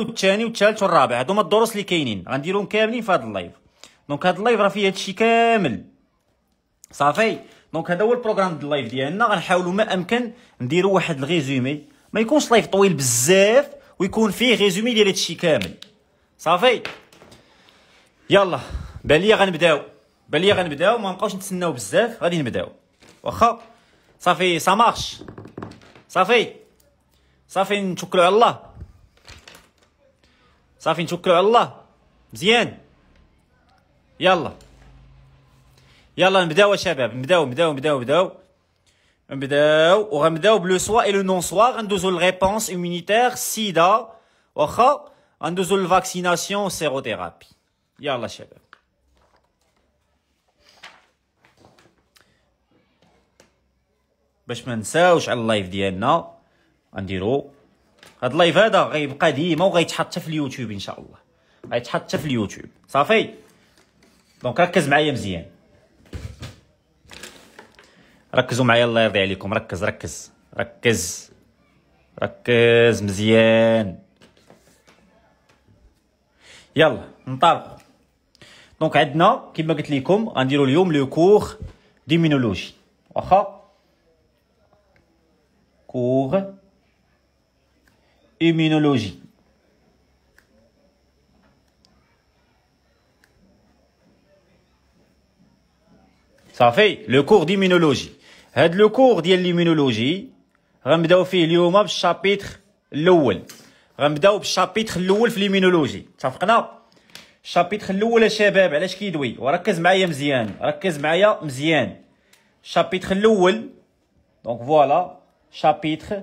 والثاني والثالث والرابع هادو هما الدروس اللي كاينين غنديرهم كاملين في هاد اللايف دونك هاد اللايف راه فيه هادشي كامل صافي دونك هذا هو البروغرام ديال اللايف ديالنا غنحاولوا ما امكن نديروا واحد الريزومي ما يكونش لايف طويل بزاف ويكون فيه ريزومي ديال هادشي كامل صافي يلا باليا غنبداو باليا غنبداو ما نبقاوش نتسناو بزاف غادي نبداو واخا صافي سامارش مارش صافي صافي نتوكلوا على الله صافي نتوكلوا على الله مزيان يلا يلا نبداو شباب نبداو نبداو نبداو نبداو نبداو وغنبداو بلو سوا اي لو نون سوا غندوزو لغيبونس ايمونيتير سيدا واخا غندوزو للفاكسيناسيون سيروثيرابي يلا شباب باش ما نساوش على اللايف ديالنا غنديرو هاد اللايف هذا غيبقى ديما وغيتحط في اليوتيوب ان شاء الله غيتحط في اليوتيوب صافي دونك ركز معايا مزيان ركزوا معايا الله يرضي عليكم ركز ركز ركز ركز مزيان يلا نطلقوا دونك عندنا كما قلت لكم غنديروا اليوم لو كور ديمينولوجي واخا كور immunologie. صافي لو كور ديمينولوجي هاد لو كور ديال ليمينولوجي غنبداو فيه اليوم بالشابيتر الاول غنبداو بالشابيتر الاول في ليمينولوجي اتفقنا الشابيتر الاول يا شباب علاش كيدوي وركز معايا مزيان ركز معايا مزيان الشابيتر الاول دونك فوالا شابيتر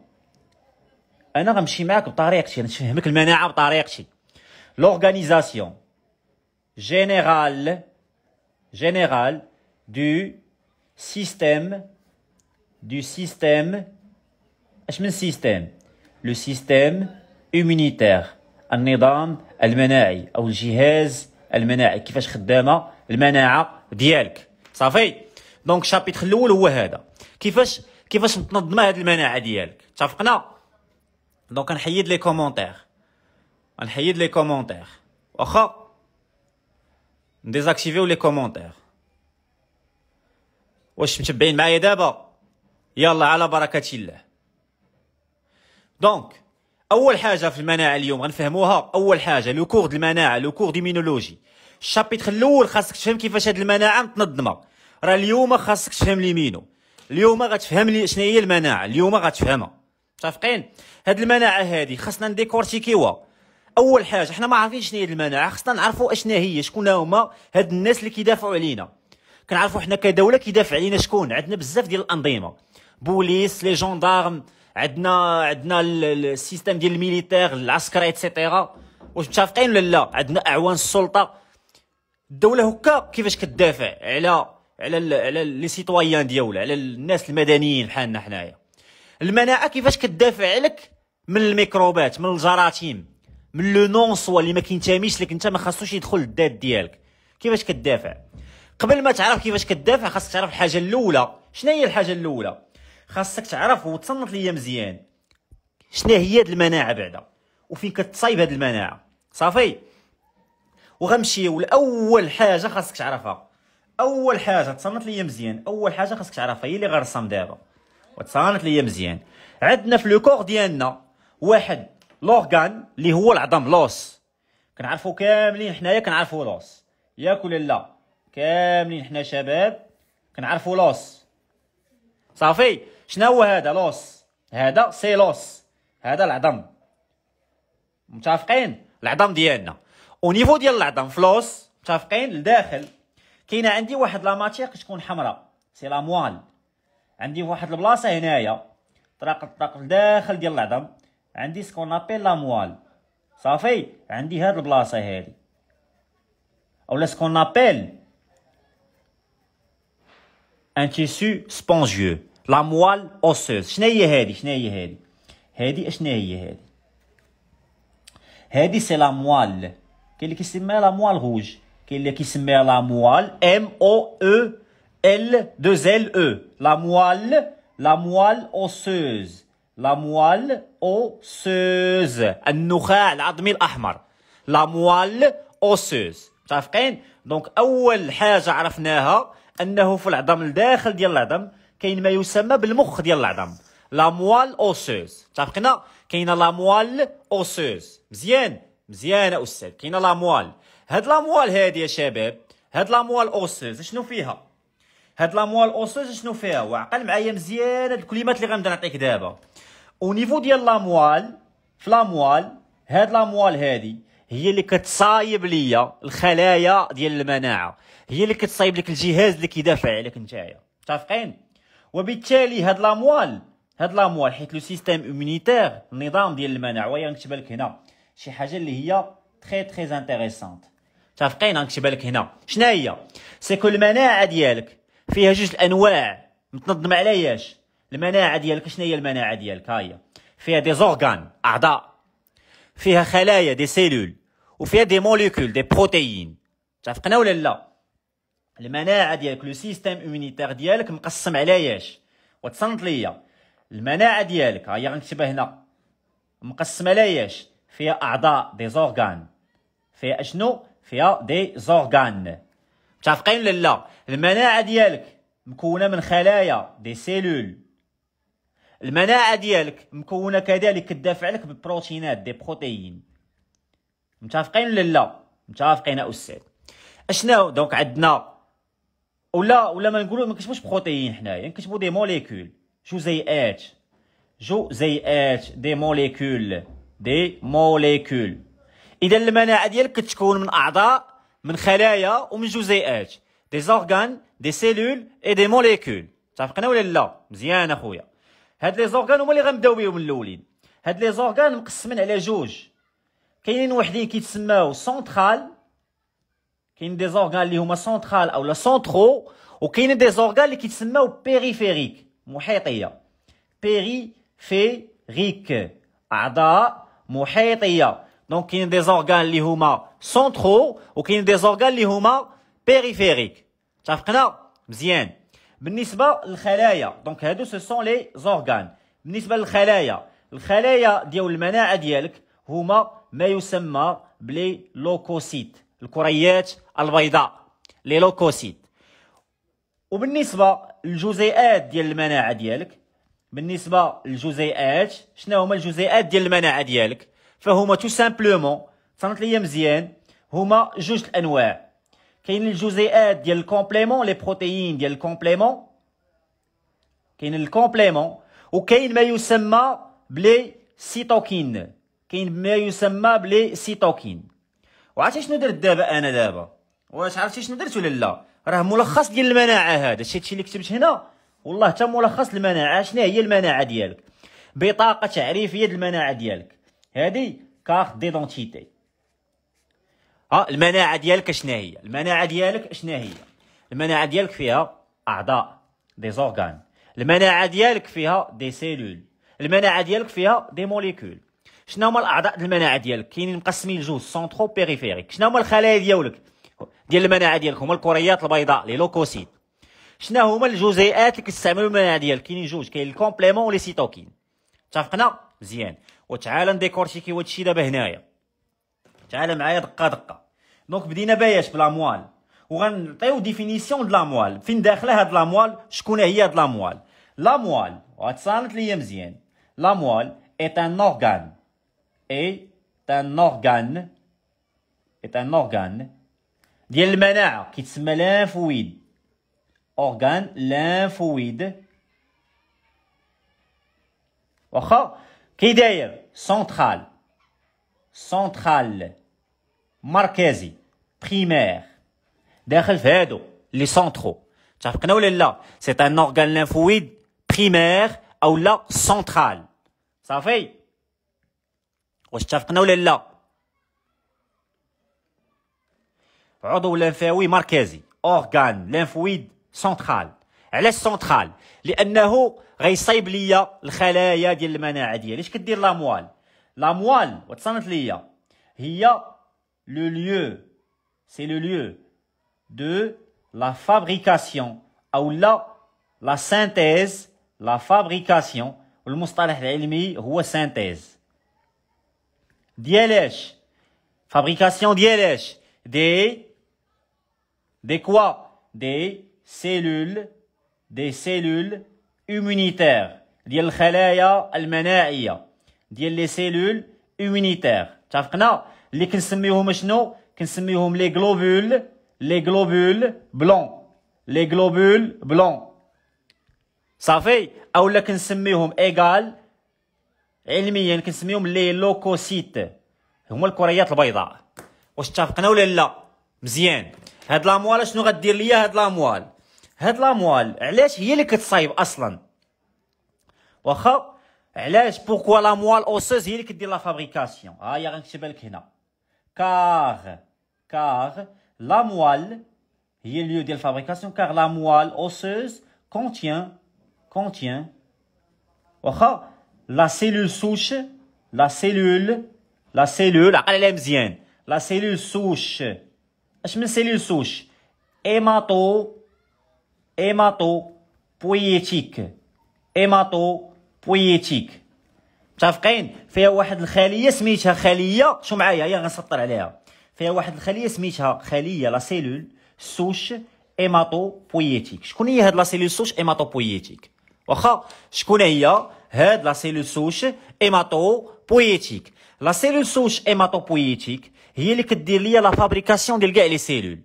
انا غنمشي معاك بطريقتي نفهمك المناعه بطريقتي لورغانيزاسيون جينيرال جينيرال دو سيستيم دو سيستيم اش من سيستيم لو سيستيم immunitaire النظام المناعي او الجهاز المناعي كيفاش خدامه المناعه ديالك صافي دونك شابيتر الاول هو هذا كيفاش كيفاش تنظم هذه المناعه ديالك اتفقنا دونك نحيد لي كومونتير نحيد لي كومونتير واخا نديزاكتيفيو لي كومونتير واش متبعين معايا دابا يلا على بركه الله دونك اول حاجه في المناعه اليوم غنفهموها اول حاجه لو كور د المناعه لو كور ديمينولوجي الشابيتر الاول خاصك تفهم كيفاش هاد المناعه متنظمه راه اليوم خاصك تفهم ليمينو اليوم غتفهم لي شنو هي المناعه اليوم غتفهمها متفقين هاد المناعه هادي خاصنا نديكورتيكيوها اول حاجه حنا ما عارفين شنو هي المناعه خصنا نعرفوا اشنا هي شكون هما هاد الناس اللي كيدافعوا علينا كنعرفوا حنا كدوله كيدافع علينا شكون عندنا بزاف ديال الانظمه بوليس لي جوندارم عندنا عندنا السيستم ديال الميليتير العسكري ايتترا واش متفقين ولا لا عندنا اعوان السلطه الدوله هكا كيفاش كتدافع على على على لي سيتويان ديالها على الناس المدنيين بحالنا حنايا المناعه كيفاش كتدافع عليك من الميكروبات من الجراثيم من لو نون سوا اللي ما كينتميش لك انت ما خاصوش يدخل للذات ديالك كيفاش كتدافع قبل ما تعرف كيفاش كتدافع خاصك تعرف الحاجه الاولى شنو هي الحاجه الاولى خاصك تعرف وتصنت ليا مزيان شنو هي هاد المناعه بعدا وفين كتصايب هاد المناعه صافي وغنمشيو لاول حاجه خاصك تعرفها اول حاجه تصنت ليا مزيان اول حاجه خاصك تعرفها هي اللي غنرسم دابا وتصانت ليا مزيان عندنا في لو ديالنا واحد لورغان اللي هو العظم لوس كنعرفو كاملين حنايا كنعرفو لوس ياك ولا لا كاملين حنا شباب كنعرفو لوس صافي شنو هو هذا لوس هذا سي لوس هذا العظم متفقين العظم ديالنا او نيفو ديال العظم فلوس متفقين لداخل كاينه عندي واحد لا ماتيغ كتكون حمراء سي لا موال عندي واحد البلاصه هنايا طرق الطرق الداخل ديال العظم عندي سكون ابيل لاموال صافي عندي هاد البلاصه هادي اولا سكون ابيل ان تيسو سبونجيو لاموال اوسوس شنو هي هادي شنو هي هادي هادي شنو هي هادي هادي سي لاموال كاين اللي كيسميها لاموال غوج كاين اللي كيسميها لاموال ام او او L, 2 L, E. La moelle, la moelle osseuse. La moelle osseuse. النخاع العظمي الأحمر. La moelle osseuse. متفقين؟ دونك أول حاجة عرفناها أنه في العظم الداخل ديال العظم كاين ما يسمى بالمخ ديال العظم. لا موال اوسوز متفقنا كاين لا موال اوسوز مزيان مزيانه استاذ كاين لا موال هاد لا موال هادي يا شباب هاد لا موال اوسوز شنو فيها هاد لاموال اوسوز شنو فيها وعقل معايا مزيان هاد الكلمات اللي غنبدا نعطيك دابا او نيفو ديال لاموال في لاموال هاد لاموال هادي هي اللي كتصايب ليا الخلايا ديال المناعه هي اللي كتصايب لك الجهاز اللي كيدافع عليك نتايا متفقين وبالتالي هاد لاموال هاد لاموال حيت لو سيستيم اومونيتير النظام ديال المناعه وهي نكتبها لك هنا شي حاجه اللي هي تري تري انتريسانت متفقين غنكتبها لك هنا شنو هي سي كو المناعه ديالك فيها جوج الانواع متنظمه على ياش المناعه ديالك شنو هي المناعه ديالك هاهي فيها دي زورغان اعضاء فيها خلايا دي سيلول وفيها دي موليكول دي بروتيين اتفقنا ولا لا المناعه ديالك لو سيستيم امونيتير ديالك مقسم على ياش وتصنت ليا المناعه ديالك هي غنكتبها هنا مقسم على ياش فيها اعضاء دي زورغان فيها اشنو فيها دي زورغان متفقين ولا لا المناعه ديالك مكونه من خلايا دي سيلول المناعه ديالك مكونه كذلك كتدافع لك ببروتينات دي بروتيين متفقين ولا لا متفقين استاذ اشناو دونك عندنا ولا ولا ما نقولوا ما كتبوش بروتيين حنايا نكتبوا دي موليكول جزيئات جزيئات دي موليكول دي موليكول اذا المناعه ديالك كتكون من اعضاء من خلايا ومن جزيئات دي زورغان دي سيلول اي دي موليكول متفقنا ولا لا مزيان اخويا هاد لي زورغان هما اللي غنبداو بهم من الاولين هاد لي زورغان مقسمين على جوج كاينين وحدين كيتسماو سونترال كاين دي زورغان اللي هما سونترال او لا سونترو وكاينين دي زورغان اللي كيتسماو بيريفيريك محيطيه بيريفيريك اعضاء محيطيه دونك كاين دي زورغان اللي هما سونترو وكاين دي زورغان اللي هما بيريفيريك اتفقنا مزيان بالنسبه للخلايا دونك هادو سو سون لي زورغان بالنسبه للخلايا الخلايا ديال المناعه ديالك هما ما يسمى بلي لوكوسيت الكريات البيضاء لي لوكوسيت وبالنسبه للجزيئات ديال المناعه ديالك بالنسبه للجزيئات شنو هما الجزيئات ديال المناعه ديالك فهما تو سامبلومون فهمت ليا مزيان هما جوج الانواع كاين الجزيئات ديال الكومبليمون لي بروتيين ديال الكومبليمون كاين الكومبليمون وكاين ما يسمى بلي سيتوكين كاين ما يسمى بلي سيتوكين وعرفتي شنو درت دابا انا دابا واش عرفتي شنو درت ولا لا راه ملخص ديال المناعه هذا الشيء اللي كتبت هنا والله حتى ملخص المناعه شنو هي المناعه ديالك بطاقه تعريفيه ديال المناعه ديالك هذه كارت ديدونتيتي ها آه، المناعه ديالك اشنا هي المناعه ديالك اشنا هي المناعه ديالك فيها اعضاء دي زورغان المناعه ديالك فيها دي سيلول المناعه ديالك فيها دي موليكول شنو هما الاعضاء ديال المناعه ديالك كاينين مقسمين لجوج سونترو بيريفيريك شنو هما الخلايا ديالك ديال المناعه ديالك هما الكريات البيضاء لي لوكوسيت شنو هما الجزيئات اللي كيستعملوا المناعه ديالك كاينين جوج كاين الكومبليمون ولي سيتوكين اتفقنا مزيان وتعال نديكورتيكي هادشي دابا هنايا تعال معايا دقه دقه دونك بدينا باياش بلاموال وغنعطيو ديفينيسيون دو لاموال فين داخله هاد لاموال شكون هي هاد لاموال لاموال واتصانت ليا مزيان لاموال est un organe est ان اورغان est ان اورغان ديال المناعه كيتسمى لانفويد اورغان لانفويد واخا كي داير سنترال سنترال مركزي بريمير داخل في هادو لي سونترو تفقنا ولا لا سي ان اورغان لينفويد بريمير او لا سونترال صافي واش تفقنا ولا لا عضو لنفاوي مركزي اورغان لينفويد سونترال علاش سونترال لانه غيصايب ليا الخلايا ديال المناعه ديالي اش كدير لاموال لاموال وتصنت ليا هي لو ليو c'est le lieu de la fabrication ou la synthèse, la fabrication, le مصطلح العلمي هو synthèse. ديالاش fabrication ديالاش des des quoi des cellules des cellules immunitaires ديال الخلايا المناعيه ديال les cellules immunitaires اتفقنا اللي كنسميوهم شنو كنسميهم لي غلوبول لي غلوبول بلون لي غلوبول بلون صافي اولا كنسميهم ايغال علميا كنسميهم لي لوكوسيت هما الكريات البيضاء واش اتفقنا ولا لا مزيان هاد لاموال شنو غدير ليا هاد لاموال هاد لاموال علاش هي اللي كتصايب اصلا واخا علاش بوركوا لاموال اوسوز هي اللي كدير لا فابريكاسيون ها هي غنكتبها لك هنا كار car la moelle, il a lieu de fabrication, car la moelle osseuse contient, contient, la cellule souche, la cellule, la cellule, la cellule souche, la cellule souche, hémato, hémato, poétique, hémato, poétique. متفقين فيها واحد الخليه سميتها خليه شو معايا à عليها فيها واحد الخليه سميتها خليه لا سيلول سوش ايماتو بويتيك شكون هي هاد لا سيلول سوش ايماتو بويتيك واخا شكون هي هاد لا سيلول سوش ايماتو بويتيك لا سيلول سوش ايماتو بويتيك هي اللي كدير ليا لا فابريكاسيون ديال كاع لي سيلول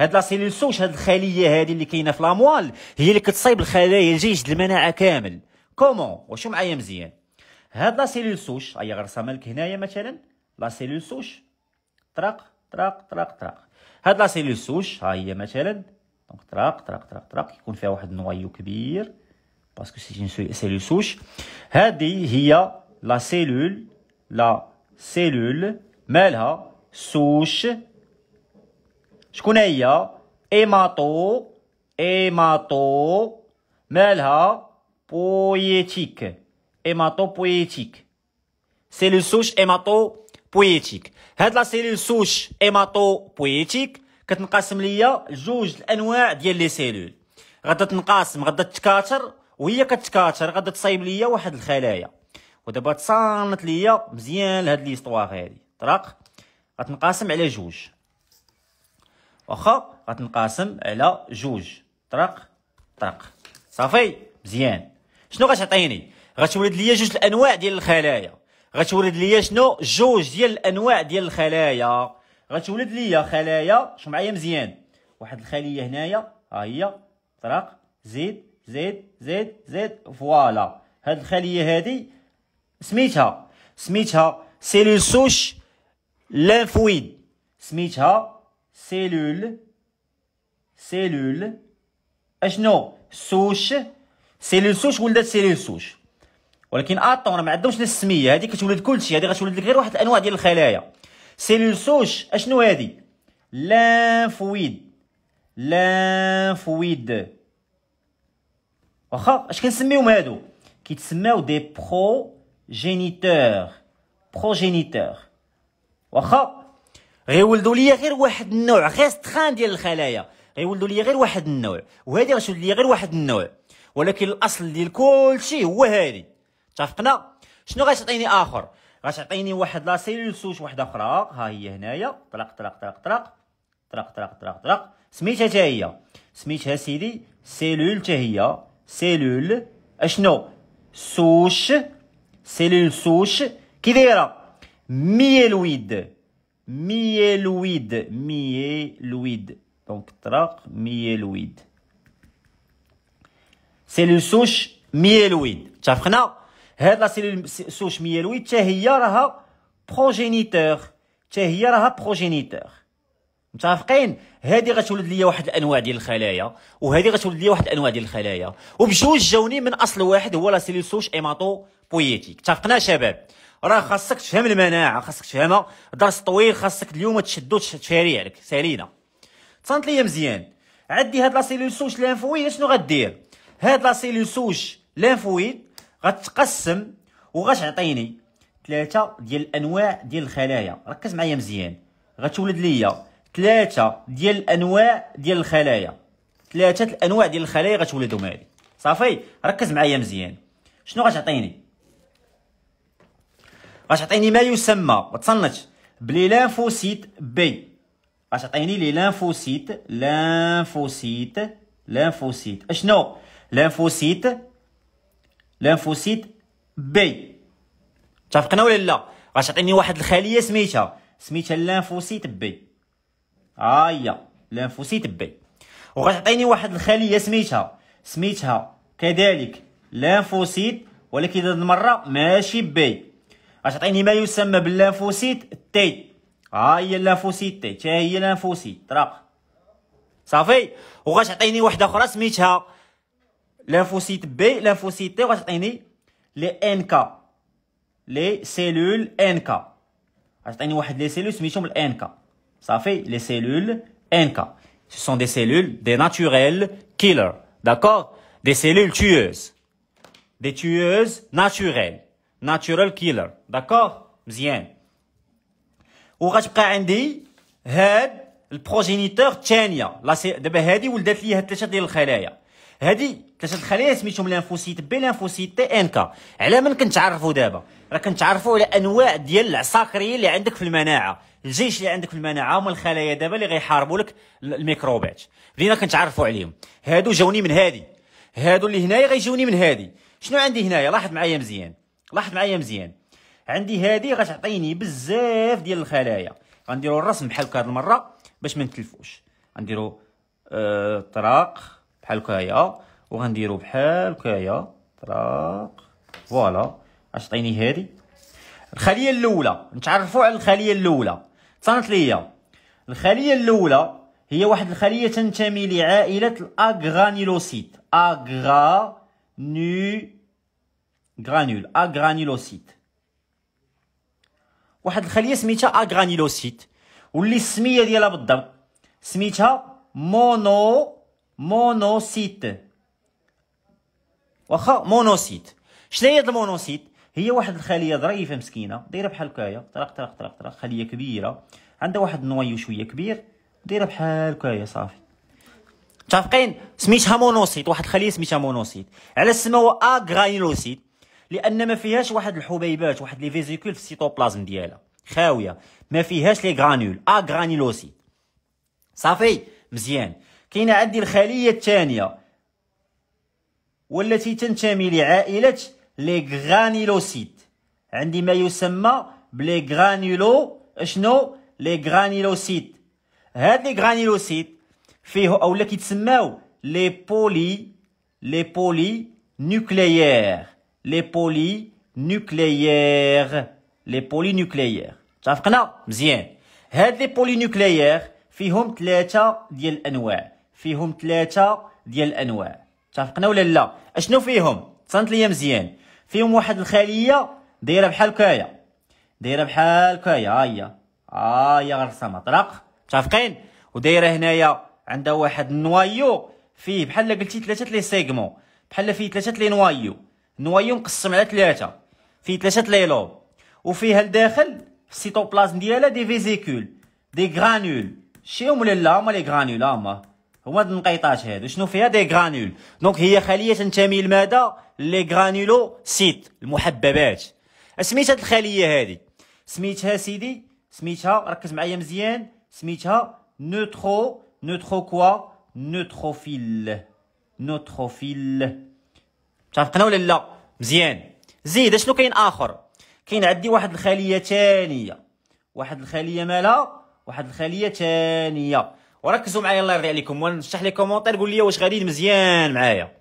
هاد لا سيلول سوش هاد الخليه هادي اللي كاينه في لاموال هي اللي كتصايب الخلايا الجيش المناعه كامل كومون واش معايا مزيان هاد لا سيلول سوش هي غنرسمها لك هنايا مثلا لا سيلول سوش طرق طرق طرق طرق هاد لا سيلول سوش ها هي مثلا دونك طرق طرق طرق طراق يكون فيها واحد النوايو كبير باسكو سي سيلول سوش هادي هي لا سيلول لا سيلول مالها سوش شكون هي ايماتو ايماتو مالها بويتيك ايماتو بويتيك سيلول سوش ايماتو بويتيك هاد لا سيلول سوش ايماتو بويتيك كتنقسم ليا جوج الانواع ديال لي سيلول غادا تنقاسم غادا تكاثر وهي كتكاثر غادا تصايب ليا واحد الخلايا ودابا تصانت ليا مزيان لهاد استوار هادي طرق غتنقسم على جوج واخا غتنقاسم على جوج طرق طرق صافي مزيان شنو غتعطيني غتولد ليا جوج الانواع ديال الخلايا غتولد ليا شنو جوج ديال الانواع ديال الخلايا غتولد ليا خلايا شوف معايا مزيان واحد الخليه هنايا ها هي طرق زيد زيد زيد زيد فوالا هاد الخليه هادي سميتها سميتها سيلول سوش لانفويد سميتها سيلول سيلول اشنو سوش سيلول سوش ولدت سيلول سوش ولكن اطون ما عندهمش نفس السميه هذه كتولد كلشي هذه غتولد لك غير واحد الانواع ديال الخلايا سيلول سوش اشنو هذه لانفويد لانفويد واخا اش كنسميهم هادو كيتسماو دي برو جينيتور واخا غيولدوا ليا غير واحد النوع غير ستخان ديال الخلايا غيولدوا ليا غير واحد النوع وهذه غتولد ليا غير واحد النوع ولكن الاصل ديال كلشي هو هذه اتفقنا شنو غتعطيني اخر غتعطيني واحد لا سيلول سوش واحده اخرى ها هي هنايا طلق طلق طلق طلق طلق طلق طلق طلق سميتها حتى هي سميتها سيدي سيلول حتى هي سيلول اشنو سوش سيلول سوش كي دايره ميلويد ميلويد ميلويد دونك طرق ميلويد سيلول سوش ميلويد اتفقنا هاد لا سيلول سوشميالوي حتى هي راها بروجينيتور حتى هي راها بروجينيتور متفقين هادي غتولد ليا واحد الانواع ديال الخلايا وهادي غتولد ليا واحد الانواع ديال الخلايا وبجوج جاوني من اصل واحد هو لا سيلول سوش ايماتو بويتيك اتفقنا شباب راه خاصك تفهم المناعه خاصك تفهمها درس طويل خاصك اليوم تشدو تشاري عليك سالينا تصنت ليا مزيان عندي هاد لا سيلول سوش لانفويد شنو غدير هاد لا سيلول سوش لانفويد غتقسم وغتعطيني ثلاثه ديال الانواع ديال الخلايا ركز معايا مزيان غتولد ليا ثلاثه ديال الانواع ديال الخلايا ثلاثه الانواع ديال الخلايا غتولدهم هادي صافي ركز معايا مزيان شنو غتعطيني غتعطيني ما يسمى وتصنت بلي لانفوسيت بي غتعطيني لي لانفوسيت لانفوسيت لانفوسيت اشنو لانفوسيت لانفوسيت بي اتفقنا ولا لا غتعطيني واحد الخليه سميتها سميتها لانفوسيت بي هيا آية، لانفوسيت بي وغتعطيني واحد الخليه سميتها سميتها كذلك لانفوسيت ولكن هذه المره ماشي بي غتعطيني ما يسمى باللانفوسيت تي ها آية، هي اللانفوسيت تي هي لانفوسيت طرق صافي وغتعطيني واحده اخرى سميتها Lymphocyte B, lymphocyte T, les NK. Les cellules NK. Les cellules les NK. Ça fait les cellules NK. Ce sont des cellules des naturelles killers. D'accord Des cellules tueuses. Des tueuses naturelles. Natural killer. D'accord Bien. le عندي هاد البروجينيتور الثانيه دابا هادي ولدات لي هاد ثلاثه ديال الخلايا هادي ثلاثه الخلايا سميتهم لانفوسيت بي لانفوسيت تي ان كا على من كنتعرفوا دابا راه كنتعرفوا على انواع ديال العساكريه اللي عندك في المناعه الجيش اللي عندك في المناعه هما الخلايا دابا اللي غيحاربوا لك الميكروبات بدينا كنتعرفوا عليهم هادو جاوني من هادي هادو اللي هنايا غيجوني من هادي شنو عندي هنايا لاحظ معايا مزيان لاحظ معايا مزيان عندي هادي غتعطيني بزاف ديال الخلايا غنديروا الرسم بحال هكا المره باش ما نتلفوش غنديروا آه طراق بحال هكايا وغنديرو بحال هكايا طراق فوالا اش عطيني هادي الخليه الاولى نتعرفوا على الخليه الاولى تصنت ليا الخليه الاولى هي واحد الخليه تنتمي لعائله الاغرانيلوسيت نو غرانول اغرانيلوسيت واحد الخليه سميتها اغرانيلوسيت واللي السميه ديالها بالضبط سميتها مونو مونوسيت واخا مونوسيت شنو هي المونوسيت هي واحد الخليه ظريفه مسكينه دايره بحال هكايا طرق طرق طرق طرق خليه كبيره عندها واحد النوايو شويه كبير دايره بحال هكايا صافي متفقين سميتها مونوسيت واحد الخليه سميتها مونوسيت على سماها اغرانيلوسيت لان ما فيهاش واحد الحبيبات واحد لي فيزيكول في السيتوبلازم ديالها خاويه ما فيهاش لي غرانول اغرانيلوسيت صافي مزيان كاين عندي الخليه الثانيه والتي تنتمي لعائله لي غرانيلوسيت عندي ما يسمى بلي غرانيلو شنو لي غرانيلوسيت هاد لي غرانيلوسيت فيه اولا كيتسماو لي بولي لي بولي نوكليير لي بولي نوكليير لي بولي نوكليير اتفقنا مزيان هاد لي بولي نوكليير فيهم ثلاثه ديال الانواع فيهم ثلاثه ديال الانواع اتفقنا ولا لا اشنو فيهم تصنت ليا مزيان فيهم واحد الخليه دايره بحال هكايا دايره بحال هكايا ها هي ها هي غرسه مطرق متفقين ودايره هنايا عندها واحد النوايو فيه بحال قلتي ثلاثه لي سيغمون بحال فيه ثلاثه لي نوايو نوايو مقسم على ثلاثه فيه ثلاثه لي لوب وفيها لداخل في السيتوبلازم ديالها دي فيزيكول دي غرانول شي ولا لا هما لي غرانول هما هما هاد النقيطات هادو شنو فيها دي غرانول دونك هي خليه تنتمي لمادا لي غرانولو سيت المحببات اسميت هاد الخليه هادي سميتها سيدي سميتها ركز معايا مزيان سميتها نوترو نوترو كوا نوتروفيل نوتروفيل متفقنا ولا لا مزيان زيد شنو كاين اخر كاين عندي واحد الخليه ثانيه واحد الخليه مالها واحد الخليه ثانيه وركزوا معايا الله يرضي عليكم ونشرح لي كومونتير قول لي واش غادي مزيان معايا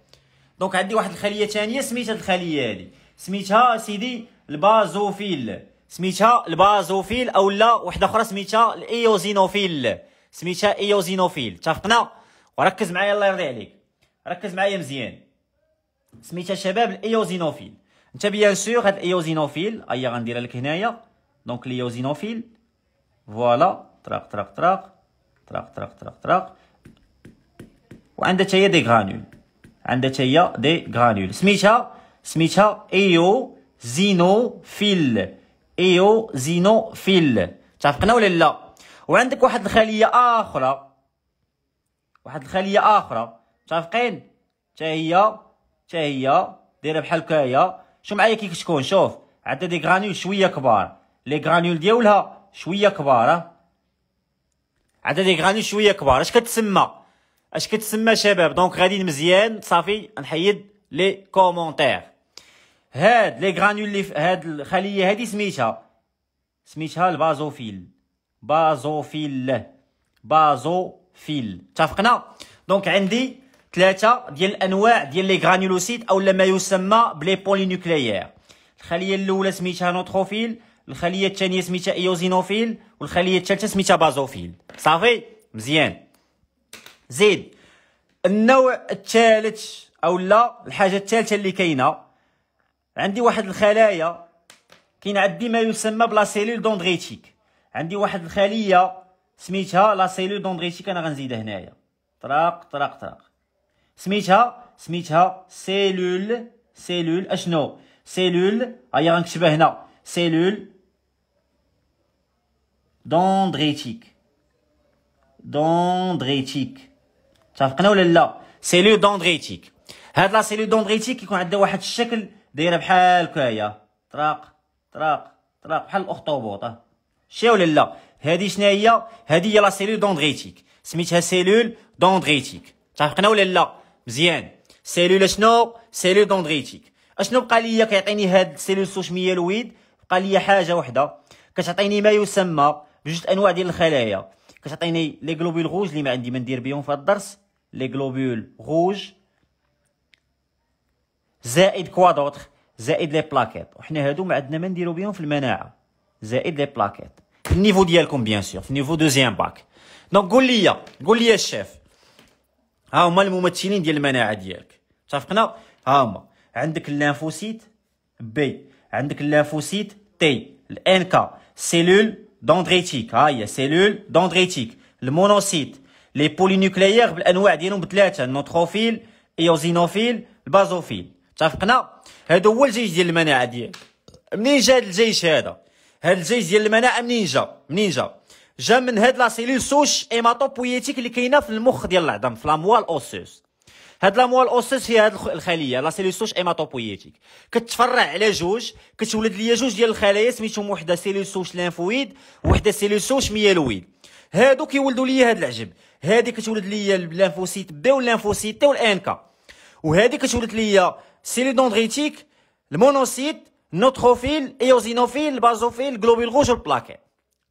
دونك عندي واحد الخليه ثانيه سميتها الخليه هذه سميتها سيدي البازوفيل سميتها البازوفيل او لا وحده اخرى سميتها الايوزينوفيل سميتها ايوزينوفيل اتفقنا وركز معايا الله يرضي عليك ركز معايا مزيان سميتها شباب الايوزينوفيل انت بيان سور هاد الايوزينوفيل ايا غنديرها لك هنايا دونك الايوزينوفيل فوالا طراق طراق طراق طراق طراق طراق طراق وعندها تاهي دي غرانيول عندها تاهي دي غرانيول سميتها سميتها ايو فيل ايو فيل تعرفنا ولا لا وعندك واحد الخليه اخرى واحد الخليه اخرى متفقين حتى هي حتى هي دايره بحال هكايا شوف معايا كي كتكون شوف عندها دي غرانيول شويه كبار لي غرانيول ديالها شويه كبار عندها ديك غاني شويه كبار اش كتسمى اش كتسمى شباب دونك غادي مزيان صافي نحيد لي كومونتير هاد لي غرانيول هاد الخليه هادي سميتها سميتها البازوفيل بازوفيل بازوفيل اتفقنا دونك عندي ثلاثه ديال الانواع ديال لي غرانولوسيت او ما يسمى بلي بولينوكليير الخليه الاولى سميتها نوتروفيل الخليه الثانيه سميتها ايوزينوفيل والخليه الثالثه سميتها بازوفيل صافي مزيان زيد النوع الثالث او لا الحاجه الثالثه اللي كاينه عندي واحد الخلايا كاين عندي ما يسمى بلا سيلول دوندريتيك عندي واحد الخليه سميتها لا سيلول دوندريتيك انا غنزيدها هنايا طراق طراق طراق سميتها سميتها سيلول سيلول اشنو سيلول هيا غنكتبها هنا سيلول dendritique dendritique اتفقنا ولا لا سيلول dendritique هاد لا سيلول دوندريتيك كيكون عندها واحد الشكل دايره بحال هكايا طراق طراق طراق بحال الاخطبوط شي ولا لا هادي شنو هي هادي هي لا سيلول دوندريتيك سميتها سيلول دوندريتيك اتفقنا ولا لا مزيان سيلول شنو سيلول دوندريتيك اشنو بقى ليا كيعطيني هاد السيلول سوشميه الويد بقى ليا حاجه وحده كتعطيني ما يسمى جوج انواع ديال الخلايا كتعطيني لي غلوبول غوج اللي ما عندي ما ندير بهم في الدرس لي غلوبول غوج زائد كوادوتر زائد لي بلاكيت وحنا هادو ما عندنا ما نديرو بهم في المناعه زائد لي بلاكيت في النيفو ديالكم بيان سور في النيفو دوزيام باك دونك قول لي قول لي الشيف ها هما الممثلين ديال المناعه ديالك اتفقنا ها هما عندك اللانفوسيت بي عندك اللانفوسيت تي الان كا سيلول دندريتيك ها هي سيلول دندريتيك المونوسيت لي بولينوكليير بالانواع ديالهم بثلاثه النوتروفيل ايوزينوفيل البازوفيل اتفقنا هذا هو الجيش ديال المناعه ديالك منين جا هاد الجيش هذا هاد الجيش ديال المناعه منين جا منين جا جا من هاد لا سيلول سوش ايماتوبويتيك اللي كاينه في المخ ديال العظم في لاموال اوسوس هاد لاموال اوسيس هي هاد الخليه لا سيلوسوش ايماتوبويتيك كتفرع على جوج كتولد ليا جوج ديال الخلايا سميتهم وحده سيلوسوش لانفويد وحده سيلوسوش ميالويد هادو كيولدوا ليا هاد العجب هادي كتولد ليا اللانفوسيت بي واللانفوسيت تي كا وهادي كتولد ليا سيليدوندريتيك المونوسيت نوتروفيل ايوزينوفيل بازوفيل جلوبيل غوج والبلاكي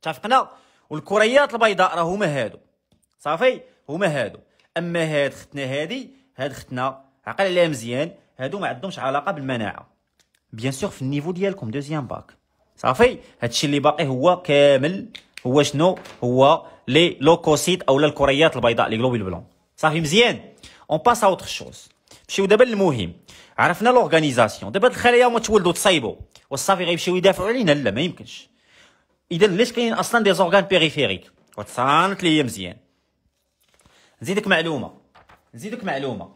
اتفقنا والكريات البيضاء راه هما هادو صافي هما هادو اما هاد ختنا هادي هاد ختنا عقل عليها مزيان هادو ما عندهمش علاقه بالمناعه بيان سور في النيفو ديالكم دوزيام باك صافي هادشي اللي باقي هو كامل هو شنو هو لي لوكوسيت اولا الكريات البيضاء لي غلوبول بلون صافي مزيان اون باس اوتر شوز نمشيو دابا للمهم عرفنا لورغانيزاسيون دابا الخلايا هما تولدوا تصايبوا والصافي غيمشيو يدافعوا علينا لا ما يمكنش اذا ليش كاينين اصلا دي زورغان بيريفيريك وتصانت ليا مزيان نزيدك معلومه نزيدك معلومه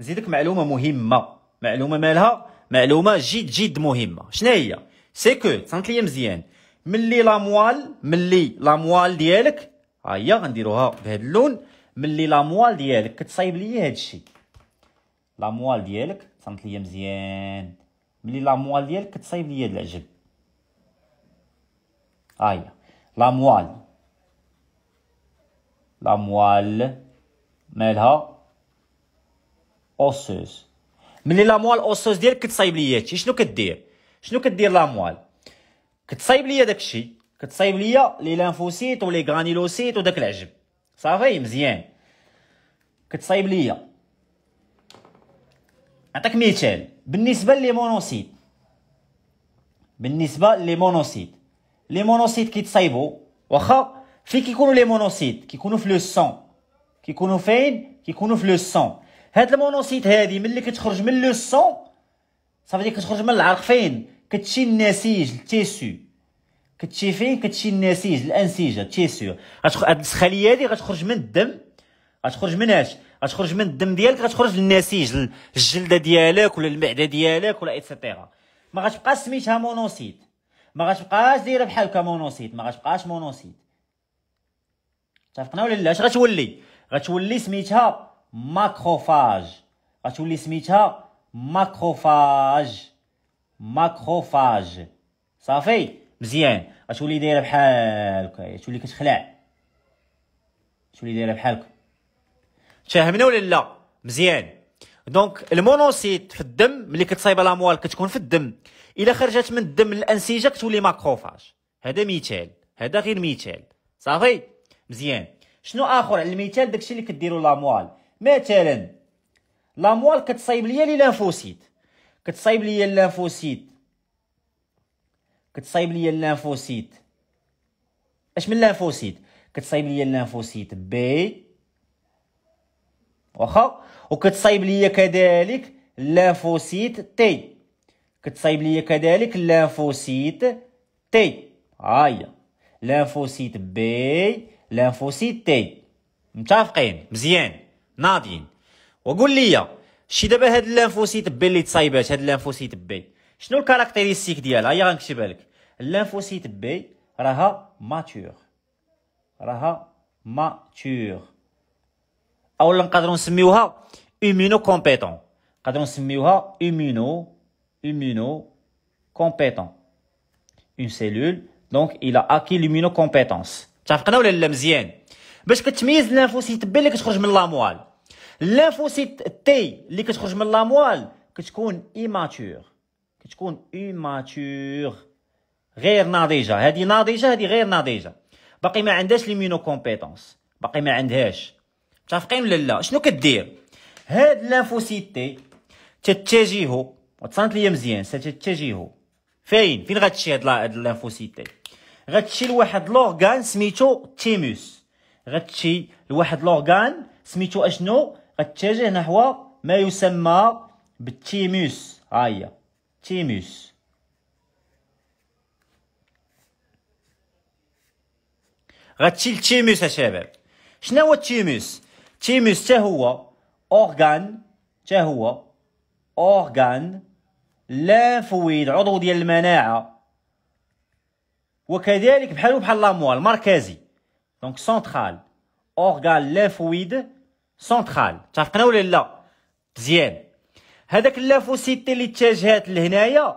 نزيدك معلومه مهمه معلومه مالها معلومه جد جد مهمه شنو هي سي كو سانت لي مزيان ملي لاموال ملي لاموال ديالك ها هي غنديروها بهذا اللون ملي لاموال ديالك كتصايب ليا هذا الشيء لاموال ديالك سانت لي مزيان ملي لاموال ديالك كتصايب ليا هذا العجب ها هي لاموال لاموال مالها اوسوس ملي لاموال اوسوس ديالك كتصايب ليا هادشي شنو كدير شنو كدير لاموال كتصايب ليا داكشي كتصايب ليا لي لانفوسيت ولي غرانيلوسيت وداك العجب صافي مزيان كتصايب ليا نعطيك مثال بالنسبه لي مونوسيت بالنسبه لي مونوسيت لي مونوسيت كيتصايبوا واخا فين كيكونوا لي مونوسيت كيكونوا في لو سون كيكونوا فين كيكونوا في لو سون هاد المونوسيت هادي ملي كتخرج من لو سون صافي كتخرج من العرق فين كتشي النسيج التيسو كتشي فين كتشي النسيج الانسجه التيسو هاد السخاليه هادي غتخرج من الدم غتخرج من اش غتخرج من الدم ديالك غتخرج للنسيج الجلده ديالك ولا المعده ديالك ولا ايتترا ما غتبقى سميتها مونوسيت ما غتبقاش دايره بحال هكا مونوسيت ما غتبقاش مونوسيت اتفقنا ولا لا اش غتولي غتولي سميتها ماكروفاج غتولي سميتها ماكروفاج ماكروفاج صافي مزيان غتولي دايره بحال هكا تولي كتخلع تولي دايره بحال هكا تفهمنا ولا لا مزيان دونك المونوسيت في الدم ملي كتصايب لاموال كتكون في الدم الا خرجت من الدم الانسجه كتولي ماكروفاج هذا مثال هذا غير مثال صافي مزيان شنو اخر على المثال داكشي اللي كديروا لاموال مثلا لاموال كتصايب ليا لي لانفوسيت كتصايب ليا لانفوسيت كتصايب ليا لانفوسيت اش من لانفوسيت كتصايب ليا لانفوسيت بي واخا وكتصايب ليا كذلك لانفوسيت تي كتصايب ليا كذلك لانفوسيت تي هاهي لانفوسيت بي Lymphocyte T mtafrein, mzien, nadin. W gullia, si debe head lymphocyte B lit cyber, head lymphocyte B. Sh'nul karakteristique di yell a yarn B raha mature. Raha mature. Aw l'eng kadron smuha immunocompetent. Kadron 6ompetent. Une cellule, donc il a acquis l'immunocompétance. اتفقنا ولا لا مزيان باش كتميز لانفوسيت بي اللي كتخرج من لاموال لانفوسيت تي اللي كتخرج من لاموال كتكون ايماتور كتكون ايماتور غير ناضجه هذه ناضجه هذه غير ناضجه باقي ما عندهاش ليمينو كومبيتونس باقي ما عندهاش متفقين ولا لا شنو كدير هاد الليمفوسيت تي تتجهوا وتصنت ليا مزيان ستتجهو فين فين غتشي هاد الليمفوسيت تي غتمشي لواحد لورغان سميتو تيموس غتمشي لواحد لورغان سميتو اشنو غتتجه نحو ما يسمى بالتيموس ها هي تيموس غتمشي للتيموس يا شنو هو التيموس التيموس حتى هو اورغان حتى هو اورغان فويد عضو ديال المناعه وكذلك بحالو بحال لاموال مركزي دونك سنترال اورغان لافويد سنترال اتفقنا ولا لا مزيان هذاك اللافوسيتي اللي اتجهات لهنايا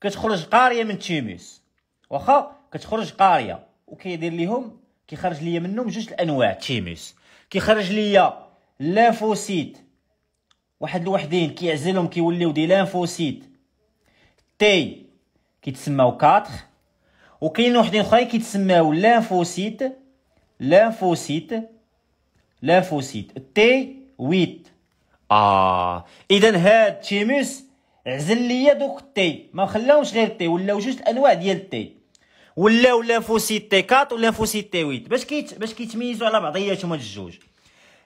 كتخرج قاريه من التيموس واخا كتخرج قاريه وكيدير ليهم كيخرج ليا منهم جوج الانواع تيموس كيخرج ليا لافوسيت واحد لوحدين كيعزلهم كيوليو دي لانفوسيت تي كيتسماو 4 وكاين وحدين اخرين كيتسماو لانفوسيت لانفوسيت لانفوسيت تي ويت اه اذا هاد تيموس عزل ليا دوك التي ما خلاوش غير التي ولاو جوج الانواع ديال التي ولاو لانفوسيت تي 4 ولانفوسيت تي 8 باش كيت باش كيتميزوا على بعضياتهم هاد الجوج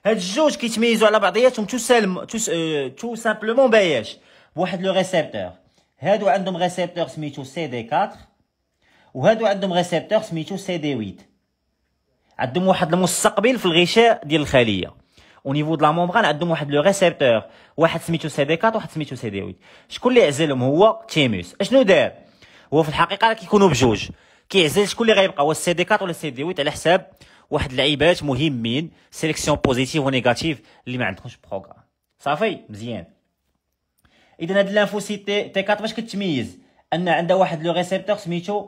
هاد الجوج كيتميزوا على بعضياتهم تو سالم تو آه، تو سامبلومون باياش بواحد لو ريسيبتور هادو عندهم ريسيبتور سميتو سي دي 4 وهادو عندهم ريسبتور سميتو سي دي 8 عندهم واحد المستقبل في الغشاء ديال الخليه او نيفو دو لا مومبران عندهم واحد لو ريسبتور واحد سميتو سي دي 4 واحد سميتو سي دي 8 شكون اللي عزلهم هو تيموس اشنو دار هو في الحقيقه كيكونوا بجوج كيعزل شكون اللي غيبقى هو السي دي 4 ولا السي دي 8 على حساب واحد اللعيبات مهمين سيليكسيون بوزيتيف ونيجاتيف اللي ما عندكمش بروغرام صافي مزيان اذا هاد لانفوسيتي تي 4 باش كتميز ان عندها واحد لو ريسبتور سميتو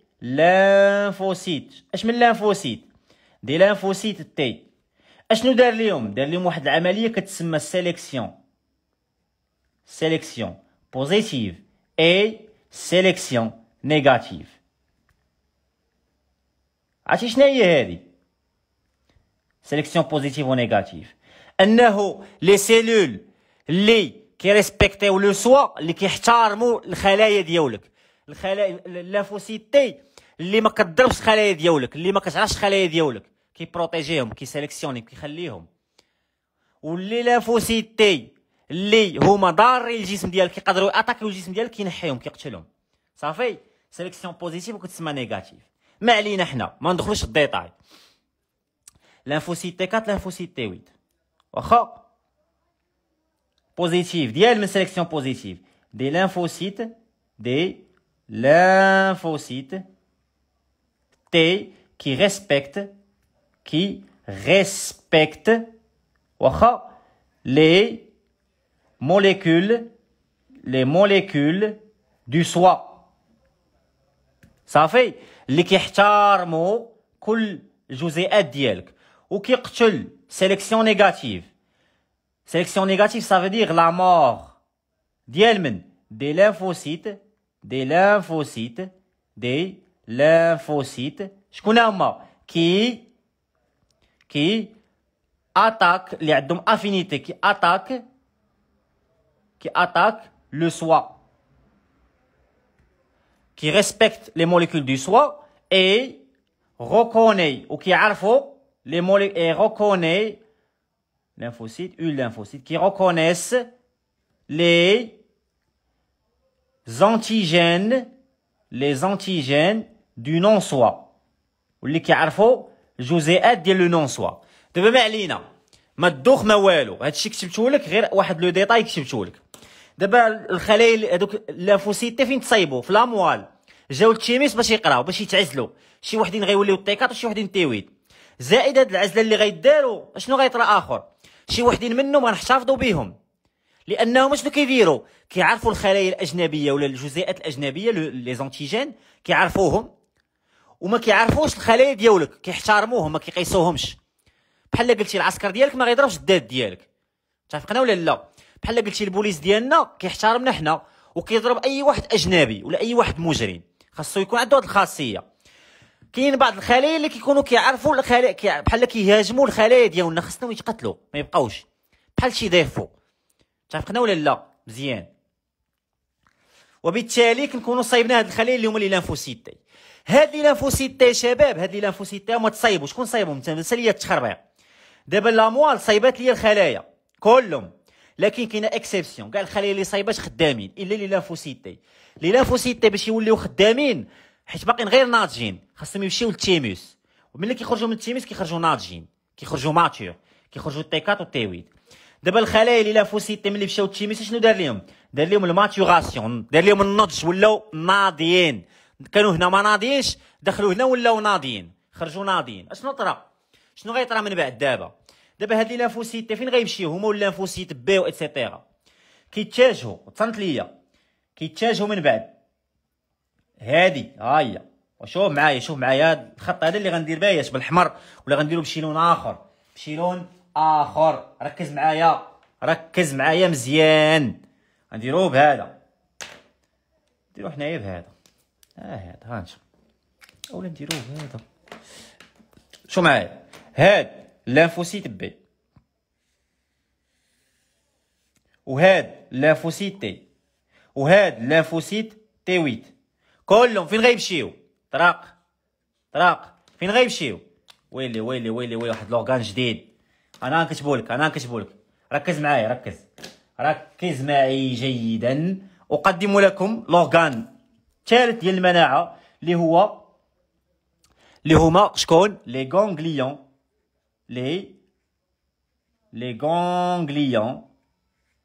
لانفوسيت اش من لانفوسيت دي لانفوسيت تي اشنو دار ليهم دار ليهم واحد العمليه كتسمى سيليكسيون سيليكسيون بوزيتيف اي سيليكسيون نيجاتيف عرفتي شنو هي هذه سيليكسيون بوزيتيف نيجاتيف انه لي سيلول كي كيريسبكتيو لو سوا اللي كيحترموا الخلايا ديالك الخلايا لافوسيتي اللي ما كضربش الخلايا ديالك اللي ما كتعرفش الخلايا ديالك كي سيليكسيوني كيخليهم واللي لافوسيتي اللي هما ضاري الجسم ديالك كيقدروا اتاكيو الجسم ديالك كينحيهم كيقتلهم صافي سيليكسيون بوزيتيف وكتسمى نيجاتيف ما علينا حنا ما ندخلوش الديتاي لانفوسيتي 4 لانفوسيتي 8 واخا بوزيتيف ديال من سيليكسيون بوزيتيف دي لانفوسيت دي لانفوسيت qui respecte qui respecte les molécules les molécules du soi ça fait les kihtarmo kul juzeat ou qui sélection négative sélection négative ça veut dire la mort dielmen des lymphocytes des lymphocytes des Lymphocytes. je connais un mot qui qui attaque les affinités qui attaque qui attaque le soi qui respecte les molécules du soi et reconnaît ou qui les molécules et reconnaît Lymphocytes. une lymphocyte qui reconnaissent les antigènes les antigènes du non-soi واللي كيعرفوا جزيئات ديال لو سوا دابا ما علينا ما تدوخ ما والو هادشي كتبتو لك غير واحد لو ديتاي كتبتو لك دابا الخلايا هذوك لافوسيتي فين تصايبوا في لاموال جاو التيميس باش يقراو باش يتعزلوا شي وحدين غيوليو تيكات وشي وحدين التيويد زائد هاد العزله اللي غيداروا شنو غيطرا اخر شي وحدين منهم غنحتفظوا بهم لانهم شنو كيديروا كيعرفوا الخلايا الاجنبيه ولا الجزيئات الاجنبيه لي زونتيجين كيعرفوهم وما كيعرفوش الخلايا ديالك كيحترموهم ما كيقيسوهمش بحال قلتي العسكر ديالك ما غيضربش الداد ديالك اتفقنا ولا لا بحال قلتي البوليس ديالنا كيحترمنا حنا وكيضرب اي واحد اجنبي ولا اي واحد مجرم خاصو يكون عنده هاد الخاصيه كاين بعض الخلايا اللي كيكونوا كيعرفوا الخلايا بحال كيهاجموا الخلايا ديالنا خصنا يتقتلوا ما يبقاوش بحال شي ديفو اتفقنا ولا لا مزيان وبالتالي كنكونوا صايبنا هاد الخليه اللي هما لي لانفوسيت هاد لي لانفوسيت شباب هاد لي لانفوسيت ما هما تصايبوا شكون صايبهم مثلا ليا التخربيق دابا لاموال صايبات ليا الخلايا كلهم لكن كاينه اكسبسيون كاع الخلايا اللي صايبات خدامين الا لي لانفوسيت لي لانفوسيت باش يوليو خدامين حيت باقيين غير ناضجين خاصهم يمشيو للتيموس وملي كيخرجوا من التيموس كيخرجوا ناضجين كيخرجوا ماتور كيخرجوا تي 4 وتي 8 دابا الخلايا اللي لافو سيتيم اللي مشاو التيميس شنو دار لهم دار لهم الماتيوراسيون دار لهم النضج ولاو ناضيين كانوا هنا ما ناضيينش دخلوا هنا ولاو ناضيين خرجوا ناضيين اشنو طرا شنو غيطرا من بعد دابا دابا هاد لي لافوسيت فين غيمشيو هما ولا لافوسيت بي و اتسيتيرا كيتجهوا تصنت ليا كيتجهوا من بعد هادي ها هي وشوف معايا شوف معايا الخط هذا اللي غندير بايش بالحمر ولا غنديرو بشي لون اخر بشي لون اخر ركز معايا ركز معايا مزيان غنديروه بهذا نديرو حنايا بهذا ها آه هذا هانشوف اولا نديروه بهذا شو معايا هاد لانفوسيت بي وهاد لانفوسيت تي وهاد لانفوسيت تي ويت كلهم فين غيمشيو طراق طراق فين غيمشيو ويلي ويلي ويلي ويلي واحد لوغان جديد انا كتبولك انا كتبولك ركز معايا ركز ركز معي جيدا اقدم لكم لوغان الثالث ديال المناعه اللي هو اللي هما شكون لي غونغليون لي لي غونغليون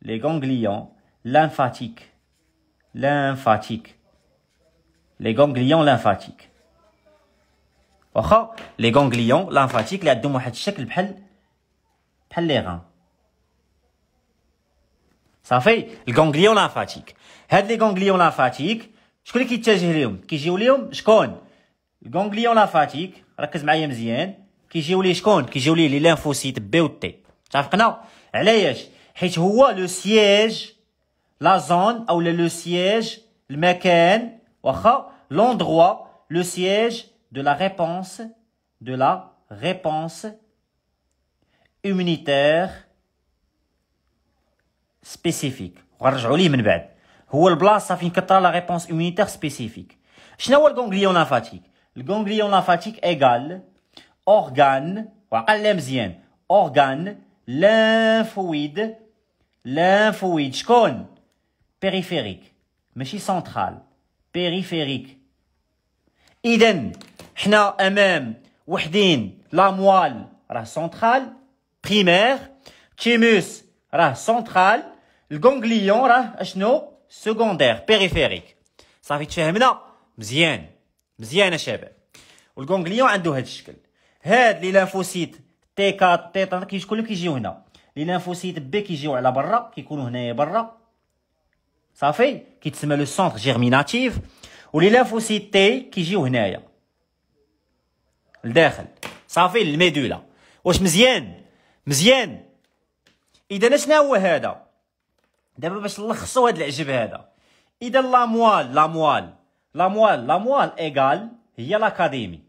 لي غونغليون لنفاتيك لنفاتيك لي غونغليون لنفاتيك واخا لي غونغليون لنفاتيك اللي عندهم واحد الشكل بحال Ça fait le ganglion lymphatique. had les ganglions lymphatique, je connais qui qui Le ganglion lymphatique, qui je les lymphocytes B le siège, la zone, ou le siège, le l'endroit, le siège de la réponse, de la réponse, immunitaire spécifique ونرجعوا ليه من بعد هو البلاصه فين لا réponse immunitaire spécifique le ganglion lymphatique le ganglion lymphatique ايغال organe وعقل مزيان organe lymphoïde lymphoïde شكون périphérique ماشي central périphérique اذا حنا امام وحدين لاموال راه central primaire thymus راه central الغونغليون راه اشنو secondaire périphérique صافي تفاهمنا مزيان مزيان يا شباب والغونغليون عنده هذا الشكل هاد لي لانفوسيت تي 4 تي 3 كي كلهم كيجيو هنا لي لانفوسيت بي كيجيو على برا كيكونوا هنايا برا صافي كيتسمى لو سونتر جيرميناتيف ولي لانفوسيت تي كيجيو هنايا لداخل صافي الميدولا واش مزيان مزيان اذا اشنا هو هذا دابا باش نلخصوا هذا العجب هذا اذا لا لا موال موال لا موال لا موال ايغال هي لاكاديمي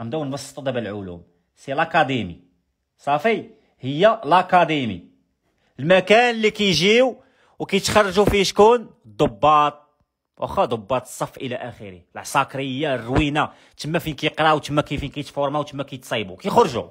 غنبداو نبسطوا دابا العلوم سي لاكاديمي صافي هي لاكاديمي المكان اللي كيجيو وكيتخرجوا فيه شكون الضباط واخا ضباط الصف الى اخره العساكريه الروينه تما فين كيقراو تما كيفين كيتفورماو تما كيتصايبوا كيخرجوا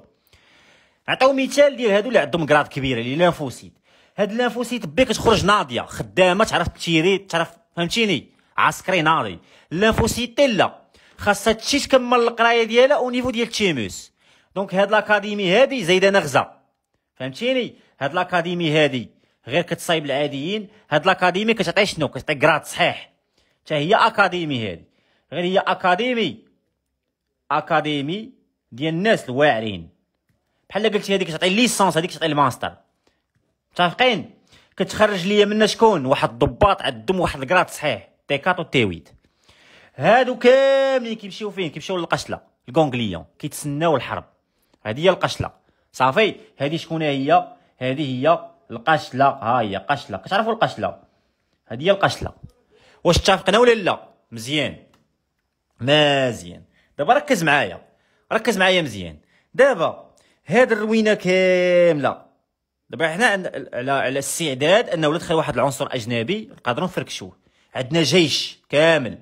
عطاو مثال ديال هادو اللي عندهم كراد كبيره اللي لانفوسيت هاد لانفوسيت بي كتخرج ناضيه خدامه تعرف تيري تعرف فهمتيني عسكري ناضي اللانفوسيت لا خاصها تشي تكمل القرايه ديالها او نيفو ديال التيموس دونك هاد لاكاديمي هادي زايده نغزه فهمتيني هاد لاكاديمي هادي غير كتصايب العاديين هاد لاكاديمي كتعطي شنو كتعطي كراد صحيح حتى هي اكاديمي هادي غير هي اكاديمي اكاديمي ديال الناس الواعرين بحال قلتي هذيك تعطي ليسونس هذيك تعطي الماستر متفقين كتخرج ليا منا شكون واحد الضباط عندهم واحد الكراد صحيح تي 4 تي 8 هادو كاملين كيمشيو فين كيمشيو للقشله الكونغليون كيتسناو الحرب هذه هي القشله صافي هذه شكون هي هذه هي القشله ها هي قشله كتعرفوا القشله هذه هي القشله واش اتفقنا ولا لا مزيان مزيان دابا ركز معايا ركز معايا مزيان دابا هاد الروينه كامله دابا حنا على على استعداد انه ولا دخل واحد العنصر اجنبي نقدروا نفركشوه عندنا جيش كامل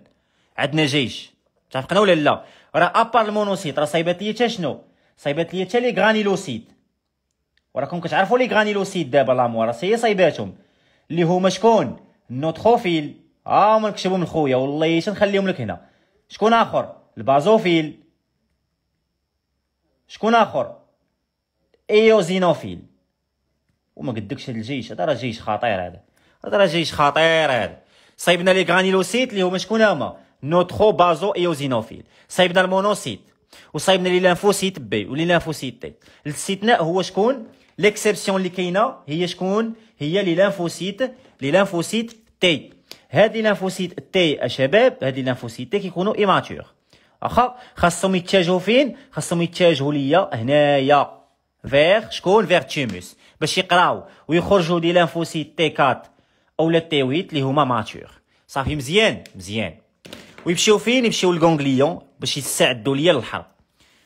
عندنا جيش اتفقنا ولا لا راه ابار المونوسيت راه صايبات ليا حتى شنو صايبات ليا حتى لي غرانيلوسيد وراكم كتعرفوا لي غرانيلوسيد دابا لاموار هي صايباتهم اللي هما شكون النوتروفيل ها آه، هما نكتبهم لخويا والله تنخليهم لك هنا شكون اخر البازوفيل شكون اخر ايوزينوفيل وما قدكش هاد الجيش هذا راه جيش خطير هذا هذا راه جيش خطير هذا صايبنا لي غانيلوسيت اللي هما شكون هما نوترو بازو ايوزينوفيل صايبنا المونوسيت وصايبنا لي لانفوسيت بي ولي لانفوسيت تي الاستثناء هو شكون ليكسيبسيون اللي كاينه هي شكون هي لي لانفوسيت لي لانفوسيت تي هذه لانفوسيت تي شباب هذه لانفوسيت تي كيكونوا ايماتور واخا خاصهم يتجهوا فين خاصهم يتجهوا ليا هنايا فيغ شكون فيغ تيموس باش يقراو ويخرجوا لي لانفوسي تي 4 اولا تي 8 اللي هما ماتور صافي مزيان مزيان ويمشيو فين يمشيو لكونغليون باش يستعدوا ليا للحرب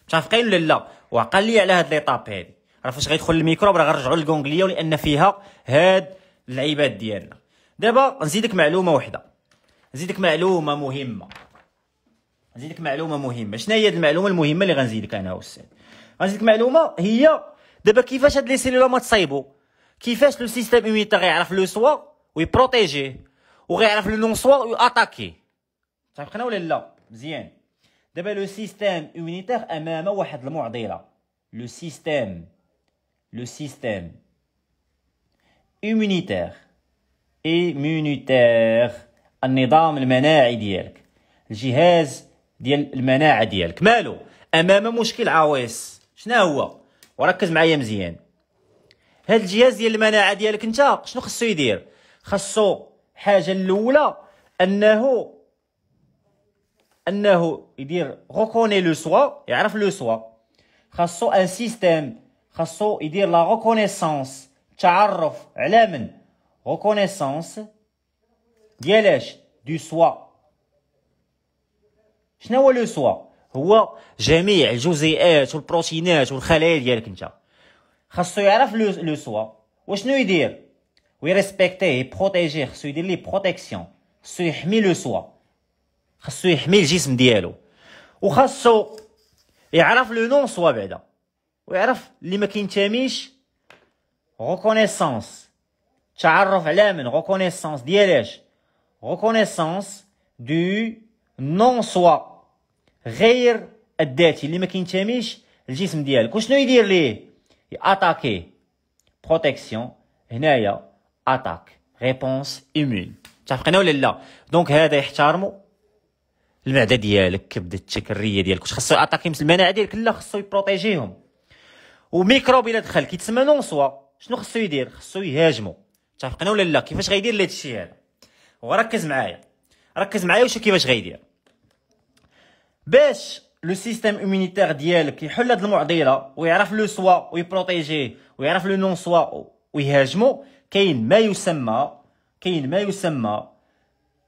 متفقين ولا لا وعقل لي على هاد طاب هادي راه فاش غيدخل الميكروب راه غنرجعوا لكونغليون لان فيها هاد اللعيبات ديالنا دابا نزيدك معلومه واحده نزيدك معلومه مهمه نزيدك معلومه مهمه شنو هي المعلومه المهمه اللي غنزيدك انا استاذ غنجيك معلومه هي دابا كيفاش هاد لي سيلولا ما تصايبو كيفاش لو سيستيم امينيتير يعرف لو سوا ويبروتيجيه وغيعرف لو نون سوا وياتاكي صافقنا ولا لا مزيان دابا لو سيستيم امينيتير امام واحد المعضله لو سيستيم لو سيستيم امينيتير امينيتير النظام المناعي ديالك الجهاز ديال المناعه ديالك مالو امام مشكل عويص شنو هو وركز معايا مزيان هاد الجهاز ديال المناعه ديالك انت شنو خصو يدير خصو حاجه الاولى انه انه يدير غوكوني لو سوا يعرف لو سوا خاصو ان سيستيم خاصو يدير لا غوكونيسونس تعرف على من غوكونيسونس ديال اش دو سوا شنو هو لو سوا هو جميع الجزيئات والبروتينات والخلايا ديالك انت خاصو يعرف لو سوا وشنو يدير ويريسبكتيه يبروتيجي خاصو يدير ليه بروتيكسيون خاصو يحمي لو سوا خاصو يحمي الجسم ديالو وخاصو يعرف لو نون سوا بعدا ويعرف اللي ما كينتميش ريكونيسانس تعرف على من ريكونيسانس ديالاش اش دو نون سوا غير الذاتي اللي ما كينتميش الجسم ديالك وشنو يدير ليه ياتاكي بروتيكسيون هنايا اتاك ريبونس ايمون اتفقنا ولا لا دونك هذا يحترمو المعده ديالك كبدتك الريه ديالك واش خصو اتاكي مثل المناعه ديالك لا خصو يبروتيجيهم وميكروب الا دخل كيتسمى نون سوا شنو خصو يدير خصو يهاجمو اتفقنا ولا لا كيفاش غيدير هذا الشيء هذا وركز معايا ركز معايا وشوف كيفاش غيدير باش لو سيستيم امونيتير ديالك يحل هاد المعضله ويعرف لو سوا ويبروتيجيه ويعرف لو نون سوا ويهاجمو كاين ما يسمى كاين ما يسمى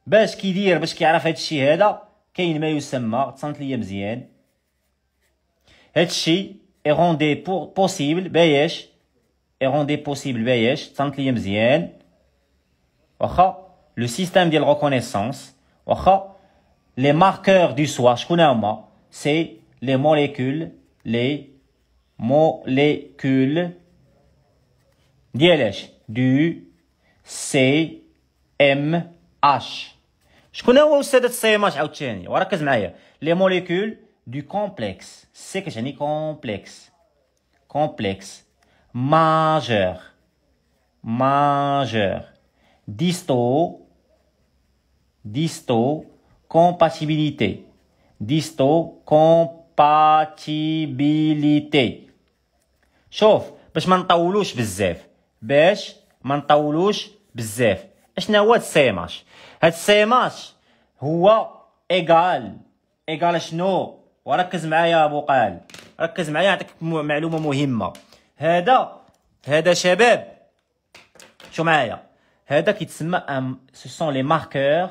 باش كيدير باش كيعرف هاد الشيء هذا كاين ما يسمى تصنت ليا مزيان هاد الشيء اي روندي بوسيبل باياش اي روندي بوسيبل باياش تصنت ليا مزيان واخا لو سيستيم ديال ريكونيسونس واخا les marqueurs du je soi, c'est les molécules, les molécules du m CMH. Je connais c'est le CMH, les molécules du complexe. C'est que j'ai dit complexe. Complexe. Majeur. Majeur. Disto. Disto. compatibilité. ديستو compatibilité. شوف باش ما نطولوش بزاف باش ما نطولوش بزاف اشنا هو هاد السيماش هاد السيماش هو ايغال ايغال شنو وركز معايا ابو قال ركز معايا نعطيك معلومه مهمه هذا هذا شباب شو معايا هذا كيتسمى ام سو سون لي ماركور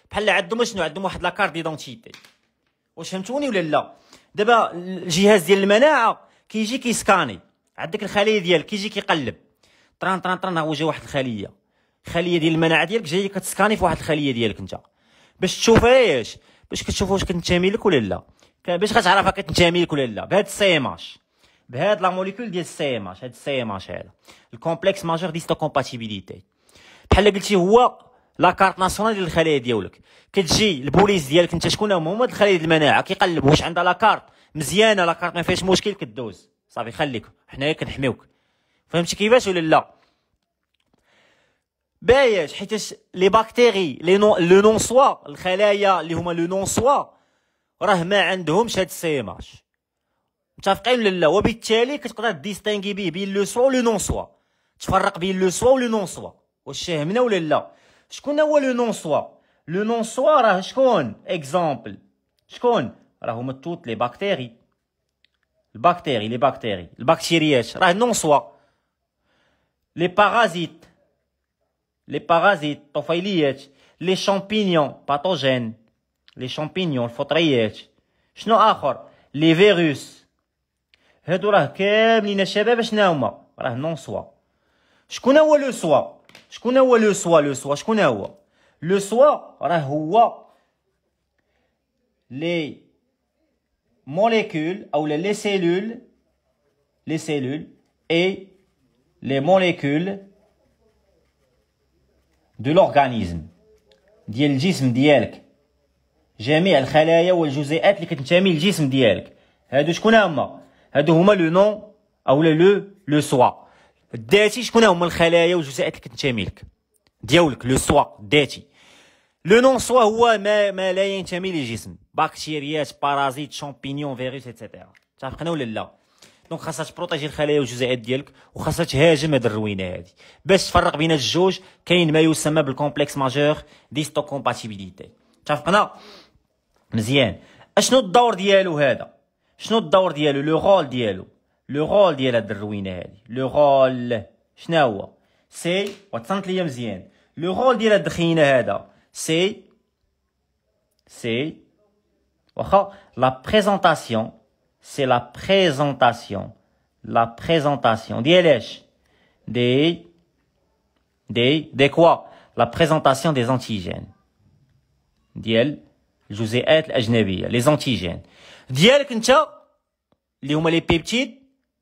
بحال عندهم شنو عندهم واحد لاكارت ديدونتيتي واش فهمتوني ولا لا دابا الجهاز ديال المناعه كيجي كيسكاني عندك الخليه ديالك كيجي كيقلب طران طران طران هو جا واحد الخليه الخليه ديال المناعه ديالك جايه كتسكاني في واحد الخليه ديالك انت باش تشوفها ايش باش كتشوف واش كتنتمي لك ولا لا باش غتعرفها كتنتمي لك ولا لا بهاد السي ام اش بهاد لا موليكول ديال السي ام اش هاد السي ام اش هذا الكومبلكس ماجور ديستو كومباتيبيليتي بحال قلتي هو لاكارت ناسيونال ديال الخلايا ديالك كتجي البوليس ديالك انت شكون هما هما الخلايا ديال المناعه كيقلب واش عندها لاكارت مزيانه لاكارت ما فيهاش مشكل كدوز صافي خليك حنايا كنحميوك فهمتي كيفاش ولا لا بايش حيتاش لي باكتيري لي نو لو نون سوا الخلايا اللي هما لو نون سوا راه ما عندهمش هاد السي ام متفقين ولا لا وبالتالي كتقدر ديستينغي بيه بين لو سوا ولو نون سوا تفرق بين لو سوا ولو نون سوا واش فهمنا ولا لا Je connais le nom soit. Le nom soit, je connais. Exemple, je connais. Alors, on toutes les bactéries. Les bactéries, les bactéries, les bactéries. Non soit. Les parasites, les parasites. Les champignons pathogènes, les champignons. les faut travailler. Je ne vois Les virus. Regardez, les nerfs, les nerfs. Non soit. Je connais où le soit. شكون هو لو سوا لو سوا شكون هو لو سوا راه هو لي موليكول او لي سيلول لي سيلول اي لي موليكول دو لورغانيزم ديال الجسم ديالك جميع الخلايا والجزيئات اللي كتنتمي للجسم ديالك هادو شكون هما هادو هما لو نون او لو لو سوا الذاتي شكون هما الخلايا والجزيئات اللي كتنتمي لك ديالك لو سوا الذاتي لو نون سوا هو ما, ما لا ينتمي للجسم بكتيريات بارازيت شامبينيون فيروس اتسيتيرا اتفقنا ولا لا دونك خاصها تبروتيجي الخلايا والجزيئات ديالك وخاصها تهاجم هاد الروينه هادي باش تفرق بين الجوج كاين ما يسمى بالكومبلكس ماجور ديستو كومباتيبيليتي اتفقنا مزيان اشنو الدور ديالو هذا شنو الدور ديالو لو رول ديالو Le rôle de la Le rôle, c'est Le rôle la c'est c'est La présentation, c'est la présentation, la présentation d'ielch, des des quoi? La présentation des antigènes. Les antigènes. Les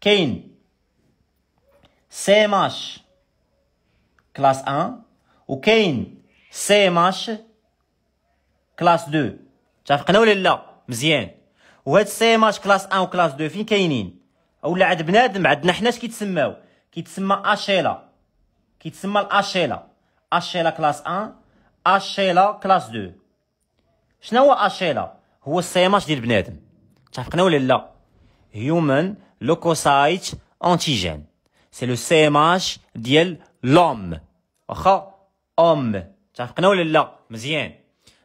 كاين سي ماش كلاس 1 وكاين سي ماش كلاس 2 متفقنا ولا لا مزيان وهاد سي ماش كلاس 1 وكلاس 2 فين كاينين اولا عند بنادم عندنا حنا اش كيتسماو كيتسمى اشيلا كيتسمى الاشيلا اشيلا كلاس 1 اشيلا كلاس 2 شنو هو اشيلا هو السي ماش ديال بنادم اتفقنا ولا لا هيومن leukocyte antigène. C'est le CMH de l'homme. واخا homme. تفقنا ولا لا؟ مزيان.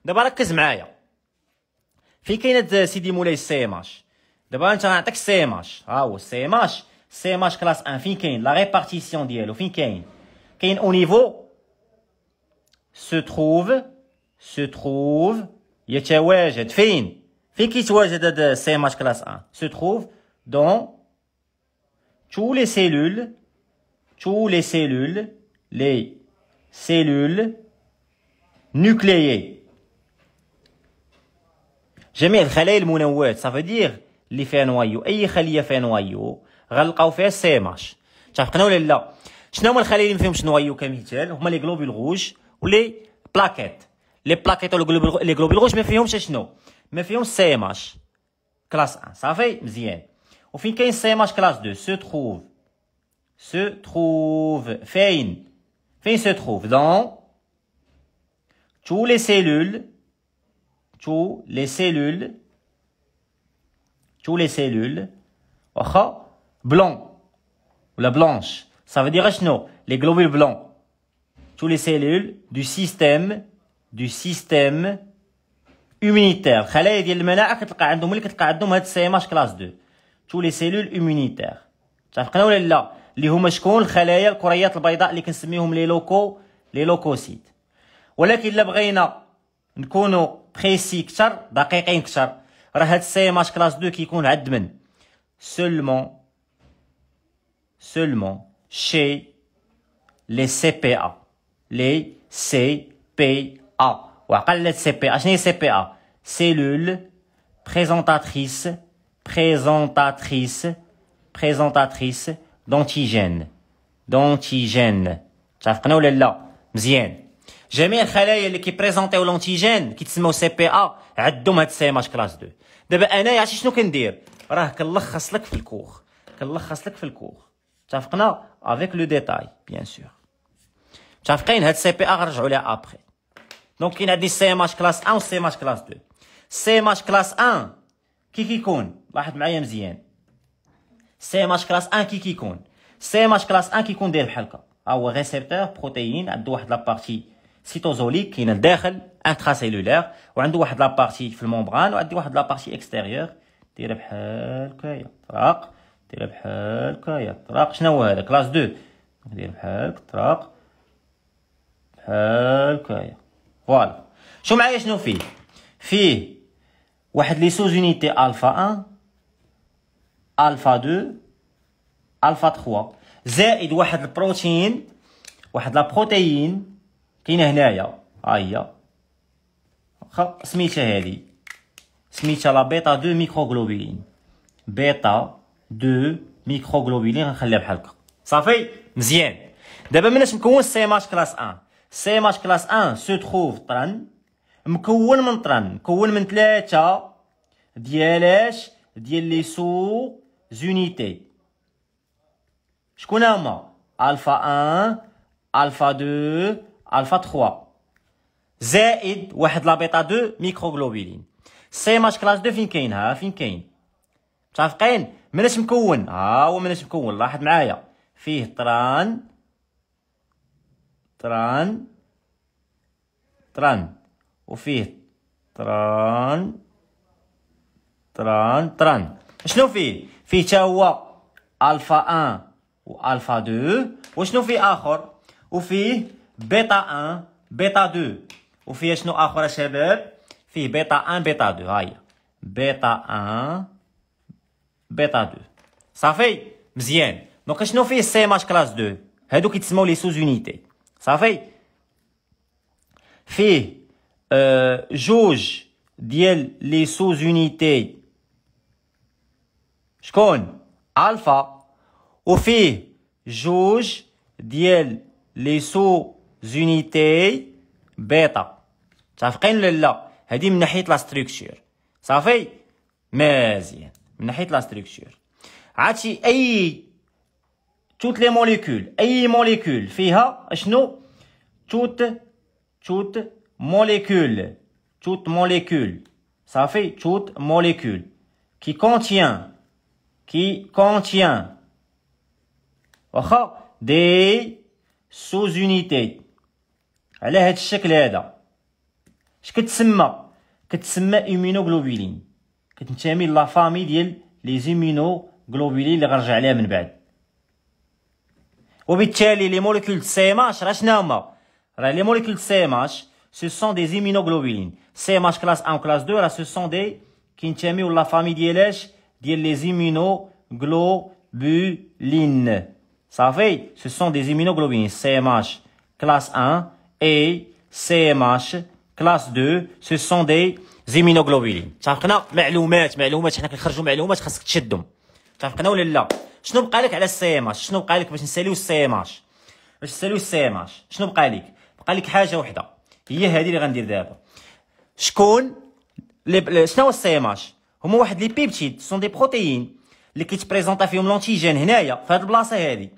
دابا ركز معايا. كاينه سيدي مولاي دابا انت غنعطيك ها هو كلاس 1 فين كاين لا ريبارتيسيون ديالو فين كاين كاين se trouve se trouve يتواجد فين فين كيتواجد هذا كلاس 1 se trouve dans tous les cellules, tous les cellules, les cellules nucléées. جميع الخلايا المنوات صافي دير اللي فيها نوايو اي خليه فيها نوايو غنلقاو فيها سي ماش اتفقنا ولا لا شنو هما الخلايا اللي ما فيهمش نوايو كمثال هما لي غلوبول غوج ولي بلاكيت لي بلاكيت ولي غلوبول غوج ما فيهمش شنو ما فيهمش سي ماش كلاس 1 صافي مزيان où est-ce qu'un CMH classe 2 se trouve Se trouve... Où est se trouve Dans... tous les cellules... tous les cellules... tous les cellules... Où est-ce qu'il Blanc. Ou la blanche. Ça veut dire quoi Les globules blancs. tous les cellules du système... Du système... immunitaire Les cellules qui sont dans le CMH classe 2. تو لي سيلول امونيتير تعرفنا ولا لا اللي هما شكون الخلايا الكريات البيضاء اللي كنسميهم لي لوكو لي لوكوسيت ولكن الا بغينا نكونوا بريسي كثر دقيقين كثر راه هاد السي ماش كلاس 2 كيكون عد من سولمون سولمون شي لي سي بي ا لي سي بي ا وعقلت سي بي ا شنو هي سي بي ا سيلول بريزونطاتريس présentatrice, présentatrice d'antigène. D'antigène. Tchafkna ou lella? Mzien. J'aime les chalais qui présentaient l'antigène, qui t'sma au CPA, à d'homme à CMH classe 2. D'abord, ana, y'a chichno ah, qu'en dire. Rah, qu'Allah khaslak fil cours. Qu'Allah khaslak fil cours. Tchafkna, avec le détail, bien sûr. Tchafkain, had CPA, rajou la après. Donc, il y a des CMH classe 1 ou CMH classe 2. CMH classe 1, qui qui compte? لاحظ معايا مزيان سي ماش كلاس ان كي كيكون سي ماش كلاس ان كيكون داير بحال هكا ها هو ريسيبتور بروتيين عنده واحد لابارتي سيتوزوليك كاينه لداخل سيلولير وعنده واحد لابارتي في المومبران وعندي واحد لابارتي اكستيريور دايره بحال هكايا طراق دايره بحال هكايا طراق شنو هو هذا كلاس 2 داير بحال طراق بحال هكايا فوالا شو معايا شنو فيه فيه واحد لي سوز يونيتي الفا 1 الفا 2 الفا 3 زائد واحد البروتين واحد لا بروتين كاينه هنايا ها هي واخا سميتها هذه سميتها لا بيتا 2 ميكروغلوبولين بيتا 2 ميكروغلوبولين غنخليها بحال هكا صافي مزيان دابا مناش مكون سي ماش كلاس 1 سي ماش كلاس 1 سو تروف طران مكون من طران مكون من ثلاثه ديال اش ديال لي سوق زونيتي شكون هما الفا 1 الفا 2 الفا 3 زائد واحد لابيتا 2 ميكروغلوبولين سي ماش كلاس 2 فين كاين ها فين كاين متفقين مناش مكون ها هو مناش مكون لاحظ معايا فيه تران تران تران وفيه تران تران تران شنو فيه فيه تا هو الفا 1 والفا 2 وشنو فيه اخر وفيه بيتا 1 بيتا 2 وفيه شنو اخر يا شباب فيه بيتا 1 بيتا 2 هاهي بيتا 1 بيتا 2 صافي مزيان دونك شنو فيه سي ماش كلاس 2 هادو كيتسموا لي سوز يونيتي صافي فيه أه جوج ديال لي سوز يونيتي Alpha ou fait diel, les sous unités bêta. Ça fait qu'elle est là. Elle dit, la structure. Ça fait mazzi. la structure. Ati, aïe, toutes les molécules, aïe, molécules, fia, a chnou, toutes, toutes molécules, toutes molécules, ça fait toutes molécules qui contient qui contient des sous-unités. Allez, vérifiez. Je ne sais pas si c'est sont les ne sais pas si c'est immunoglobuline. Je ne sais pas si c'est immunoglobuline. Les molécules CMH, ce sont des immunoglobulines. CMH classe 1, classe 2, ce sont des quince mille la famille DLH. ديال لي زيمينو غلوبولين صافي سو سون دي ام اش كلاس 1 اي سي ام اش كلاس 2 سو سون دي زيمينو غلوبولين اتفقنا معلومات معلومات حنا كنخرجوا معلومات خاصك تشدهم اتفقنا ولا لا شنو بقى لك على السي ام اش شنو بقى لك باش نساليو السي ام اش باش نساليو السي ام اش شنو بقى لك بقى لك حاجه وحده هي هذه اللي غندير دابا شكون لي شنو هو السي ام اش هما واحد لي بيبتيد سون دي بروتيين اللي كيتبريزونطا فيهم لونتيجين هنايا في هاد البلاصه هادي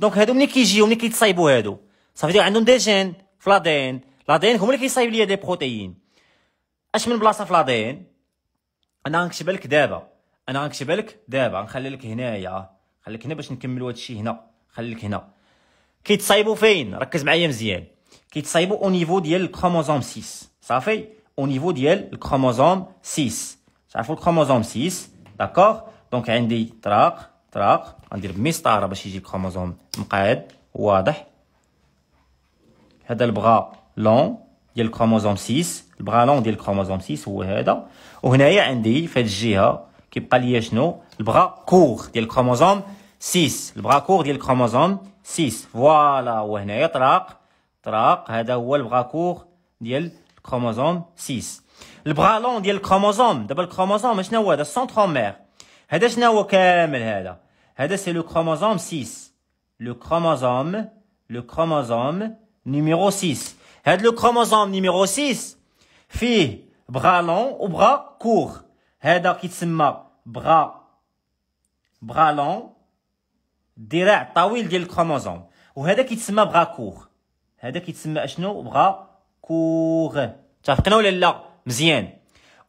دونك هادو ملي كيجيو ملي كيتصايبو هادو صافي دي عندهم دي جين في لادين لادين هما اللي كيصايب ليا دي بروتيين اش من بلاصه في لادين انا غنكتبها لك دابا انا غنكتبها لك دابا نخلي لك هنايا خليك هنا باش نكملوا هادشي هنا خليك هنا كيتصايبو فين ركز معايا مزيان كيتصايبو او نيفو ديال الكروموزوم 6 صافي او نيفو ديال الكروموزوم 6 تعرفوا الكروموزوم 6 داكوغ دونك عندي طراق طراق غندير بمسطره باش يجي الكروموزوم مقاد واضح هذا البغا لون ديال الكروموزوم 6 البغا لون ديال الكروموزوم 6 هو هذا وهنايا عندي في هذه الجهه كيبقى ليا شنو البغا كور ديال الكروموزوم 6 البغا كور ديال الكروموزوم 6 فوالا وهنايا طراق طراق هذا هو البغا كور ديال الكروموزوم 6 البغالون ديال الكروموزوم دابا الكروموزوم شنو هو هذا السونترومير هذا شنو هو كامل هذا هذا سي لو كروموزوم 6 لو كروموزوم لو كروموزوم نيميرو 6 هذا لو كروموزوم نيميرو 6 فيه بغا لون وبغا كور هذا كيتسمى بغا بغا لون طويل ديال الكروموزوم وهذا كيتسمى بغا كور هذا كيتسمى اشنو بغا كور اتفقنا ولا لا مزيان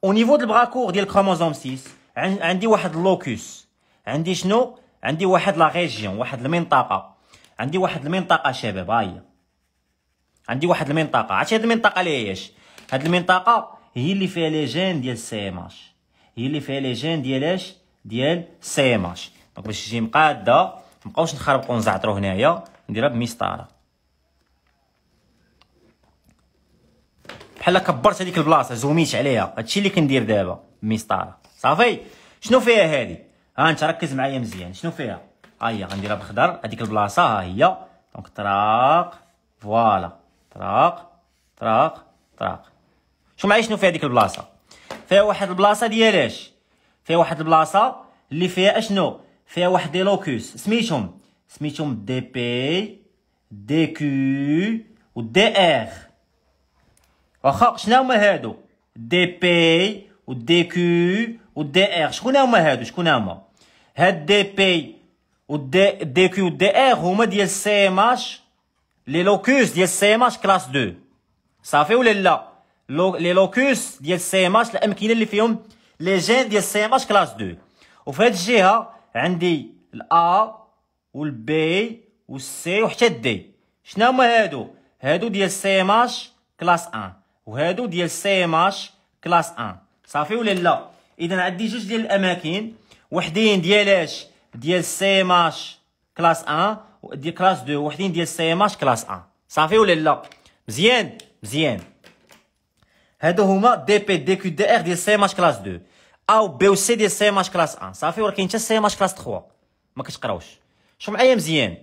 او نيفو د البراكور ديال كروموزوم 6 عندي واحد اللوكوس عندي شنو عندي واحد لا ريجيون واحد المنطقه عندي واحد المنطقه شباب هاهي عندي واحد المنطقه عرفتي هاد المنطقه اللي هيش هاد المنطقه هي اللي فيها لي جين ديال سي ام اش هي اللي فيها لي جين ديال اش ديال سي ام اش دونك باش تجي مقاده مابقاوش نخربقو نزعطرو هنايا نديرها بمسطره بحال كبرت هذيك البلاصه زوميت عليها هادشي اللي كندير دابا مسطره صافي شنو فيها هادي ها انت ركز معايا مزيان شنو فيها ها هي غنديرها بخضر هذيك البلاصه ها هي دونك طراق فوالا طراق طراق طراق شو معايا شنو فيها هذيك البلاصه فيها واحد البلاصه ديال اش فيها واحد البلاصه اللي فيها اشنو فيها واحد دي لوكوس سميتهم سميتهم دي بي دي كيو ودي ار واخا شنو هما هادو دي بي و كي كيو دي ار شكون هما هادو شكون هما هاد دي بي و دي كيو دي ار هما ديال سي ام اش لي لوكوس ديال سي ام اش كلاس 2 صافي ولا لا لي لوكوس ديال سي ام اش الامكنه اللي فيهم لي جين ديال سي ام اش كلاس 2 وفي هاد الجهه عندي الا والبي والسي وحتى الدي شنو هما هادو هادو ديال سي ام اش كلاس 1 وهادو ديال سي ام اش كلاس 1 صافي ولا لا اذا عندي جوج ديال الاماكن وحدين ديال اش ديال سي ام اش كلاس 1 وديال كلاس 2 وحدين ديال سي ام اش كلاس 1 صافي ولا لا مزيان مزيان هادو هما دي بي دي كيو دي ار ديال سي ام اش كلاس 2 او بي و سي ديال سي ام اش كلاس 1 صافي ولكن حتى سي ام اش كلاس 3 ما كتقراوش شو معايا مزيان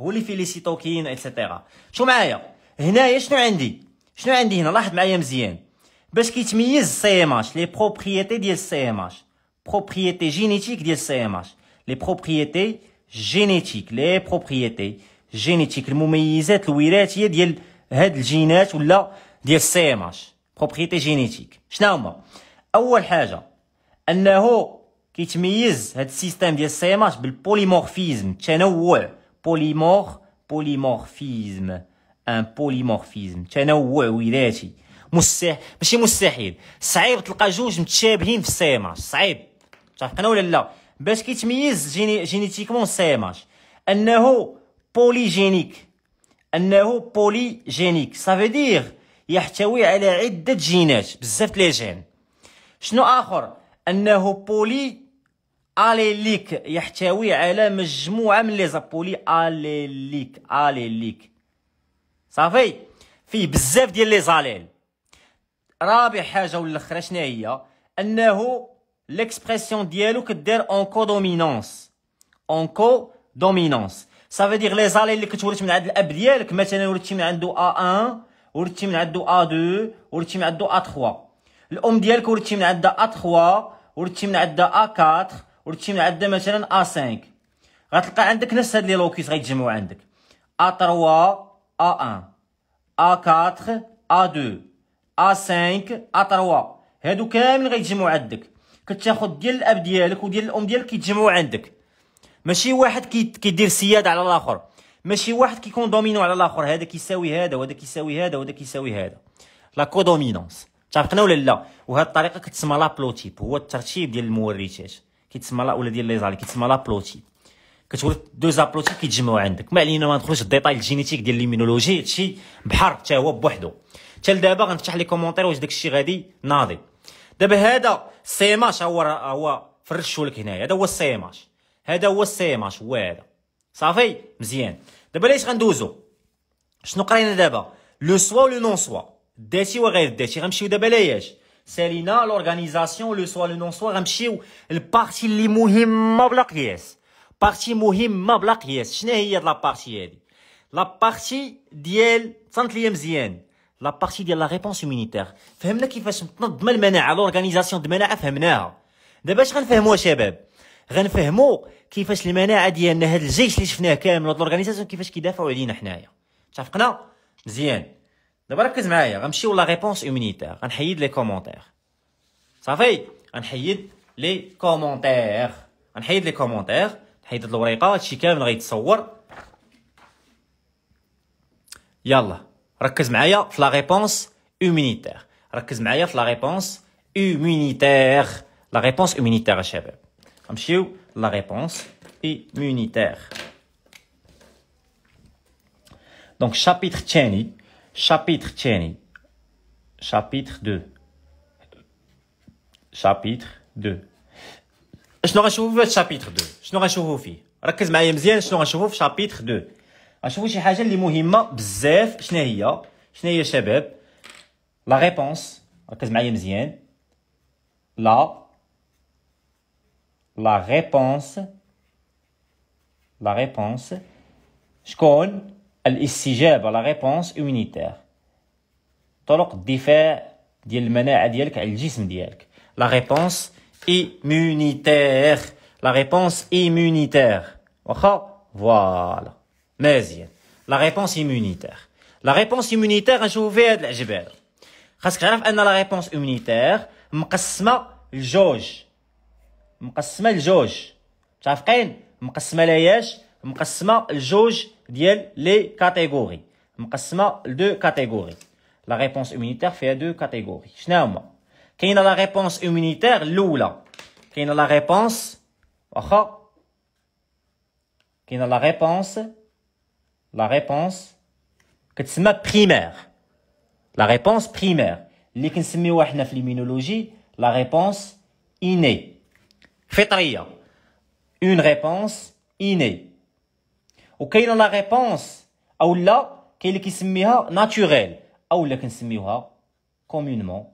هو اللي فيه لي سيتوكين اتسيتيرا شو معايا هنايا شنو عندي شنو عندي هنا لاحظ معايا مزيان باش كيتميز السي ام اش لي بروبريتي ديال السي ام اش بروبريتي جينيتيك ديال السي ام اش لي بروبريتي جينيتيك لي بروبريتي جينيتيك المميزات الوراثيه ديال هاد الجينات ولا ديال السي ام اش بروبريتي جينيتيك شنو هما اول حاجه انه كيتميز هاد السيستيم ديال السي ام اش بالبوليمورفيزم التنوع بوليمور بوليمورفيزم ان آه، بوليمورفيزم تنوع وراثي مستح ماشي مستحيل صعيب تلقى جوج متشابهين في السيماج صعيب متفقنا ولا لا باش كيتميز جيني... جينيتيكمون السيماج انه بوليجينيك انه بوليجينيك سافي دير يحتوي على عده جينات بزاف لي جين شنو اخر انه بولي اليليك يحتوي على مجموعه من لي زابولي اليليك اليليك صافي فيه بزاف ديال لي زاليل رابع حاجه والاخره شنو هي انه ليكسبرسيون ديالو كدير اون كو دومينونس اون كو دومينونس صافي دير لي زاليل اللي كتورث من عند الاب ديالك مثلا ورثتي من عندو ا1 ورثتي من عندو ا2 ورثتي من عندو ا3 الام ديالك ورثتي من عندها ا3 ورثتي من عندها ا4 ورثتي من عندها مثلا ا5 غتلقى عندك نفس هاد لي لوكيس غيتجمعوا عندك ا3 A1 A4 A2 A5 A3 هادو كامل غيتجمعو عندك كتاخد ديال الاب ديالك وديال الام ديالك كيتجمعو عندك ماشي واحد كيدير سيادة على الاخر ماشي واحد كيكون دومينو على الاخر هذا كيساوي هذا وهذا كيساوي هذا وهذا كيساوي هذا لا كو دومينونس اتفقنا ولا لا وهاد الطريقه كتسمى لا بلوتيب هو الترتيب ديال المورثات كيتسمى ولا ديال لي زالي كيتسمى لا بلوتيب كتقول دو زابلوتي كيتجمعوا عندك ما علينا ما ندخلوش الديتاي الجينيتيك ديال ليمينولوجي هادشي بحر حتى هو بوحدو حتى لدابا غنفتح لي كومونتير واش داكشي غادي ناضي دابا هذا سيماش هو هو فرشوا لك هنايا هذا هو السيماش هذا هو السيماش هو هذا صافي مزيان دابا ليش غندوزو شنو قرينا دابا لو سوا ولو نون سوا الذاتي وغير الذاتي غنمشيو دابا لياش سالينا لورغانيزاسيون لو سوا لو نون سوا غنمشيو البارتي اللي مهمه بلا قياس بارتي مهمه بلا قياس شنو هي لا بارتي هادي لا بارتي ديال تصنت ليا مزيان لا بارتي ديال لا ريبونس هيومينيتير فهمنا كيفاش تنظم المناعه لورغانيزاسيون د المناعه فهمناها دابا اش غنفهموا شباب غنفهموا كيفاش المناعه ديالنا هاد الجيش اللي شفناه كامل هاد لورغانيزاسيون كيفاش كيدافعوا علينا حنايا اتفقنا مزيان دابا ركز معايا غنمشيو لا ريبونس هيومينيتير غنحيد لي كومونتير صافي غنحيد لي كومونتير غنحيد لي كومونتير la réponse immunitaire. la réponse immunitaire. La réponse immunitaire, la réponse immunitaire. Donc, chapitre Chapitre Chapitre 2. Chapitre 2. شنو غنشوفو في هاد الشابيتر 2 شنو غنشوفو فيه ركز معايا مزيان شنو غنشوفو في شابيتر 2 غنشوفو شي حاجه اللي مهمه بزاف شنو هي شنو هي شباب لا ريبونس ركز معايا مزيان لا لا ريبونس لا ريبونس شكون الاستجابه لا ريبونس اونيتير طرق الدفاع ديال المناعه ديالك على الجسم ديالك لا ريبونس immunitaire. La réponse immunitaire. Voilà. mais la réponse immunitaire. la réponse immunitaire نشوفوا فيها la العجبال خاصك تعرف ان la réponse immunitaire مقسمه لجوج مقسمه لجوج متفقين la le مقسمه لجوج ديال لي كاتيجوري مقسمه deux catégories. La réponse immunitaire فيها دو كاتيجوري شنو quand il y a la réponse immunitaire, l'oula. Quand il y a la réponse, aha. Quand il y a la réponse, la réponse, que tu primaire. La réponse primaire. Ce se met en l'immunologie, la réponse innée. Fétria. Une réponse innée. Ok, a la réponse, qui est ce qui se met naturelle. Ou qu'est-ce qui se communément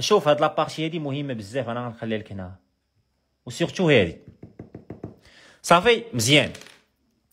شوف هاد لابارتي هادي مهمه بزاف انا غنخليها لك هنا وسيرتو هادي صافي مزيان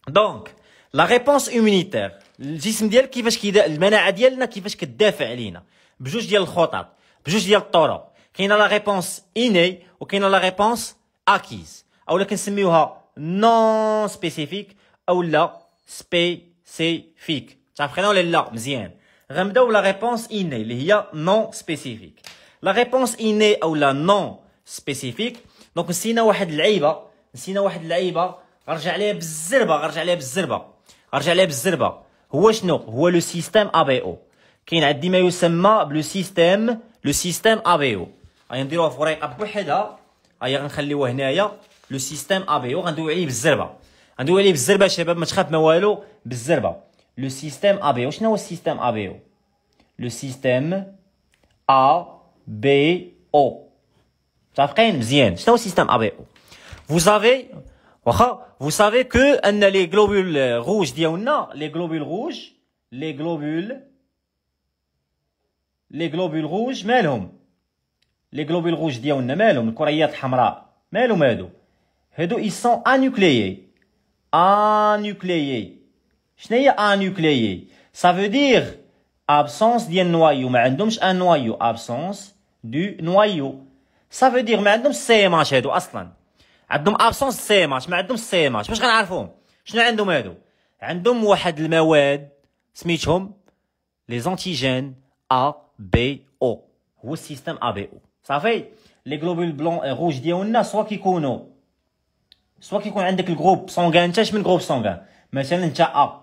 دونك لا ريبونس اومينيتير الجسم ديالك كيفاش كيدا المناعه ديالنا كيفاش كدافع علينا بجوج ديال الخطط بجوج ديال الطرق كاينه لا ريبونس اني وكاينه لا ريبونس اكيز اولا كنسميوها نون سبيسيفيك اولا سبيسيفيك تعرف ولا لا مزيان غنبداو لا ريبونس اني اللي هي نون سبيسيفيك لا ريبونس اني او لا نون سبيسيفيك دونك نسينا واحد اللعيبه نسينا واحد اللعيبه غنرجع عليها بالزربه غنرجع عليها بالزربه غنرجع عليها بالزربه هو شنو هو لو سيستيم ا بي او كاين عندي ما يسمى بلو سيستيم لو سيستيم ا بي او غنديروها في ورقه بوحدها هيا غنخليوها هنايا لو سيستيم ا بي او غندوي عليه بالزربه غندوي عليه بالزربه شباب ما تخاف ما والو بالزربه لو سيستيم ا بي او شنو هو السيستيم ا بي او لو سيستيم ا B, O. C'est un système A, B, O. Vous savez, vous savez que les globules rouges, les globules rouges, les globules, les globules rouges, مالهم Les globules rouges ديالنا مالهم الكريات الحمراء مالهم هادو هادو ils sont anucléés anucléés شنو هي anucléés ça veut dire absence ديال noyau ما عندهمش un noyau absence دو نوايو صافي دير ما عندهمش السي ماش هادو اصلا عندهم ابسونس ام ماش ما عندهمش السي ماش باش غنعرفوهم شنو عندهم هادو عندهم واحد المواد سميتهم لي زونتيجين ا بي او هو السيستم ا بي او صافي لي غلوبول بلون روج ديالنا سوا كيكونوا سوا كيكون عندك الجروب سونغان انت من جروب سونغان مثلا انت ا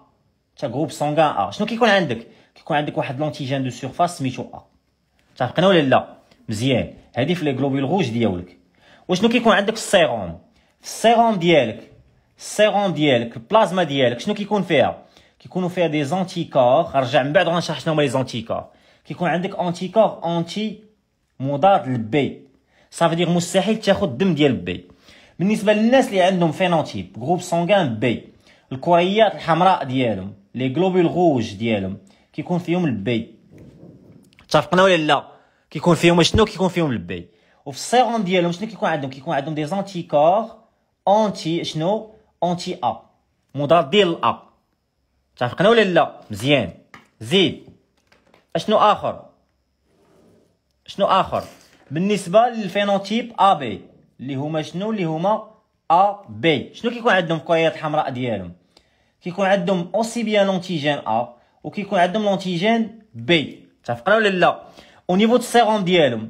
تا جروب سونغان ا شنو كيكون عندك كيكون عندك واحد لونتيجين دو سيرفاس سميتو ا تفقنا ولا لا مزيان هذه في لي غلوبول غوج ديالك وشنو كيكون عندك السيروم في السيروم ديالك السيروم ديالك البلازما ديالك شنو كيكون فيها كيكونوا فيها دي زانتيكور رجع من بعد غنشرح شنو هما لي زانتيكور كيكون عندك انتيكور انتي مضاد للبي صافي دير مستحيل تاخذ الدم ديال بي بالنسبه للناس اللي عندهم فينوتيب جروب سانغان بي الكريات الحمراء ديالهم لي غلوبول غوج ديالهم كيكون فيهم البي اتفقنا ولا لا كيكون فيهم شنو كيكون فيهم البي وفي السيروم ديالهم شنو كيكون عندهم كيكون عندهم دي زونتي كور اونتي شنو اونتي ا مضاد ديال الا اتفقنا ولا لا مزيان زيد اشنو اخر شنو اخر بالنسبه للفينوتيب ا بي اللي هما شنو اللي هما ا بي شنو كيكون عندهم في الكريات الحمراء ديالهم كيكون عندهم اوسي بيان لونتيجين ا وكيكون عندهم لونتيجين بي اتفقنا ولا لا au niveau de sérum ديالهم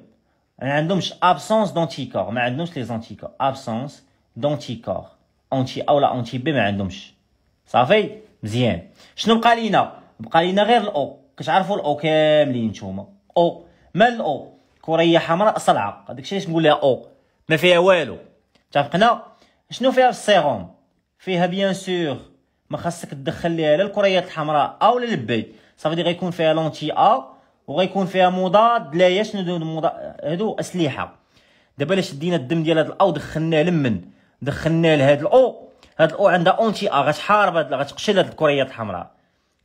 عندهمش ابسونس d'anticorps ما عندهمش لي anticorps ابسونس d'anticorps اونتي او لا اونتي بي ما عندهمش صافي مزيان شنو بقى لينا بقى لينا غير الاو كتعرفوا الاو كاملين نتوما او مال الاو كريه حمراء صلعه هذاك الشيء نقول لها او ما فيها والو اتفقنا شنو فيها في السيروم فيها بيان سور ما خاصك تدخل ليها لا الكريات الحمراء او لا البي صافي غيكون فيها لونتي ا وغيكون فيها مضاد لا يشند المضاد هادو اسلحه دابا الا شدينا الدم ديال هاد الاو دخلناه لمن دخلناه لهاد الاو هاد الاو عندها اونتي ا آه، غتحارب هاد غتقشل هاد الكريات الحمراء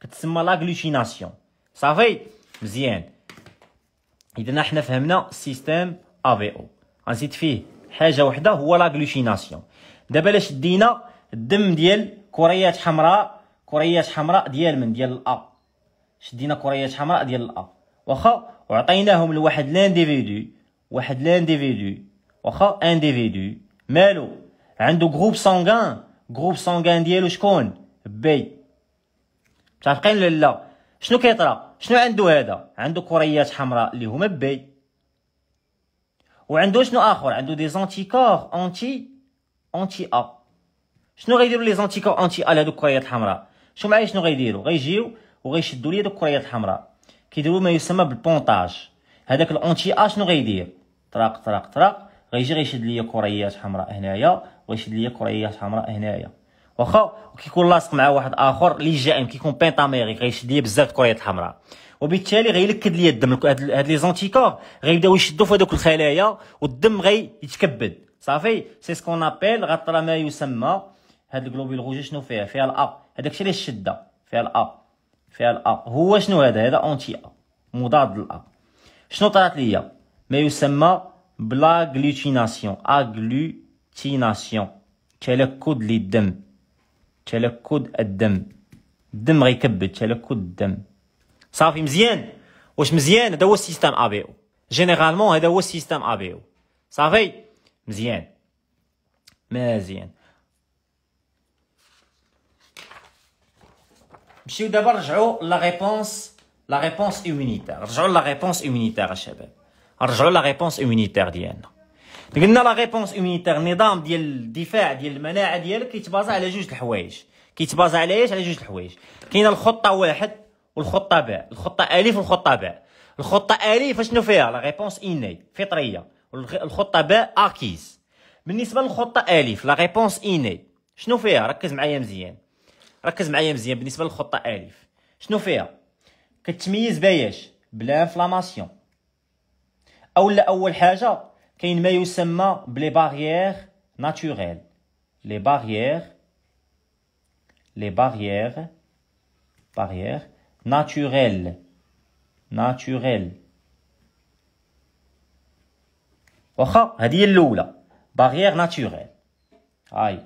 كتسمى لاغلوشيناسيون صافي مزيان اذا حنا فهمنا السيستيم ا في او غنزيد فيه حاجه وحده هو لاغلوشيناسيون دابا الا شدينا الدم ديال كريات حمراء كريات حمراء ديال من ديال الا شدينا كريات حمراء ديال الا واخا وعطيناهم لواحد لانديفيدو واحد لانديفيدو واخا انديفيدو مالو عنده جروب سانغان جروب سانغان ديالو شكون بي متفقين ولا لا شنو كيطرا شنو عنده هذا عنده كريات حمراء اللي هما بي وعنده شنو اخر عنده دي زانتيكور انتي انتي ا شنو غيديروا لي زانتيكور انتي ا لهذوك الكريات الحمراء شو معايا شنو غيديروا غيجيو وغيشدوا لي دوك الكريات الحمراء كيديروا ما يسمى بالبونتاج هذاك الاونتي ا شنو غيدير طراق طراق طراق غيجي غيشد ليا كريات حمراء هنايا ويشد ليا كريات حمراء هنايا واخا وكيكون لاصق مع واحد اخر اللي جائم كيكون بينطاميريك غيشد ليا بزاف كريات حمراء وبالتالي غيلكد ليا الدم هاد لي زونتيكور غيبداو يشدوا في هذوك الخلايا والدم غيتكبد صافي سي سكون ابيل غطرا ما يسمى هاد الجلوبيل غوجي شنو فيها فيها الا هذاك الشيء اللي الشده فيها الا فيها الأ هو شنو هذا هذا اونتي ا مضاد للا شنو طرات ليا ما يسمى بلاغلوتيناسيون اغلوتيناسيون تلكد للدم تلكد الدم الدم غيكبد تلكد الدم صافي مزيان واش مزيان هذا هو السيستم ابي او جينيرالمون هذا هو السيستم ابي او صافي مزيان مزيان نمشيو دابا نرجعو لا ريبونس لا ريبونس ايمونيتير رجعوا لا ريبونس ايمونيتير الشباب رجعوا لا ريبونس ايمونيتير ديالنا قلنا لا ريبونس ايمونيتير النظام ديال الدفاع ديال المناعه ديالك كيتبازا على جوج الحوايج كيتبازا على ايش على جوج الحوايج كاينه الخطه واحد والخطه باء الخطه الف والخطه باء الخطه الف شنو فيها لا ريبونس اني فطريه الخطه باء اكيز بالنسبه للخطه الف لا ريبونس اني شنو فيها ركز معايا مزيان ركز معايا مزيان بالنسبه للخطه الف شنو فيها كتميز باياش بلا انفلاماسيون اولا اول حاجه كاين ما يسمى بلي باريير ناتوريل لي باريير لي باريير باريير ناتوريل ناتوريل واخا هذه هي الاولى باريير ناتوريل هاي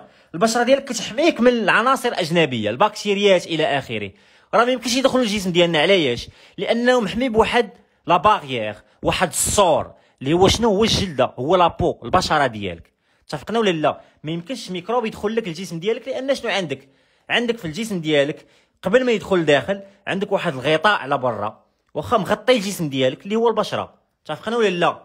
البشره ديالك كتحميك من العناصر الاجنبيه البكتيريات الى اخره راه ما يدخل يدخلوا للجسم ديالنا علاش لانه محمي بواحد لا باريير واحد السور اللي هو شنو هو الجلده هو لابو البشره ديالك اتفقنا ولا لا ما يمكنش ميكروب يدخل لك الجسم ديالك لان شنو عندك عندك في الجسم ديالك قبل ما يدخل لداخل عندك واحد الغطاء على برا واخا مغطي الجسم ديالك اللي هو البشره اتفقنا ولا لا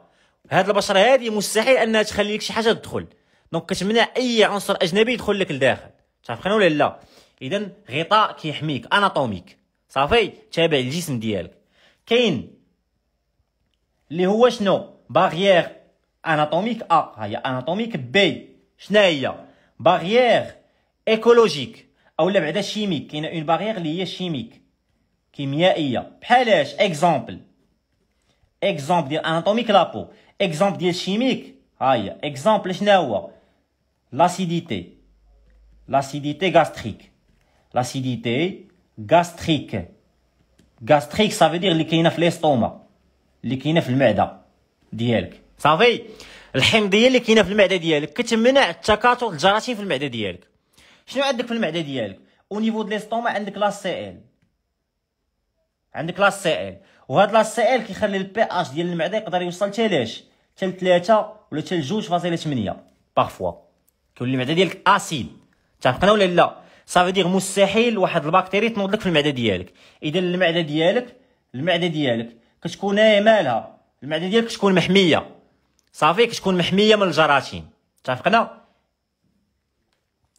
هاد البشره هذه مستحيل انها تخلي لك شي حاجه تدخل دونك كتمنع اي عنصر اجنبي يدخل لك لداخل متفقين ولا لا اذا غطاء كيحميك اناتوميك صافي تابع الجسم ديالك كاين اللي هو شنو باريير اناتوميك ا آه. هي اناتوميك بي شنو هي باريير ايكولوجيك اولا بعدا شيميك كاينه اون باريير اللي هي شيميك كيميائيه بحالاش اكزامبل اكزامبل ديال اناتوميك لابو اكزامبل ديال شيميك ها هي اكزامبل شنو هو L'acidité. L'acidité gastrique. L'acidité gastrique. Gastrique, ça veut dire اللي كاينه في l'estomac. اللي كاينه في المعده ديالك. صافي الحمضيه اللي كاينه في المعده ديالك كتمنع التكاثر الجراثيم في المعده ديالك. شنو عندك في المعده ديالك؟ او نيفو دو ليستوما عندك لا سي ال. عندك لا سي ال وهاد لا سي ال كيخلي البي اش ديال المعده يقدر يوصل حتى لاش حتى 3 ولا حتى 2.8 بارفوا كيولي المعده ديالك اسيد اتفقنا ولا لا صافي دير مستحيل واحد البكتيريا تنوض لك في المعده ديالك اذا المعده ديالك المعده ديالك كتكون مالها المعده ديالك كتكون محميه صافي كتكون محميه من الجراثيم اتفقنا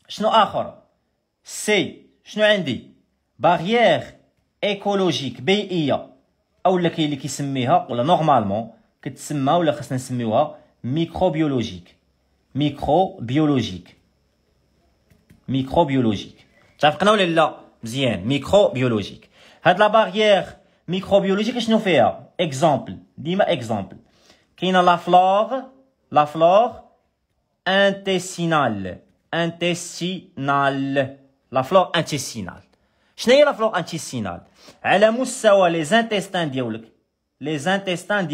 شنو اخر سي شنو عندي باريير ايكولوجيك بيئيه اولا كاين اللي كيسميها ولا نورمالمون كتسمى ولا خصنا نسميوها ميكروبيولوجيك microbiologique. Microbiologique. Tafkna ou l'illa? Bien. Microbiologique. Had la barrière microbiologique, qu'est-ce que nous faisons? Hein? Exemple. Dis-moi exemple. Qu'est-ce la flore? La flore intestinale. Intestinale. La flore intestinale. Qu'est-ce la flore intestinale? Elle les intestins Les intestins diaboliques. Les intestins.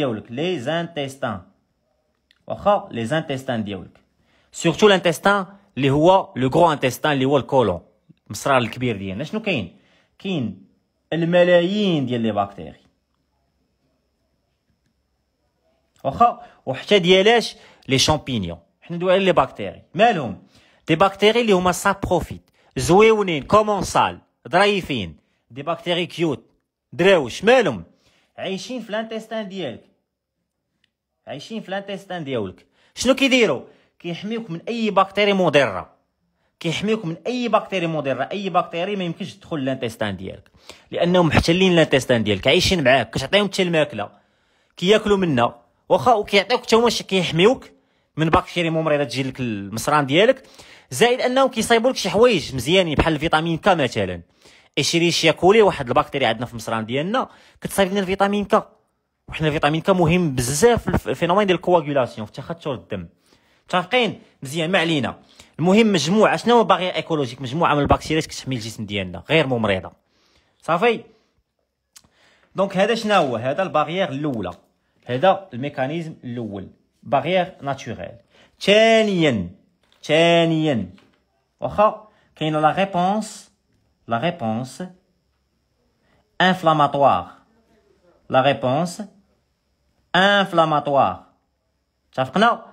Les intestins سورتو لانتيستان اللي هو لو غرو انتستان اللي هو الكولون المصرار الكبير ديالنا شنو كاين كاين الملايين ديال لي باكتيري واخا وحتى ديالاش لي شامبينيون حنا ندوي على لي باكتيري مالهم دي باكتيري اللي هما بروفيت زويونين كومونسال ضريفين دي باكتيري كيوت دراوش مالهم عايشين في لانتيستان ديالك عايشين في لانتيستان ديالك شنو كيديروا كيحميوك من اي بكتيريا مضره كيحميوك من اي بكتيريا مضره اي بكتيريا ما يمكنش تدخل لانتيستان ديالك لانهم محتلين لانتيستان ديالك عايشين معاك كتعطيهم حتى الماكله كياكلوا منا واخا وكيعطيوك حتى هما كيحميوك من بكتيريا ممرضه تجي لك المصران ديالك زائد انهم كيصايبوا لك شي حوايج مزيانين بحال الفيتامين كا مثلا اشيريشيا كولي واحد البكتيريا عندنا في المصران ديالنا كتصايب لنا الفيتامين كا وحنا الفيتامين كا مهم بزاف في الفينومين ديال الكواغولاسيون في تخثر الدم متفقين مزيان ما علينا المهم مجموعه شنو باغي ايكولوجيك مجموعه من البكتيريات كتحمي الجسم ديالنا غير ممرضه صافي دونك هذا شنو هو هذا الباريير الاولى هذا الميكانيزم الاول باريير ناتوريل ثانيا ثانيا واخا كاينه لا ريبونس لا ريبونس انفلاماتوار لا ريبونس انفلاماتوار اتفقنا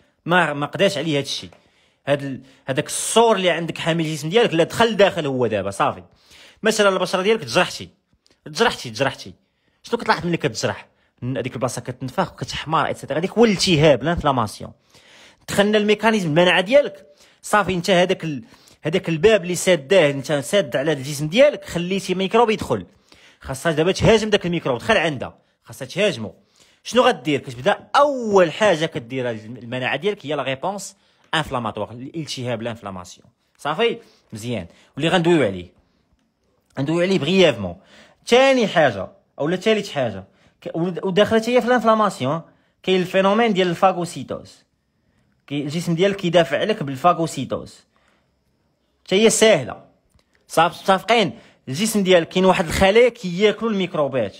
ما ما قداش عليه هذا الشيء هاد هذاك السور اللي عندك حامل الجسم ديالك لا دخل داخل هو دابا صافي مثلا البشره ديالك تجرحتي تجرحتي تجرحتي شنو كتلاحظ ملي كتجرح هذيك البلاصه كتنفخ وكتحمر ايتترا هذيك هو الالتهاب لانفلاماسيون دخلنا الميكانيزم المناعه ديالك صافي انت هذاك ال... هذاك الباب اللي ساداه انت ساد على الجسم ديالك خليتي ميكروب يدخل خاصها دابا تهاجم داك الميكروب دخل عندها خاصها تهاجمه شنو غدير كتبدا اول حاجه كديرها المناعه ديالك هي لا ريبونس انفلاماتوار الالتهاب لانفلاماسيون صافي مزيان واللي غندويو عليه غندويو عليه بريافمون ثاني حاجه اولا ثالث حاجه وداخله هي في الانفلاماسيون كاين الفينومين ديال الفاغوسيتوز الجسم ديالك كيدافع عليك بالفاغوسيتوز حتى هي ساهله صافي صافقين الجسم ديالك كاين واحد الخلايا كياكلوا الميكروبات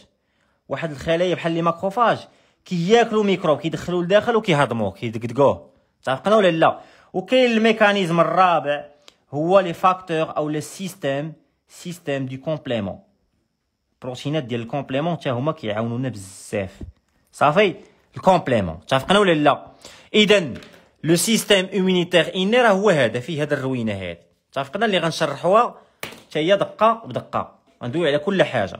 واحد الخلايا بحال لي ماكروفاج كياكلوا ميكروب كيدخلوا لداخل وكيهضموه كيدقدقوه تعرفنا ولا لا وكاين الميكانيزم الرابع هو لي فاكتور او لي سيستيم سيستيم دو كومبليمون البروتينات ديال الكومبليمون حتى هما كيعاونونا بزاف صافي الكومبليمون تعرفنا ولا لا اذا لو سيستيم امونيتير اني راه هو هذا فيه هذا الروينه هذه تعرفنا اللي غنشرحوها حتى هي دقه بدقه غندوي على كل حاجه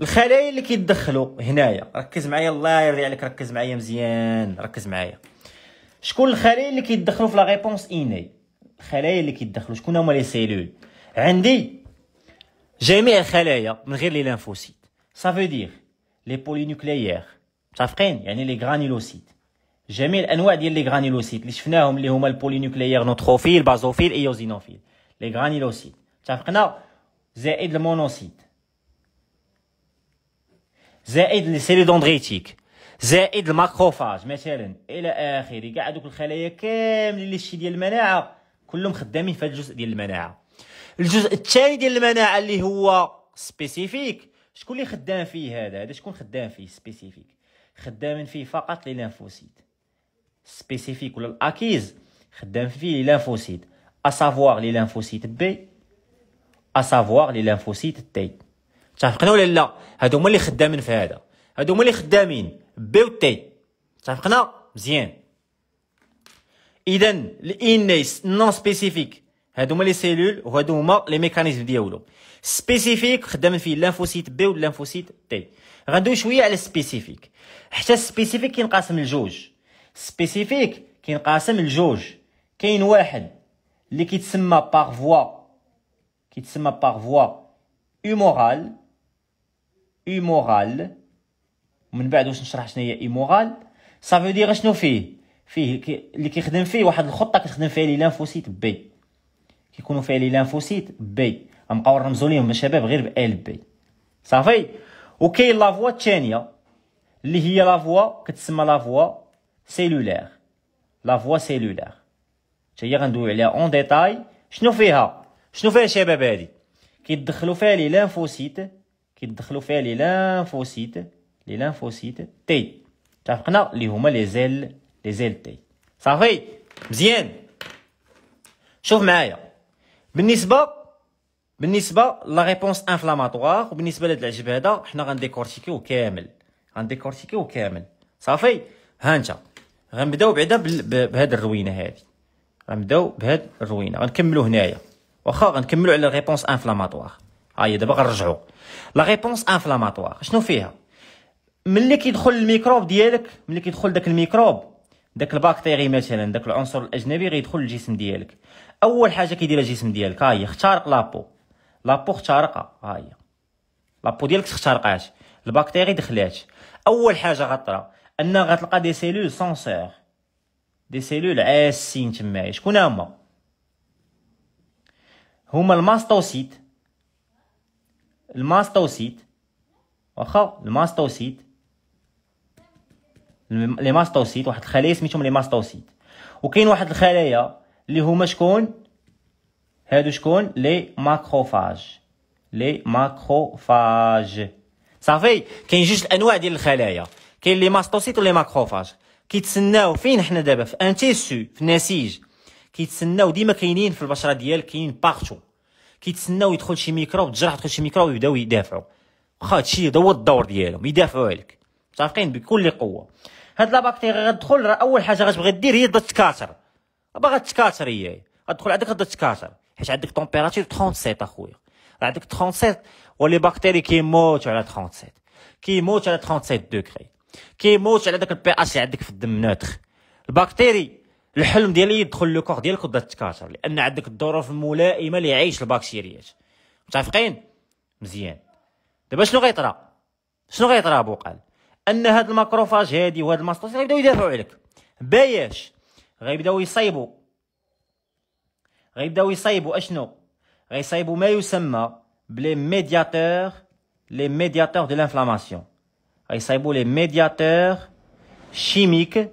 الخلايا اللي كيدخلوا هنايا ركز معايا الله يرضي عليك ركز معايا مزيان ركز معايا شكون الخلايا اللي كيدخلوا في لا ريبونس ايناي الخلايا اللي كيدخلوا شكون هما لي سيلول عندي جميع الخلايا من غير لي لينفوسيت صافي دير لي بولينوكليير متفقين يعني لي غرانيلوسيت جميع الانواع ديال لي غرانيلوسيت اللي شفناهم اللي هما البولينوكليير نوتروفيل بازوفيل ايوزينوفيل لي غرانيلوسيت متفقنا زائد المونوسيت زائد دوندريتيك زائد الماكروفاج مثلا الى اخره كاع دوك الخلايا كاملين اللي الشيء ديال المناعه كلهم خدامين في الجزء ديال المناعه الجزء الثاني ديال المناعه اللي هو سبيسيفيك شكون اللي خدام فيه هذا هذا شكون خدام فيه سبيسيفيك خدامين فيه فقط لي لينفوسيت سبيسيفيك ولا الاكيز خدام فيه لي ا سافوار لي لينفوسيت بي سافوار لي لينفوسيت تي تفقنا ولا لا هادو هما اللي خدامين في هذا هادو هما اللي خدامين بي و تي تفقنا مزيان اذا الانيس نون سبيسيفيك هادو هما لي سيلول وهادو هما لي ميكانيزم ديالو سبيسيفيك خدامين فيه لانفوسيت بي و اللانفوسيت تي غندوي شويه على السبيسيفيك حتى السبيسيفيك كينقسم لجوج سبيسيفيك كينقسم لجوج كاين واحد اللي كيتسمى باغ فوا كيتسمى باغ فوا هيمورال ايمورال ومن بعد واش نشرح شنو هي ايمورال صافي دير شنو فيه فيه اللي كيخدم فيه واحد الخطه كتخدم فيها لي لانفوسيت بي كيكونوا فيها لي لانفوسيت بي غنبقاو نرمزو ليهم الشباب غير ب ال بي صافي وكاين لافوا الثانيه اللي هي لافوا كتسمى لافوا سيلولير لافوا سيلولير حتى هي غندوي عليها اون ديتاي شنو فيها شنو فيها الشباب هادي كيدخلوا فيها لي لانفوسيت كيدخلوا فيها لي لانفوسيت لي لانفوسيت تي اتفقنا اللي هما لي زيل لي زيل تي صافي مزيان شوف معايا بالنسبه بالنسبه لا ريبونس انفلاماتوار وبالنسبه لهاد العجب هذا حنا غنديكورتيكيو كامل غنديكورتيكيو كامل صافي ها انت غنبداو بعدا بهاد الروينه هادي غنبداو بهاد الروينه غنكملو هنايا واخا غنكملو على ريبونس انفلاماتوار هاهي دابا غنرجعو لا ريبونس انفلاماتوار شنو فيها ملي كيدخل الميكروب ديالك ملي كيدخل داك الميكروب داك البكتيري مثلا داك العنصر الاجنبي غيدخل للجسم ديالك اول حاجه كيديرها الجسم ديالك ها هي اخترق لابو لابو اخترقها ها هي لابو ديالك اخترقات البكتيري دخلات اول حاجه غطرا ان غتلقى دي سيلول سونسور دي سيلول عاسين تمايا شكون هما هما الماستوسيت الماستوسيت واخا الماستوسيت لي ماستوسيت واحد الخلايا سميتهم لي ماستوسيت وكاين واحد الخلايا اللي هما شكون هادو شكون لي ماكروفاج لي ماكروفاج صافي كاين جوج الانواع ديال الخلايا كاين لي ماستوسيت ولي ماكروفاج كيتسناو فين حنا دابا في ان تيسو في النسيج كيتسناو ديما كاينين في البشره ديال كاين بارتو كيتسناو يدخل شي ميكرو وتجرح يدخل شي ميكرو ويبداو يدافعوا واخا هادشي هذا هو الدور ديالهم يدافعوا عليك متفقين بكل قوه هاد لا بكتيريا غتدخل راه اول حاجه غتبغي دير هي تبدا تكاثر باغا تكاثر هي غتدخل عندك غتبدا تكاثر حيت عندك تومبيراتور 37 اخويا راه عندك 37 ولي باكتيري كيموت على 37 كيموت على 37 دوكري كيموت على داك البي اش اللي عندك في الدم نوتخ البكتيري الحلم ديالي يدخل لو كور ديالك وتبدا تكاثر لان عندك الظروف الملائمه اللي يعيش البكتيريات متفقين مزيان دابا شنو غيطرا شنو غيطرا بوقال ان هاد الماكروفاج هادي وهاد الماستوس غيبداو يدافعوا عليك باياش غيبداو يصايبوا غيبداو يصايبوا اشنو غيصايبوا ما يسمى بلي ميدياتور لي ميدياتور دو لانفلاماسيون غيصايبوا لي ميدياتور شيميك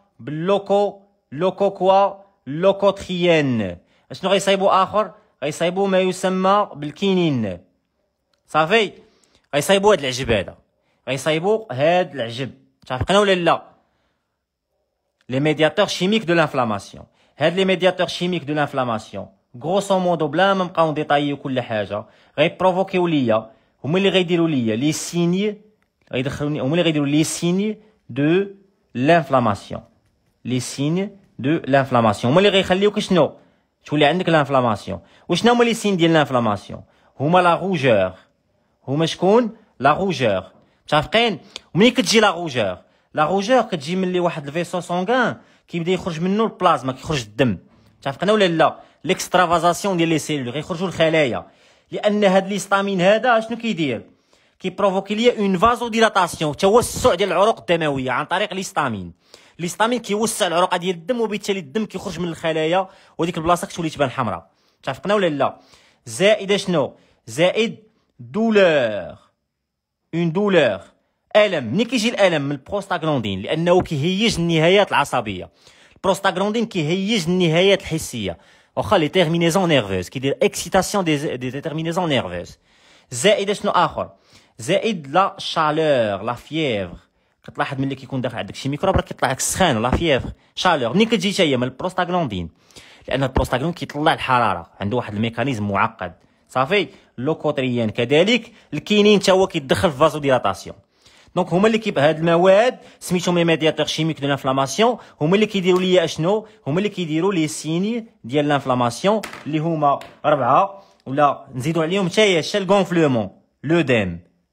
باللوكو لوكو كوا لوكوتريان شنو غيصايبوا اخر غيصايبو ما يسمى بالكينين صافي غيصايبو هاد العجب هذا غيصايبو هاد العجب متفقنا ولا لا لي ميدياتور شيميك دو لانفلاماسيون هاد لي ميدياتور شيميك دو لانفلاماسيون غروسو مودو بلا ما نبقاو نديطايو كل حاجه غيبروفوكيو ليا هما اللي غيديروا ليا لي سيني غيدخلوني هما اللي غيديروا لي سيني دو لانفلاماسيون لي سين دو لانفلاماسيون هما اللي غيخليوك شنو تولي عندك لانفلاماسيون وشنو هما لي سين ديال لانفلاماسيون هما لا روجور هما شكون لا روجور متفقين ملي كتجي لا روجور لا روجور كتجي ملي واحد الفيسو سونغان كيبدا يخرج منه البلازما كيخرج الدم متفقنا ولا لا ليكسترافازاسيون ديال لي سيلول غيخرجوا الخلايا لان هاد ليستامين هذا شنو كيدير كيبروفوكي ليا اون فازو ديلاتاسيون توسع ديال العروق الدمويه عن طريق ليستامين ليستامين كيوسع العروقه ديال الدم وبالتالي الدم كيخرج من الخلايا وديك البلاصه كتولي تبان حمراء اتفقنا ولا لا زائد شنو زائد دولور اون دولور الم منين كيجي الالم من البروستاغلاندين لانه كيهيج النهايات العصبيه البروستاغلاندين كيهيج النهايات الحسيه واخا لي تيرمينيزون نيرفوز كيدير اكسيتاسيون دي تيرمينيزون نيرفوز زائد شنو اخر زائد لا شالور لا فيفر كتلاحظ ملي كيكون داخل عندك شي ميكروب راه كيطلع لك سخان لا فيفر شالور منين كتجي حتى هي من البروستاغلاندين لان البروستاغلاند كيطلع الحراره عنده واحد الميكانيزم معقد صافي لوكوتريان كذلك الكينين حتى هو كيدخل في فازو ديلاتاسيون دونك هما اللي كيب هاد المواد سميتهم لي ميدياتور شيميك دو لانفلاماسيون هما اللي كيديروا ليا اشنو هما اللي كيديروا لي سيني ديال لانفلاماسيون اللي هما اربعه ولا نزيدوا عليهم حتى هي الشال غونفلومون ديم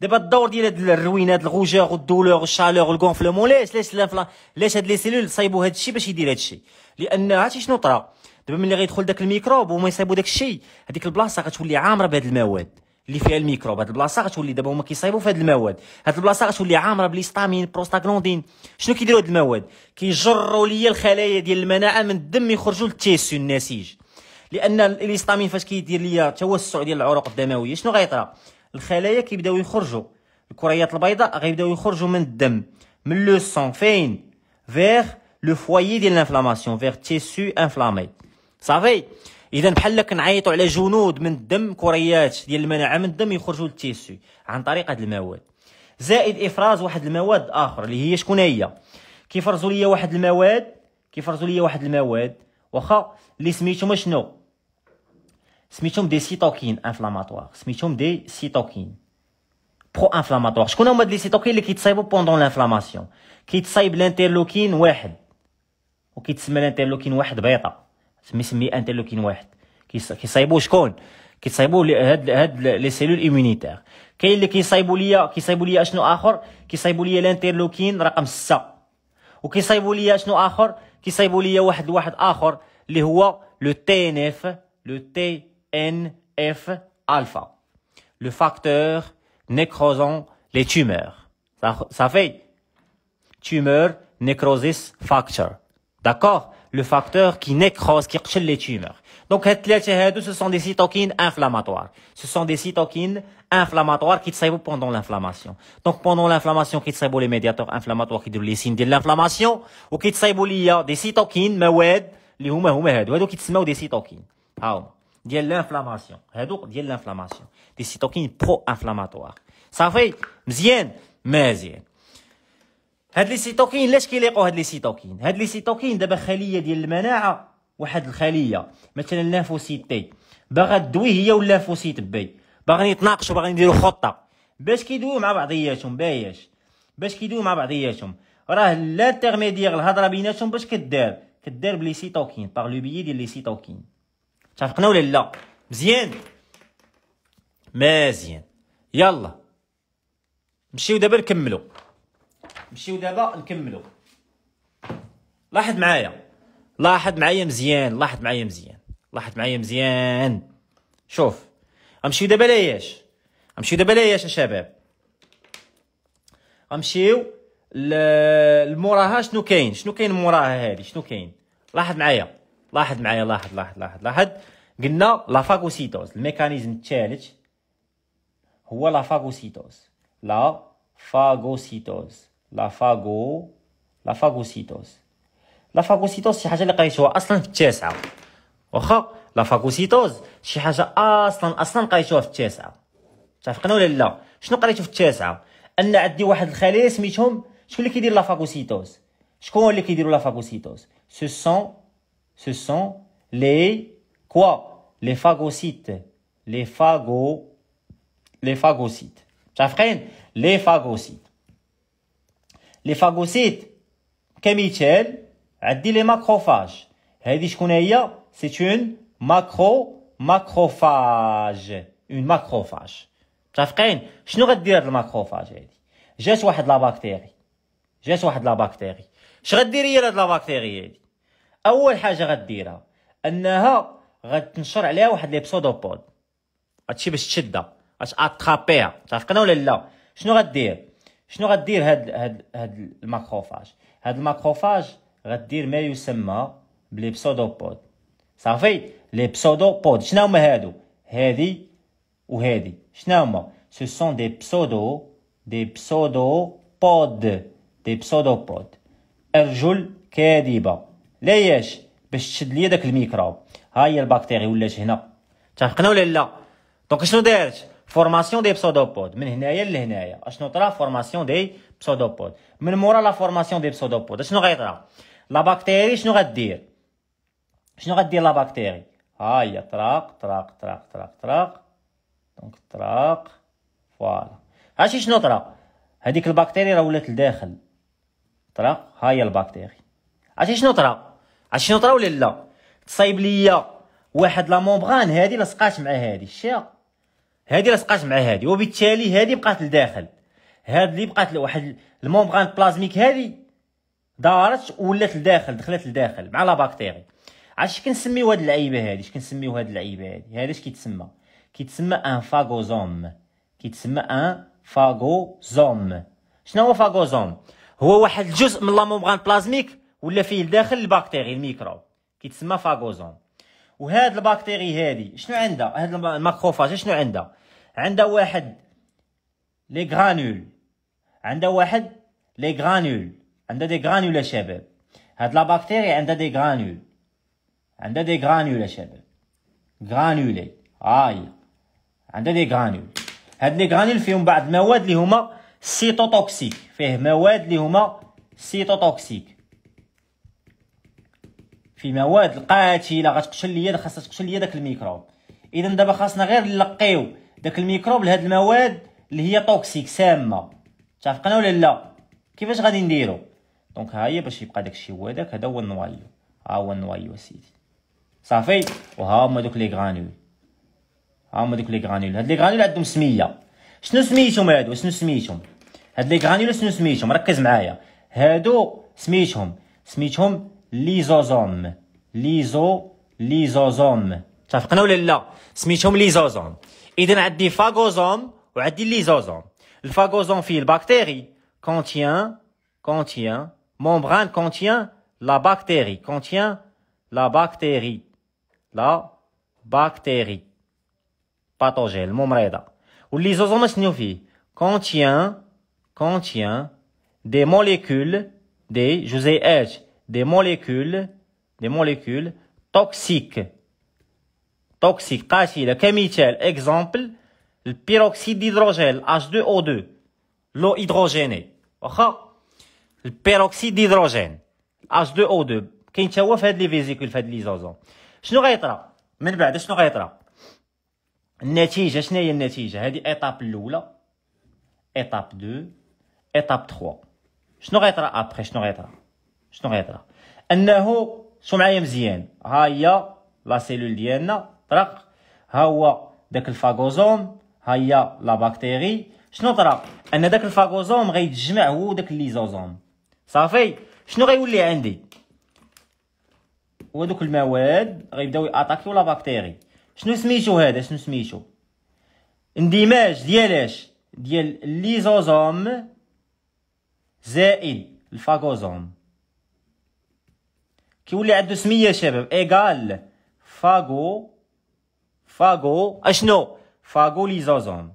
دابا الدور ديال هاد الروينات الغوجاغ والدولور والشالور والكونفلومون ليش ليش لا ليش هاد لي سيلول صايبوا هاد الشيء باش يدير هاد الشيء لان عرفتي شنو طرا دابا ملي غيدخل داك الميكروب وما يصايبوا داك الشيء هذيك البلاصه غتولي عامره بهاد المواد اللي فيها الميكروب هاد البلاصه غتولي دابا هما كيصايبوا في هاد المواد هاد البلاصه غتولي عامره بليستامين بروستاغلاندين شنو كيديروا هاد المواد كيجروا ليا الخلايا ديال المناعه من الدم يخرجوا للتيسو النسيج لان الهستامين فاش كيدير ليا توسع ديال العروق الدمويه شنو غيطرا الخلايا كيبداو يخرجوا الكريات البيضاء غيبداو يخرجوا من الدم من لو سون فين فيغ لو فوايي ديال الانفلاماسيون فيغ تيسو انفلامي صافي اذا بحال كنعيطوا على جنود من الدم كريات ديال المناعه من الدم يخرجوا للتيسو عن طريق هاد المواد زائد افراز واحد المواد اخر اللي هي شكون هي كيفرزوا ليا واحد المواد كيفرزوا ليا واحد المواد واخا اللي سميتهم شنو سميتهم دي سيتوكين انفلاماتوار سميتهم دي سيتوكين برو انفلاماتوار شكون هما لي سيتوكين اللي كيتصايبو بوندون لانفلاماسيون كيتصايب لانترلوكين واحد وكيتسمى لانترلوكين واحد بيطا سمي سمي انترلوكين واحد كيصايبو شكون كيصايبو هاد هاد لي سيلول ايمونيتير كاين اللي كيصايبو ليا كيصايبو ليا شنو اخر كيصايبو ليا لانترلوكين رقم 6 وكيصايبو ليا شنو اخر كيصايبو ليا واحد واحد اخر اللي هو لو تي ان اف لو تي NF-alpha, le facteur nécrosant les tumeurs. Ça, fait tumeur nécrosis, factor. D'accord Le facteur qui nécrose, qui accède les tumeurs. Donc, ce sont des cytokines inflammatoires. Ce sont des cytokines inflammatoires qui se pendant l'inflammation. Donc, pendant l'inflammation, qui se les médiateurs inflammatoires qui donnent les signes de l'inflammation, ou qui se des cytokines, mais les humains, humains, qui se des cytokines. ديال لانفلاماسيون هادو ديال لانفلاماسيون دي سيتوكين برو انفلاماتوار صافي مزيان مزيان هاد لي سيتوكين لاش كيليقوا هاد لي سيتوكين هاد لي سيتوكين دابا خليه ديال المناعه واحد الخليه مثلا لافوسيت تي باغا دوي هي ولا لافوسيت بي باغين نتناقشوا باغين نديروا خطه باش كيدويو مع بعضياتهم باياش باش كيدويو مع بعضياتهم راه لانترميديير الهضره بيناتهم باش كدار كدار بلي سيتوكين بار لو بيي ديال لي سيتوكين اتفقنا ولا لا مزيان مزيان يلا نمشيو دابا نكملو نمشيو دابا نكملو لاحظ معايا لاحظ معايا مزيان لاحظ معايا مزيان لاحظ معايا مزيان شوف غنمشيو دابا لاياش غنمشيو دابا لاياش يا شباب غنمشيو لموراها شنو كاين شنو كاين موراها هذه شنو كاين لاحظ معايا لاحظ معايا لاحظ لاحظ لاحظ لاحظ قلنا لافاغوسيتوز الميكانيزم الثالث هو لافاغوسيتوز لا فاغوسيتوز لا فاغو لا فاغوسيتوز لا فاغوسيتوز شي حاجه اللي قريتوها اصلا في التاسعه واخا لا فاغوسيتوز شي حاجه اصلا اصلا قريتوها في التاسعه اتفقنا ولا لا شنو قريتو في التاسعه ان عندي واحد الخليه سميتهم شكون اللي كيدير لا فاغوسيتوز شكون اللي كيديروا لا فاغوسيتوز سو سون ce sont les quoi Les phagocytes. Les phago, les phagocytes. Ça les phagocytes. Les phagocytes, comme Michel, a dit les macrophages. C'est une macro, macrophage. Une macrophage. je ne Je pas dire le macrophage. J'ai de la bactérie. J'ai de la bactérie. Je vais dire de la bactérie. اول حاجه غديرها انها غتنشر عليها واحد لي بسودوبود هادشي باش تشدها باش غتاترابيها تعرفنا ولا لا شنو غدير شنو غدير هاد هاد هاد الماكروفاج هاد الماكروفاج غدير ما يسمى بلي بسودوبود صافي لي بسودوبود شنو هما هادو هادي وهادي شنو هما سو سون دي بسودو دي بسودوبود دي بسودوبود ارجل كاذبه ليش باش تشد ليا داك الميكروب ها هي البكتيريا ولات هنا اتفقنا ولا لا دونك شنو دارت فورماسيون دي بسودوبود من هنايا لهنايا اشنو طرا فورماسيون دي بسودوبود من مورا لا فورماسيون دي بسودوبود شنو غيطرا لا بكتيري شنو غدير شنو غدير لا بكتيري ها هي طراق طراق طراق طراق طراق دونك طراق فوالا هادشي شنو طرا هذيك البكتيريا راه ولات لداخل طراق ها هي البكتيري هادشي شنو طرا عرفتي شنو طرا ولا لا تصايب ليا واحد لا مومبران هادي لصقات مع هادي شتيها هادي لصقات مع هادي وبالتالي هادي بقات لداخل هاد اللي بقات لواحد المومبران بلازميك هادي دارت ولات لداخل دخلت لداخل مع لا باكتيري عرفتي كنسميو هاد اللعيبه هادي اش كنسميو هاد اللعيبه هادي هذا اش كيتسمى كيتسمى ان فاغوزوم كيتسمى ان فاغوزوم شنو هو فاغوزوم هو واحد الجزء من لا مومبران بلازميك ولا فيه لداخل البكتيري الميكروب كيتسمى فاغوزوم وهاد البكتيري هادي شنو عندها هاد الماكروفاج شنو عندها عندها واحد لي غرانول عندها واحد لي غرانول عندها دي غرانول يا شباب هاد لا بكتيري عندها دي غرانول عندها دي غرانول يا شباب غرانولي هاي عندها دي غرانول هاد لي غرانول فيهم بعض المواد اللي هما سيتوتوكسيك فيه مواد اللي هما سيتوتوكسيك في مواد القاتله غتقتل ليا خاصها تقتل ليا داك الميكروب اذا دابا خاصنا غير نلقيو داك الميكروب لهاد المواد اللي هي توكسيك سامه اتفقنا ولا لا كيفاش غادي نديرو دونك ها هي باش يبقى داكشي هو داك هذا هو النوايو ها هو النوايو سيدي صافي وها هما دوك لي غرانول ها هما دوك لي غرانول هاد لي غرانول عندهم سميه شنو سميتهم هادو شنو سميتهم هاد لي غرانول شنو سميتهم ركز معايا هادو سميتهم سميتهم Lysosome, liso lysosome. Ça fait qu'on a dit là. S'nomme ils on a phagosome et on a dit Le phagosome la bactérie. Contient, contient, membrane contient la bactérie. Contient la bactérie, la bactérie. pathogène gel, membrane là. Le lysosome Contient, contient des molécules des. Des molécules, des molécules toxiques. Toxiques. T'as-tu exemple? Le peroxyde d'hydrogène, H2O2. L'eau hydrogénée. Le peroxyde d'hydrogène, H2O2. Qu'est-ce qu'on fait de l'isozo? Je ne vais pas. Je ne vais pas. Je ne vais pas. Je ne vais pas. Je ne vais pas. Je ne vais pas. Je ne vais pas. Je ne vais pas. Je ne vais Je ne vais pas. Je ne vais Je ne vais pas. Je ne vais pas. شنو غيطرا انه شو معايا مزيان ها هي لا سيلول ديالنا طرق ها هو داك الفاغوزوم ها هي لا بكتيري شنو طرا ان داك الفاغوزوم غيتجمع هو داك الليزوزوم صافي شنو غيولي عندي وهذوك المواد غيبداو ياتاكيو لا بكتيري شنو سميتو هذا شنو سميتو اندماج ديال اش ديال الليزوزوم زائد الفاغوزوم كيولي عنده سميه شباب ايغال فاغو فاغو اشنو فاغو ليزوزوم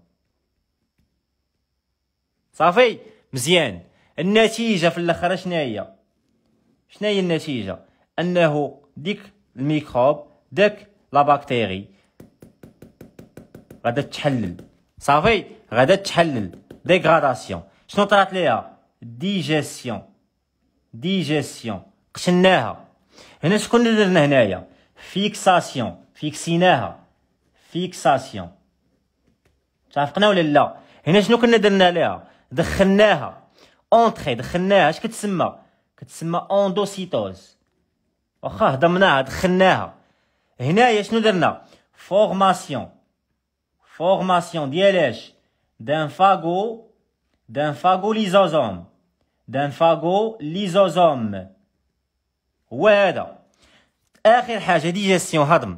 صافي مزيان النتيجه في الاخر شناهي هي هي النتيجه انه ديك الميكروب داك لا بكتيري غادا تحلل صافي غادا تحلل ديغراداسيون شنو طرات ليها ديجيسيون ديجيسيون قتلناها هنا شكون اللي درنا هنايا فيكساسيون فيكسيناها فيكساسيون تعرفنا ولا لا هنا شنو كنا درنا ليها دخلناها اونتري دخلناها اش كتسمى كتسمى اوندوسيتوز واخا هضمناها دخلناها هنايا شنو درنا فورماسيون فورماسيون ديال اش دان فاغو دان فاغو ليزوزوم دان فاغو ليزوزوم هو هذا اخر حاجه ديجيستيون هضم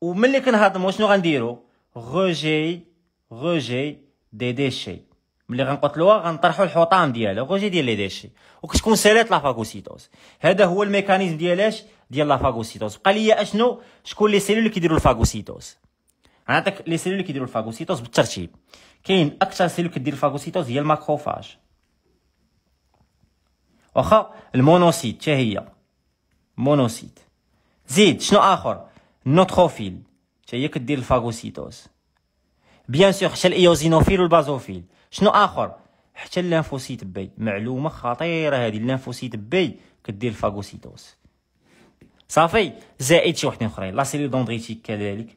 وملي كنهضم شنو غنديرو روجي روجي دي ديشي ملي غنقتلوها غنطرحوا الحطام ديالها غوجي ديال لي ديشي وكتكون سالات لافاغوسيتوز هذا هو الميكانيزم ديالاش ديال لافاغوسيتوز بقى ليا اشنو شكون لي سيلول اللي كيديروا الفاغوسيتوز عندك لي سيلول اللي كيديروا الفاغوسيتوز بالترتيب كاين اكثر سيلول كدير الفاغوسيتوز هي الماكروفاج واخا المونوسيت حتى هي مونوسيت زيد شنو اخر نوتروفيل هي كدير الفاغوسيتوز بيان سور حتى الايوزينوفيل والبازوفيل شنو اخر حتى اللانفوسيت بي معلومه خطيره هذه اللانفوسيت بي كدير الفاغوسيتوز صافي زائد شي وحدين اخرين لا سيلول دوندريتيك كذلك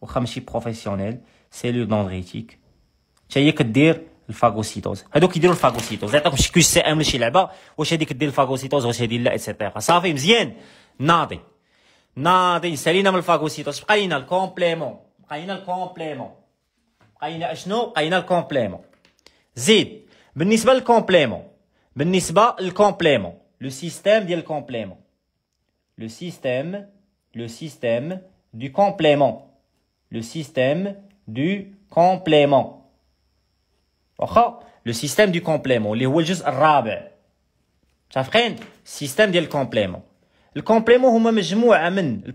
وخا ماشي بروفيسيونيل سيلول دوندريتيك شي هي كدير le phagocytose. Et donc il dit le phagocytose. Z'est-à-dire que si c'est on que le phagocytose, on se dit là, etc. Ça c'est dire quoi? Nade, nade. Il s'agit de malphagocytose. Quel est le complément? Quel est le complément? Quel est le? Quel est le complément? Zit. Benisbal complément. Benisba le complément. Le système dit le complément. Le système, le système du complément. Le système du complément le système du complément, les wages rabais. Ça un système du complément. Le complément, c'est un jumeau à min, le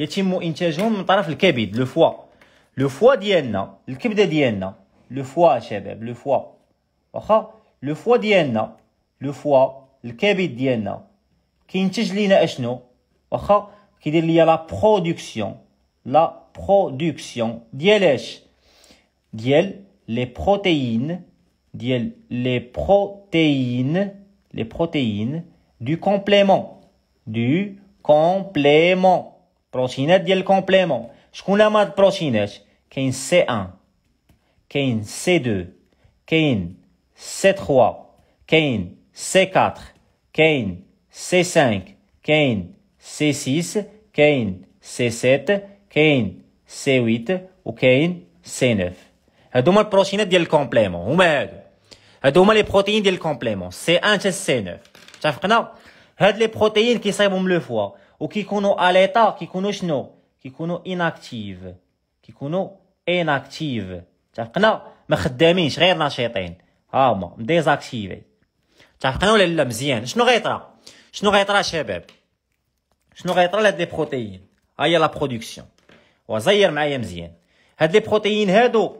le kebid, le foie. Le foie le kebid le foie, chabab, le foie. le foie le foie, le kebid qui qui la production, la production, les protéines, les protéines, les protéines du complément, du complément. Protéines ديال complément. شكون هما البروتينات؟ كاين C1 كاين C2 كاين C3 كاين C4 كاين C5 كاين C6 كاين C7 كاين C8 ou وكاين C9 هادو هما البروتينات ديال الكومبليمون هما هادو هادو هما لي بروتيين ديال الكومبليمون سي ان تا سي نوف اتفقنا هاد لي بروتيين كيصايبهم لو فوا وكيكونوا اليتا كيكونوا شنو كيكونوا اناكتيف كيكونوا اناكتيف اتفقنا ما خدامينش غير نشيطين ها هما مديزاكتيفي اتفقنا ولا لا مزيان شنو غيطرا شنو غيطرا شباب شنو غيطرا لهاد لي بروتيين ها هي لا برودكسيون وزير معايا مزيان هاد لي بروتيين هادو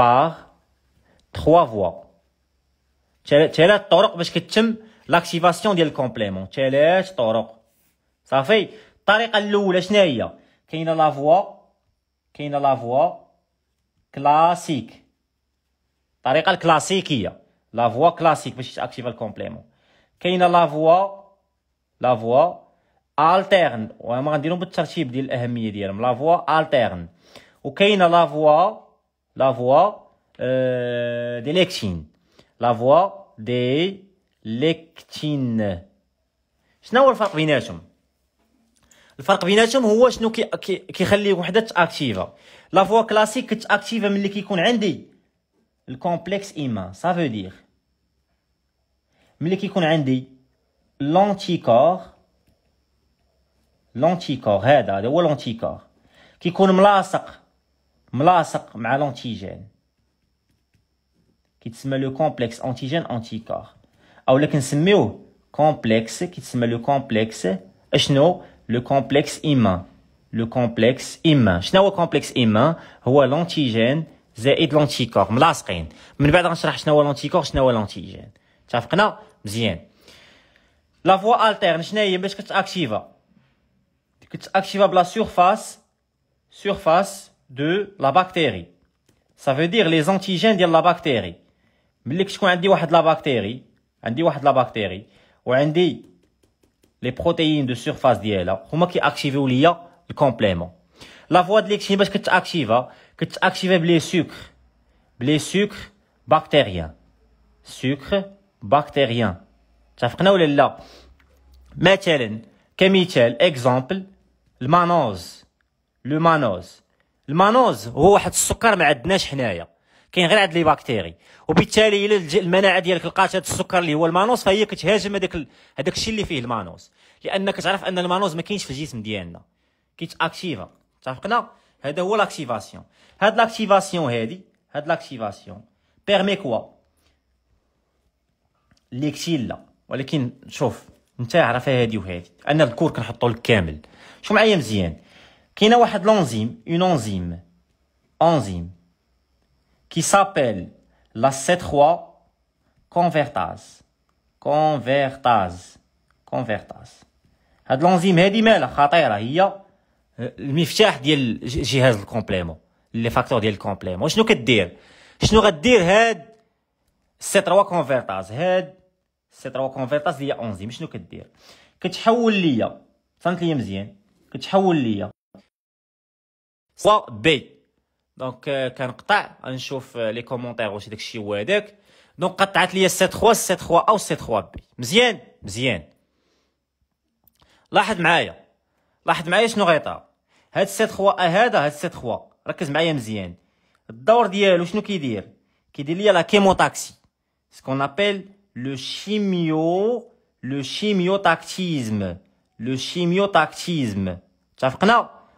باغ تخوا فوا ثلاث طرق باش كتم لاكتيفاسيون ديال الكومبليمون ثلاث طرق صافي الطريقه الاولى شنو هي كاينه لا فوا كاينه لا فوا كلاسيك الطريقه الكلاسيكيه لا فوا كلاسيك باش تاكتيف الكومبليمون كاينه لا فوا لا فوا التيرن وما غنديرهم بالترتيب ديال الاهميه ديالهم لا فوا التيرن وكاينه لا فوا la voix euh, des lectines. La voie des lectines. شنو هو الفرق بيناتهم الفرق بيناتهم هو شنو كي كيخلي وحده تاكتيفا لا فوا كلاسيك كتاكتيفا ملي كيكون عندي الكومبلكس ايما سا فو ملي كيكون عندي لونتيكور لونتيكور هذا هذا هو لونتيكور كيكون ملاصق ملاصق مع لونتيجين كيتسمى لو كومبلكس انتيجين انتيكور او لا كنسميوه كومبلكس كيتسمى لو كومبلكس اشنو لو كومبلكس ايمان لو كومبلكس ايمان شنو هو كومبلكس ايمان هو لونتيجين زائد لونتيكور ملاصقين من بعد غنشرح شنو هو لونتيكور شنو هو لونتيجين اتفقنا مزيان لا فوا التيرن شنو هي باش كتاكتيفا كتاكتيفا بلا سيرفاس سيرفاس de la bactérie. Ça veut dire les antigènes de la bactérie. Mais je suis la bactérie, on dit de la bactérie, ou on les protéines de surface d'IELA, comment qui activent le complément. La voie de l'exchange, parce que tu actives, hein, que tu actives les sucres, les sucres bactériens. Sucre bactérien. Tu as fait là. Mais exemple, le manose. Le manose. المانوز هو واحد السكر ما عندناش حنايا كاين غير عند لي باكتيري وبالتالي الا المناعه ديالك لقات هذا السكر اللي هو المانوز فهي كتهاجم هذاك هذاك الشيء اللي فيه المانوز لانك تعرف ان المانوز ما كاينش في الجسم ديالنا اكتيفا اتفقنا هذا هو لاكتيفاسيون هاد لاكتيفاسيون هادي هاد لاكتيفاسيون بيرمي كوا ليكتيلا ولكن شوف انت عرفها هادي وهادي انا الكور كنحطو لك كامل شوف معايا مزيان كاينه une enzyme, une enzyme enzyme, qui s'appelle la C3 convertase. Convertase. Convertase. هاد لونزيم هادي مالها خطيره هي المفتاح ديال جهاز الكومبليمون لي فاكتور ديال الكومبليمون شنو كدير شنو غدير هاد سي 3 كونفيرتاز هاد سي 3 كونفيرتاز سوا بي دونك كنقطع نشوف لي كومونتير واش داكشي هو هذاك دونك قطعت لي سي 3 سي 3 او سي 3 بي مزيان مزيان لاحظ معايا لاحظ معايا شنو غيطرى هاد سي 3 هذا هاد سي 3 ركز معايا مزيان الدور ديالو شنو كيدير كيدير ليا لا كيمو تاكسي سكون ابل لو شيميو لو شيميو تاكتيزم لو شيميو تاكتيزم اتفقنا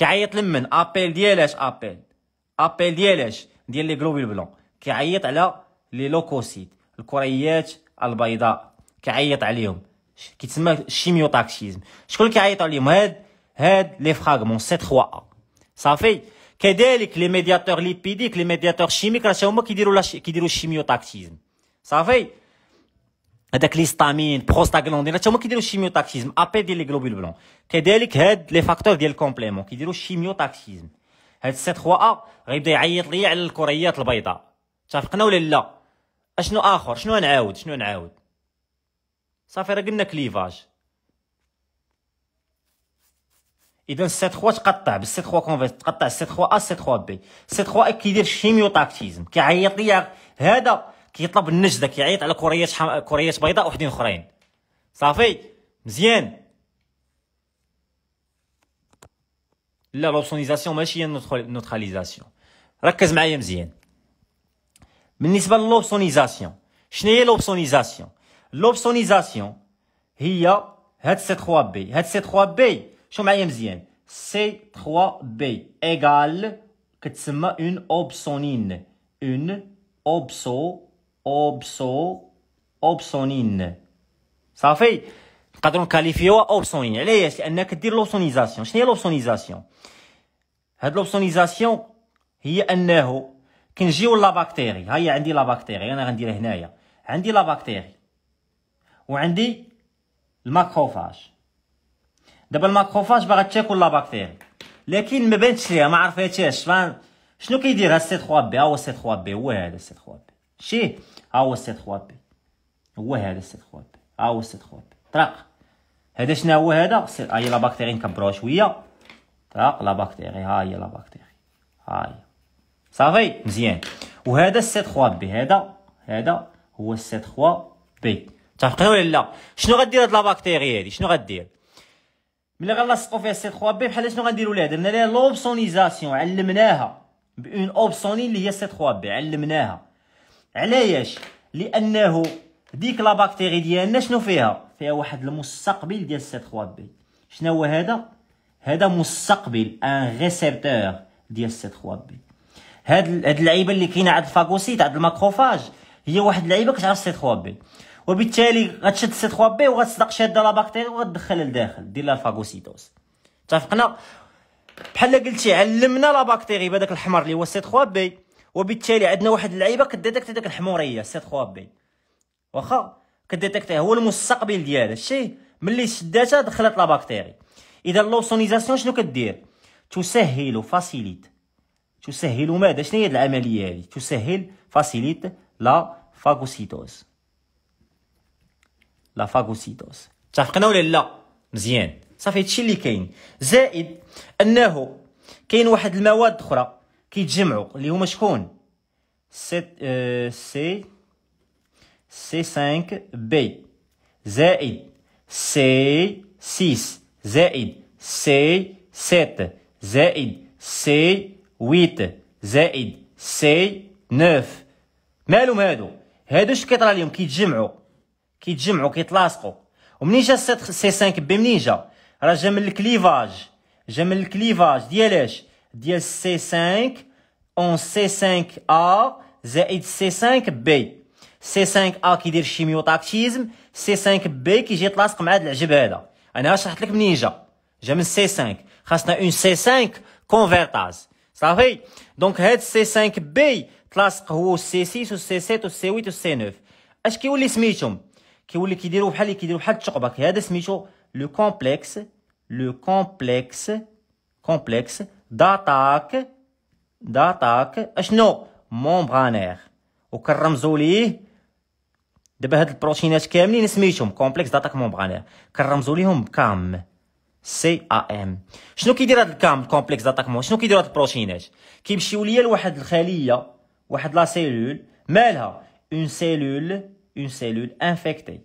كيعيط لمن ابيل ديالاش ابيل ابيل ديالاش ديال لي غلوبيل بلون كيعيط على لي لوكوسيت الكريات البيضاء كيعيط عليهم كيتسمى الشيميوتاكسيزم شكون كيعيط عليهم هاد هاد لي فراغمون سي 3 ا صافي كذلك لي ميدياتور ليبيديك لي ميدياتور شيميك راه هما كيديروا كيديروا الشيميوتاكسيزم صافي هذاك ليستامين بروستاغلاندين حتى هما كيديروا الشيميوتاكسيزم ابي ديال لي غلوبول بلون كذلك هاد لي فاكتور ديال الكومبليمون كيديروا الشيميوتاكسيزم هاد سي 3 ا غيبدا يعيط ليا على الكريات البيضاء اتفقنا ولا لا اشنو اخر شنو نعاود شنو نعاود صافي راه قلنا كليفاج اذا سي 3 تقطع بالسي 3 كونفيرس تقطع سي 3 ا سي 3 بي سي 3 ا كيدير الشيميوتاكتيزم كيعيط ليا هذا كيطلب النجده كيعيط على كريات حم... كريات بيضاء وحدين اخرين صافي مزيان لا لوبسونيزاسيون ماشي هي النوتراليزاسيون ركز معايا مزيان بالنسبه للوبسونيزاسيون شنو هي لوبسونيزاسيون لوبسونيزاسيون هي هاد سي 3 بي هاد سي 3 بي شو معايا مزيان سي 3 بي ايغال كتسمى اون اوبسونين اون اوبسو اوبسو اوبسونين صافي نقدروا نكاليفيوها اوبسونين علاش لان كدير لوبسونيزاسيون شنو هي لوبسونيزاسيون هاد لوبسونيزاسيون هي انه كنجيو لا بكتيري هي عندي لا بكتيري انا غنديرها هنايا عندي لا بكتيري وعندي الماكروفاج دابا الماكروفاج باغا تاكل لا بكتيري لكن ما بانتش ليها ما عرفتهاش شنو كيدير هاد سي 3 بي ها هو سي 3 بي هو هذا سي 3 بي شيه ها هو السيت 3 بي هو هذا السيت 3 بي ها هو السيت 3 بي طرق هذا شنو هو هذا هاهي لا باكتيري نكبروها شويه طرق لا ها هي لا ها هي صافي مزيان وهذا السيت 3 بي هذا هذا هو السيت 3 بي متفقين ولا لا شنو غدير هاد لا باكتيري هادي شنو غدير ملي غنلصقو فيها السيت 3 بي بحال شنو غنديرو لها درنا لها لوبسونيزاسيون علمناها بون اوبسوني اللي هي السيت 3 بي علمناها علاش لانه ديك لا بكتيري ديالنا شنو فيها فيها واحد المستقبل ديال سي 3 بي شنو هو هذا هذا مستقبل ان ريسبتور ديال سي 3 بي هاد هاد اللعيبه اللي كاينه عند الفاغوسيت عند الماكروفاج هي واحد اللعيبه كتعرف سي 3 بي وبالتالي غتشد سي 3 بي وغتصدق شاده لا بكتيري وغتدخلها لداخل دير لها الفاغوسيتوز اتفقنا بحال قلتي علمنا لا بكتيري بهذاك الحمر اللي هو سي 3 بي وبالتالي عندنا واحد اللعيبه كديتكت ديك الحموريه سي 3 بي واخا كديتكتيها هو المستقبل ديال هذا الشيء ملي شداتها دخلت لا باكتيري اذا لوسونيزاسيون شنو كدير تسهل فاسيليت تسهل ماذا شنو هي العمليه هذه تسهل فاسيليت لا فاغوسيتوز لا فاغوسيتوز اتفقنا ولا لا مزيان صافي هادشي اللي كاين زائد انه كاين واحد المواد اخرى كيتجمعوا اللي هما شكون آه، سي سي سي 5 بي زائد سي 6 زائد سي 7 زائد سي 8 زائد سي 9 مالهم هادو هادو اش كيطرا لهم كيتجمعوا كيتجمعوا كيتلاصقوا ومنين جا سي 5 بي منين جا راه جا من الكليفاج جا من الكليفاج ديال اش ديال سي 5 اون سي 5 ا زائد سي 5 بي سي 5 ا كيدير الشيميوطاكتيزم سي 5 بي كيجي تلاصق مع هاد العجب هذا انا شرحت لك منين جا جا من سي 5 خاصنا اون سي 5 كونفيرتاز صافي دونك هاد سي 5 بي تلاصق هو سي 6 وسي 7 وسي 8 وسي 9 اش كيولي سميتهم كيولي كيديروا بحال اللي كيديروا بحال الثقبه هذا سميتو لو كومبلكس لو كومبلكس كومبلكس داتاك داتاك اشنو مومبرانير وكنرمزو ليه دابا هاد البروتينات كاملين سميتهم كومبلكس داتاك مومبرانير كنرمزو ليهم كام سي ا ام شنو كيدير هاد الكام كومبلكس داتاك مومبرانير شنو كيدير هاد البروتينات كيمشيو ليا لواحد الخليه واحد لا سيلول مالها اون سيلول اون سيلول انفيكتي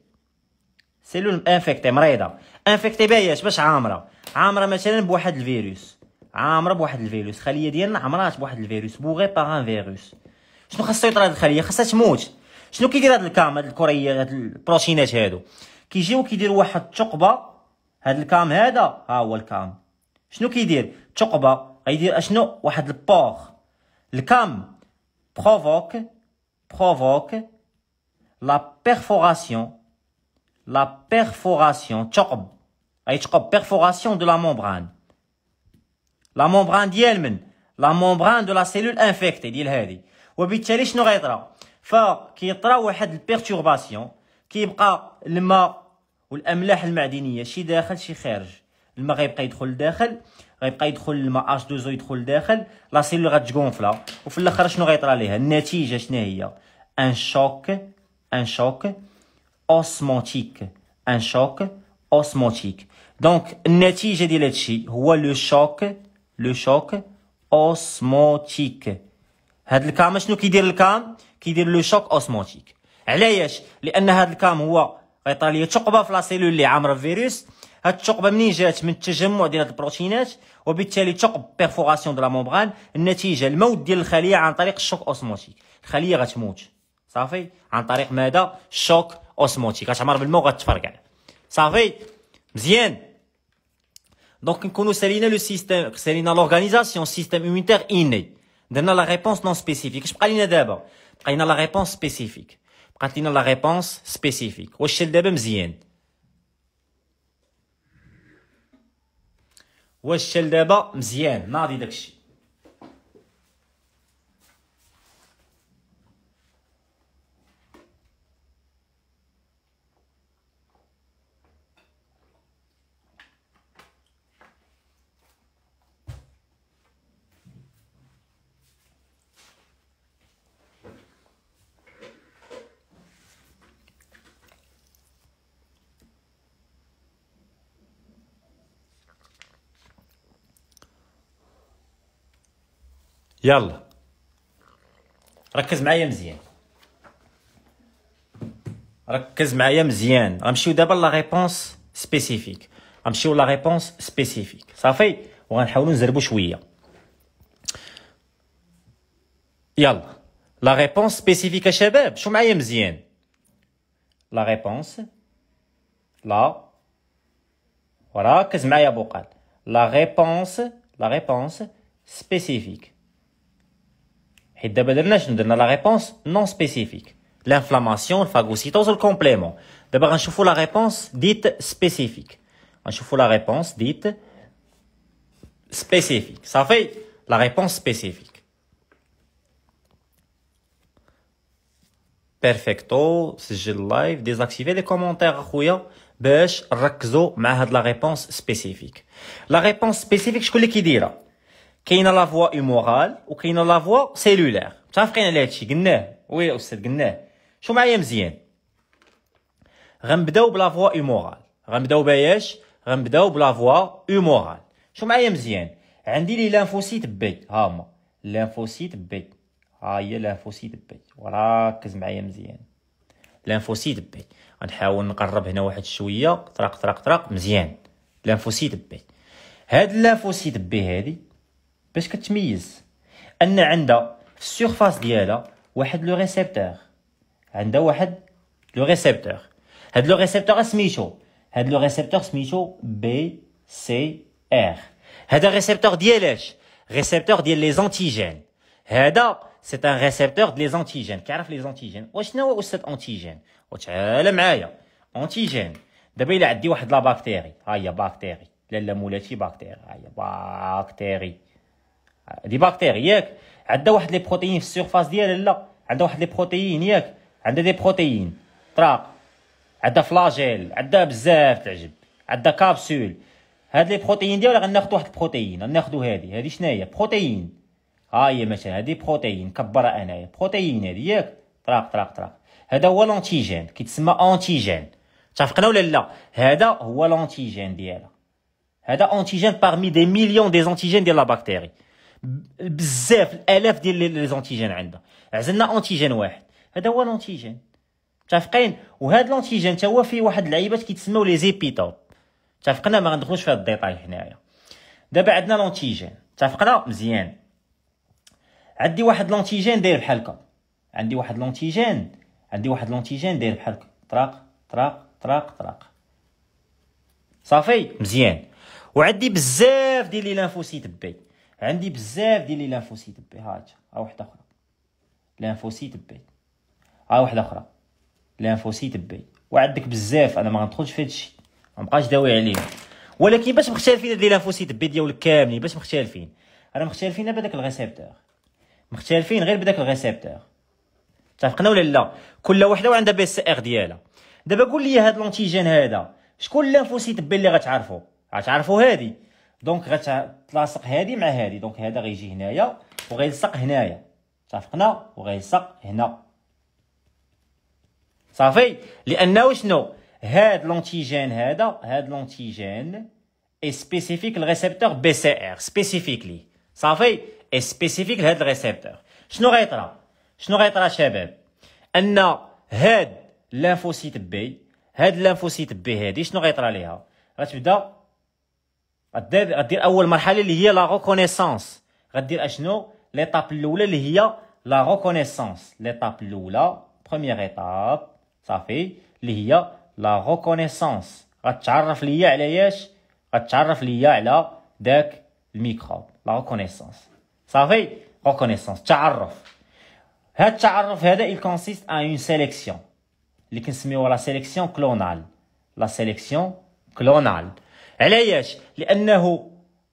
سيلول انفيكتي مريضه انفيكتي باهي باش عامره عامره مثلا بواحد الفيروس عامره بواحد الفيروس خليه ديالنا عمرات بواحد الفيروس بوغي باغ ان فيروس شنو خاصو يطرى هاد الخليه خاصها تموت شنو كيدير هاد الكام هاد الكريه هاد البروتينات هادو كيجيو كيديروا واحد الثقبه هاد الكام هذا ها هو الكام شنو كيدير ثقبه غيدير اشنو واحد البوغ الكام بروفوك بروفوك لا بيرفوراسيون لا بيرفوراسيون ثقب غيتقب بيرفوراسيون دو لا مومبران لا مومبران ديال من لا مومبران دو لا سيلول انفيكتي ديال هادي وبالتالي شنو غيطرا فكيطرا واحد البيرتورباسيون كيبقى الماء والاملاح المعدنيه شي داخل شي خارج الماء غيبقى يدخل لداخل غيبقى يدخل الماء اش 2 يدخل لداخل لا سيلول غتجونفلا وفي الاخر شنو غيطرا ليها النتيجه شنو هي ان شوك ان شوك اوسموتيك ان شوك اوسموتيك دونك النتيجه ديال هادشي هو لو شوك لو شوك اوسموتيك هاد الكام شنو كيدير الكام كيدير لو شوك اوسموتيك علاش لان هاد الكام هو غيطرى ثقبه في لا سيلول اللي عامره الفيروس هاد الثقبه منين جات من التجمع ديال هاد البروتينات وبالتالي ثقب بيرفوراسيون دو لا مومبران النتيجه الموت ديال الخليه عن طريق الشوك اوسموتيك الخليه غتموت صافي عن طريق ماذا شوك اوسموتيك غتعمر بالماء وغتفرقع صافي مزيان Donc, nous salinons le système, salinons l'organisation, système immunitaire inné. Donnons la réponse non spécifique. Je prends d'abord. Prenons la réponse spécifique. Prenons la réponse spécifique. Wesh le d'abord mzien. Wesh le d'abord mzien. Mardi d'akchi. يلا ركز معايا مزيان ركز معايا مزيان غنمشيو دابا لا ريبونس سبيسيفيك غنمشيو لا ريبونس سبيسيفيك صافي وغنحاولوا نزربو شويه يلا لا ريبونس سبيسيفيك يا شباب شو معايا مزيان لا ريبونس لا وركز معايا بوقال لا ريبونس لا ريبونس سبيسيفيك Et nous donne la réponse non spécifique. L'inflammation, le phagocytose, le complément. D'abord, on trouve la réponse dite spécifique. On trouve la réponse dite spécifique. Ça fait la réponse spécifique. Perfecto, le live, désactivez les commentaires, خويا, باش ركزوا ma la réponse spécifique. La réponse spécifique, je شكون اللي là. كاينه لا فوا ايمورال وكاينه لا فوا سيلولير متفقين على هادشي قلناه وي يا استاذ قلناه شو معايا مزيان غنبداو بلا فوا ايمورال غنبداو باياش غنبداو بلا فوا ايمورال شو معايا مزيان عندي لي لانفوسيت بي ها هما لانفوسيت بي ها هي لانفوسيت بي وركز معايا مزيان لانفوسيت بي غنحاول نقرب هنا واحد شويه طرق طرق طرق مزيان لانفوسيت بي هاد لانفوسيت بي هادي باش كتميز ان عندها في السيرفاس ديالها واحد لو ريسيبتور عندها واحد لو ريسيبتور هاد لو ريسيبتور سميتو هاد لو ريسيبتور سميتو بي سي ار هذا ريسيبتور ديال اش ريسيبتور ديال لي زانتيجين هذا سي ان ريسيبتور ديال لي زانتيجين كيعرف لي زانتيجين شنو هو استاذ انتيجين وتعال معايا انتيجين دابا الا عندي واحد لا بكتيري ها هي بكتيري لا لا مولاتي بكتيري ها هي بكتيري دي باكتير ياك عندها واحد لي بروتيين في السيرفاس ديالها لا عندها واحد لي بروتيين ياك عندها دي بروتيين طراق عندها فلاجيل عندها بزاف تعجب عندها كابسول هاد لي بروتيين ديالها غناخد واحد البروتيين غناخدو هادي هادي شناهي بروتيين ها هي مثلا هادي بروتيين كبرها انايا بروتيين هادي ياك طراق طراق طراق هذا هو لونتيجين كيتسمى اونتيجين تافقنا ولا لا هذا هو لونتيجين ديالها هذا انتيجين بارمي دي مليون دي انتيجين ديال لا بكتيري بزاف الالاف ديال لي زونتيجين عندنا عزلنا انتيجين واحد هذا هو الانتيجين متفقين وهذا الانتيجين حتى هو فيه واحد اللعيبات كيتسموا لي زيبيتو اتفقنا ما غندخلوش في هذا الديتاي هنايا دابا عندنا لونتيجين اتفقنا مزيان عندي واحد لونتيجين داير بحال هكا عندي واحد لونتيجين عندي واحد لونتيجين داير بحال هكا طراق طراق طراق طراق صافي مزيان وعندي بزاف ديال لي لانفوسيت بي عندي بزاف ديال لي لانفوسيت بي هاج ها وحده اخرى لانفوسيت بي ها وحده اخرى لانفوسيت بي وعندك بزاف انا ما غندخلش في هادشي ما بقاش داوي عليه ولكن باش مختلفين هاد لي لانفوسيت بي ديالك كاملين باش مختلفين راه مختلفين بداك الغيسيبتور مختلفين غير بداك الغيسيبتور اتفقنا ولا لا كل وحده وعندها بي اس ار ديالها دابا قول لي هاد لونتيجين هذا شكون لانفوسيت بي اللي غتعرفو غتعرفو هادي دونك غتلاصق هادي مع هادي دونك هذا غيجي هنايا وغيلصق هنايا اتفقنا وغيلصق هنا صافي لانه شنو هاد لونتيجين هذا هاد لونتيجين اي سبيسيفيك للريسبتور بي سي ار سبيسيفيكلي صافي اي سبيسيفيك لهاد الريسبتور شنو غيطرا شنو غيطرا شباب ان هاد لانفوسيت بي هاد لانفوسيت بي هادي شنو غيطرا ليها غتبدا La première étape la reconnaissance. la reconnaissance. L'étape première étape, la reconnaissance. La reconnaissance est la reconnaissance. reconnaissance. consiste une sélection. la sélection clonale. La sélection clonale. علاش لانه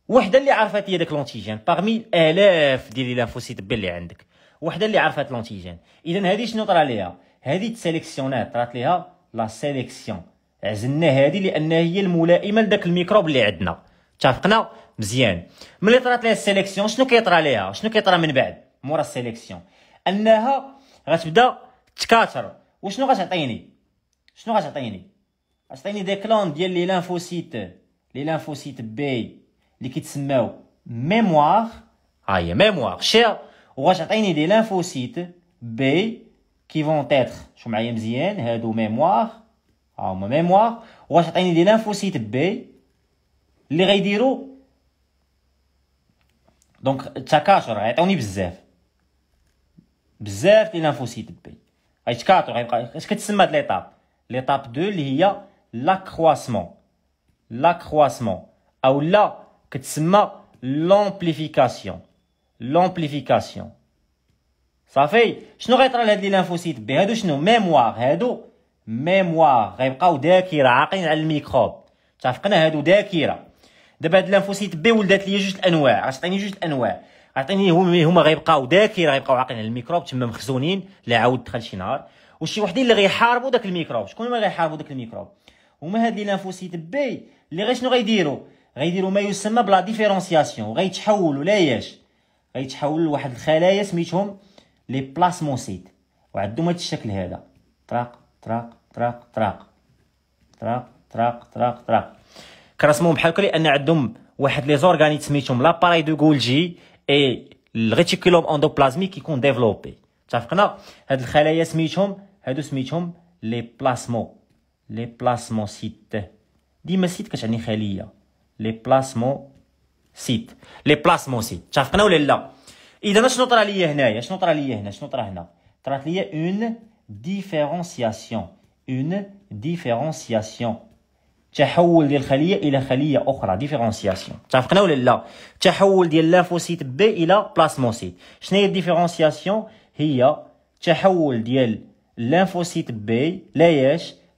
وحده اللي عرفت هي داك لونتيجين باغمي الالاف ديال لافوسيت بي اللي عندك وحده اللي عرفت لونتيجين اذا هذه شنو طرا ليها هذه تسيليكسيونات طرات ليها لا سيليكسيون عزلنا هذه لان هي الملائمه لذاك الميكروب اللي عندنا اتفقنا مزيان ملي طرات ليها السيليكسيون شنو كيطرا ليها شنو كيطرا من بعد مورا السيليكسيون انها غتبدا تكاثر وشنو غتعطيني شنو غتعطيني غتعطيني دي كلون ديال لي لانفوسيت les lymphocytes B les qui mémoire ah a mémoire cher on va des lymphocytes B qui vont être je me c'est bien mémoire ah ma mémoire on va des lymphocytes B les rédiro donc chaque jour on est on y bzef les lymphocytes B est-ce que tu sais l'étape l'étape 2, il y a l'accroissement l'accroissement او لا كتسمى لامبليفيكاسيون لامبليفيكاسيون صافي شنو غيطرى لهاد لي لينفوسيت بي هادو شنو ميموار هادو ميموار غيبقاو ذاكره عاقلين على الميكروب اتفقنا هادو ذاكره دابا هاد لانفوسيت بي ولدات ليا جوج الانواع غتعطيني جوج الانواع عطيني هما هما غيبقاو ذاكره غيبقاو عاقلين على الميكروب تما مخزونين لا عاود دخل شي نهار وشي وحدين اللي غيحاربوا داك الميكروب شكون اللي غيحاربوا داك الميكروب هما هاد لي لانفوسيت بي اللي غير شنو غيديروا غيديروا ما يسمى بلا ديفيرونسياسيون وغيتحولوا لاياش غيتحولوا لواحد الخلايا سميتهم لي بلاسموسيت وعندهم هاد الشكل هذا طراق طراق طراق طراق طراق طراق طراق طراق كرسمهم بحال هكا لان عندهم واحد لي زورغانيت سميتهم لاباراي دو جولجي اي الريتيكولوم اندوبلازمي كيكون ديفلوبي اتفقنا هاد الخلايا سميتهم هادو سميتهم لي بلاسمو لي بلاسمون سيت ديما سيت كتعني خليه لي بلاسمون سيت لي بلاسمون سيت اتفقنا ولا لا اذا شنو طرا ليا هنايا شنو طرا ليا هنا شنو طرا هنا طرات ليا اون ديفيرونسياسيون اون ديفيرونسياسيون تحول ديال الخليه الى خليه اخرى ديفيرونسياسيون اتفقنا ولا لا تحول ديال لافوسيت بي الى بلاسموسيت شنو هي الديفيرونسياسيون هي تحول ديال لانفوسيت بي لا ياش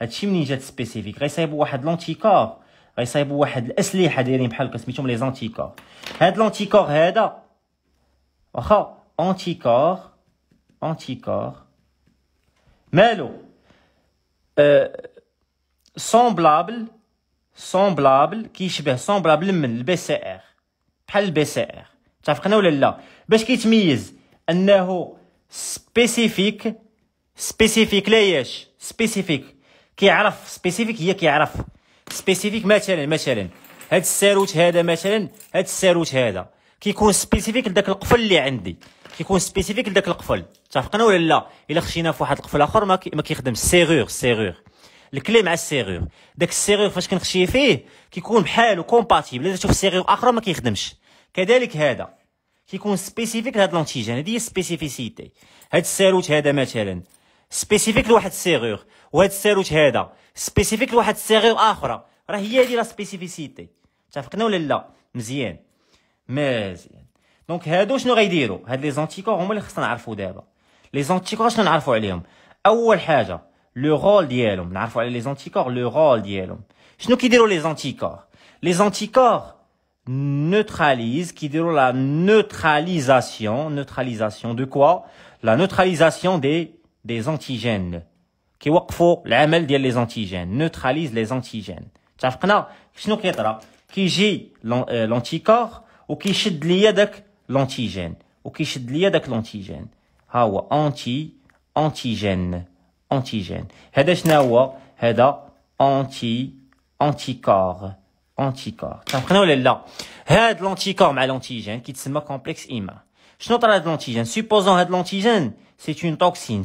هادشي منين جات سبيسيفيك غيصايبوا واحد لونتيكور غيصايبوا واحد الاسلحه دايرين بحال كسميتهم سميتهم لي زونتيكور هاد لونتيكور هذا واخا اونتيكور اونتيكور مالو أه سومبلابل سومبلابل كيشبه سومبلابل من البي سي ار بحال البي سي ار اتفقنا ولا لا باش كيتميز انه سبيسيفيك سبيسيفيك لا ياش سبيسيفيك كيعرف سبيسيفيك هي كيعرف سبيسيفيك مثلا مثلا هاد الساروت هذا مثلا هاد الساروت هذا كيكون سبيسيفيك لذاك القفل اللي عندي كيكون سبيسيفيك لذاك القفل اتفقنا ولا لا الا خشينا في واحد القفل اخر ما كيخدمش السيغور السيغور الكلي مع السيغور داك السيغور فاش كنخشي فيه كيكون بحالو كومباتيبل اذا تشوف سيغور اخرى ما كيخدمش كذلك هذا كيكون سبيسيفيك لهاد لونتيجين هذه هي السبيسيفيسيتي هاد الساروت هذا مثلا سبيسيفيك لواحد السيغور Ou est-ce que tu es spécifique ou est-ce que tu es spécifique? Il y a une spécificité. Tu sais, on est là. On est là. Mais. nous avons dit, les anticorps sont alpha ou d'alpha. Les anticorps sont alpha ou d'alpha. Où est-ce que tu es? Le rôle Les anticorps. Le rôle des anticorps. Je ce que tu les anticorps. Les anticorps neutralisent, qui disent la neutralisation. Neutralisation de quoi? La neutralisation des antigènes qui les antigènes. neutralise les antigènes. ce a euh, l'anticorps l'antigène. l'antigène. anti-antigène. Antigène. C'est anti-anticorps. Anticorps. Tu qu'on l'anticorps l'antigène qui l'antigène Supposons l'antigène C'est une toxine.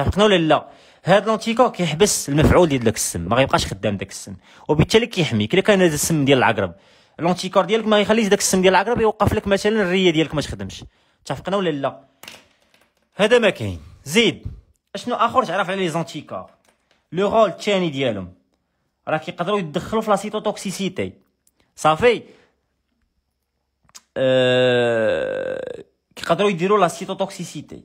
اتفقنا ولا لا هذا لونتيكو كيحبس المفعول ديال داك السم ما غيبقاش خدام داك السم وبالتالي كيحميك الا كان هذا السم ديال العقرب لونتيكور ديالك ما يخليش داك السم ديال العقرب يوقف لك مثلا الريه ديالك ما تخدمش اتفقنا ولا لا هذا ما كاين زيد اشنو اخر تعرف على لي زونتيكور لو رول الثاني ديالهم راه كيقدروا يتدخلوا في لا سيتوتوكسيسيتي صافي أه... كيقدروا يديروا لا سيتوتوكسيسيتي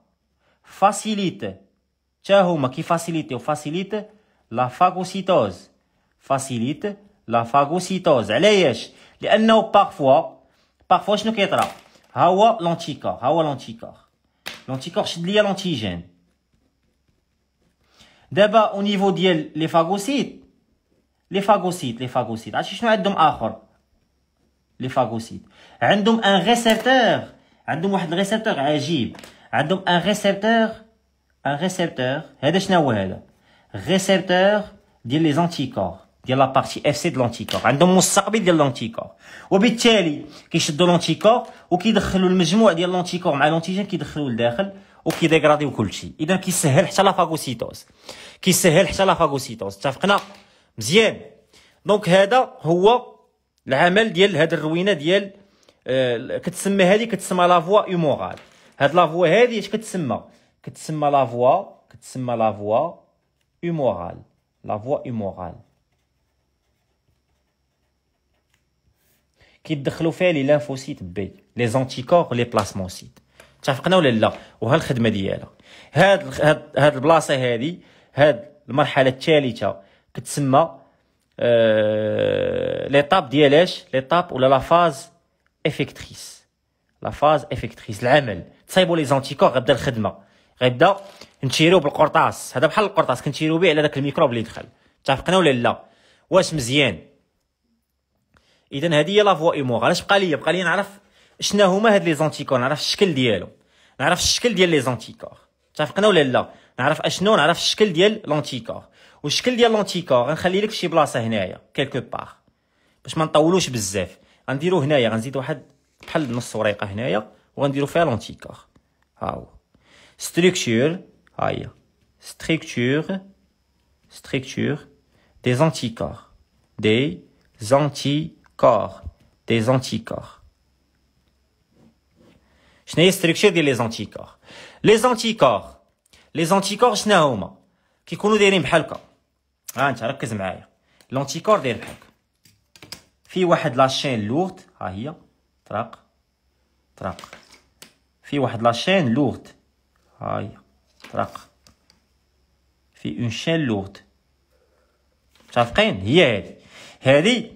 فاسيليت تا هما كيفاسيليتيو فاسيليت لا فاغوسيتوز فاسيليت لا فاغوسيتوز علاش لانه بارفوا بارفوا شنو كيطرا ها هو لونتيكور ها هو لونتيكور لونتيكور شد ليا لونتيجين دابا او نيفو ديال لي فاغوسيت لي فاغوسيت لي فاغوسيت عرفتي شنو عندهم اخر لي فاغوسيت عندهم ان ريسيبتور عندهم واحد الريسيبتور عجيب عندهم ان ريسيبتور ان ريسيبتور هذا شنو هو هذا ريسيبتور ديال لي زانتيكور ديال لا بارتي اف سي ديال لانتيكور عندهم مستقبل ديال لانتيكور وبالتالي كيشدوا لانتيكور وكيدخلوا المجموع ديال لانتيكور مع لونتيجين كيدخلوا لداخل وكيديغراديو كلشي اذا كيسهل حتى لافاغوسيتوز كيسهل حتى لافاغوسيتوز اتفقنا مزيان دونك هذا هو العمل ديال هاد الروينه ديال آه، كتسمى هذه كتسمى لا فوا ايمورال هاد لافوا هادي اش كتسمى كتسمى لافوا كتسمى لافوا اومورال لافوا اومورال كيدخلوا فيها لي لانفوسيت بي لي زونتيكور لي بلاسمونسيت اتفقنا ولا لا وها الخدمه ديالها هاد هاد هاد البلاصه هادي هاد المرحله الثالثه كتسمى أه... ليطاب ديال اش ليطاب ولا لا فاز افيكتريس لا فاز افيكتريس العمل تصايبوا لي زونتيكور غيبدا الخدمه غيبدا نتيريو بالقرطاس هذا بحال القرطاس كنتشيرو به على داك الميكروب اللي دخل اتفقنا ولا لا واش مزيان اذا هذه هي لافوا ايمور علاش بقى لي بقى لي نعرف شنو هما هاد لي زونتيكور نعرف الشكل ديالو نعرف الشكل ديال لي زونتيكور اتفقنا ولا لا نعرف اشنو نعرف الشكل ديال لونتيكور والشكل ديال لونتيكور غنخلي لك شي بلاصه هنايا كيلكو باغ باش ما نطولوش بزاف غنديرو هنايا غنزيد واحد بحال نص وريقه هنايا on dit le faire faites l'anticorps. Ah structure. Ah, structure. Structure. Des anticorps. Des anticorps. Des anticorps. Je n'ai structure de les anticorps. Les anticorps. Les anticorps, je n'ai pas. Qui est-ce que Ah avez dit? Je vais vous faire un petit L'anticorps, c'est un peu. Si vous avez la chaîne lourde, ah avez un petit في واحد لاشين لورد هاي طرق في اون شين لورد متفقين هي هادي هادي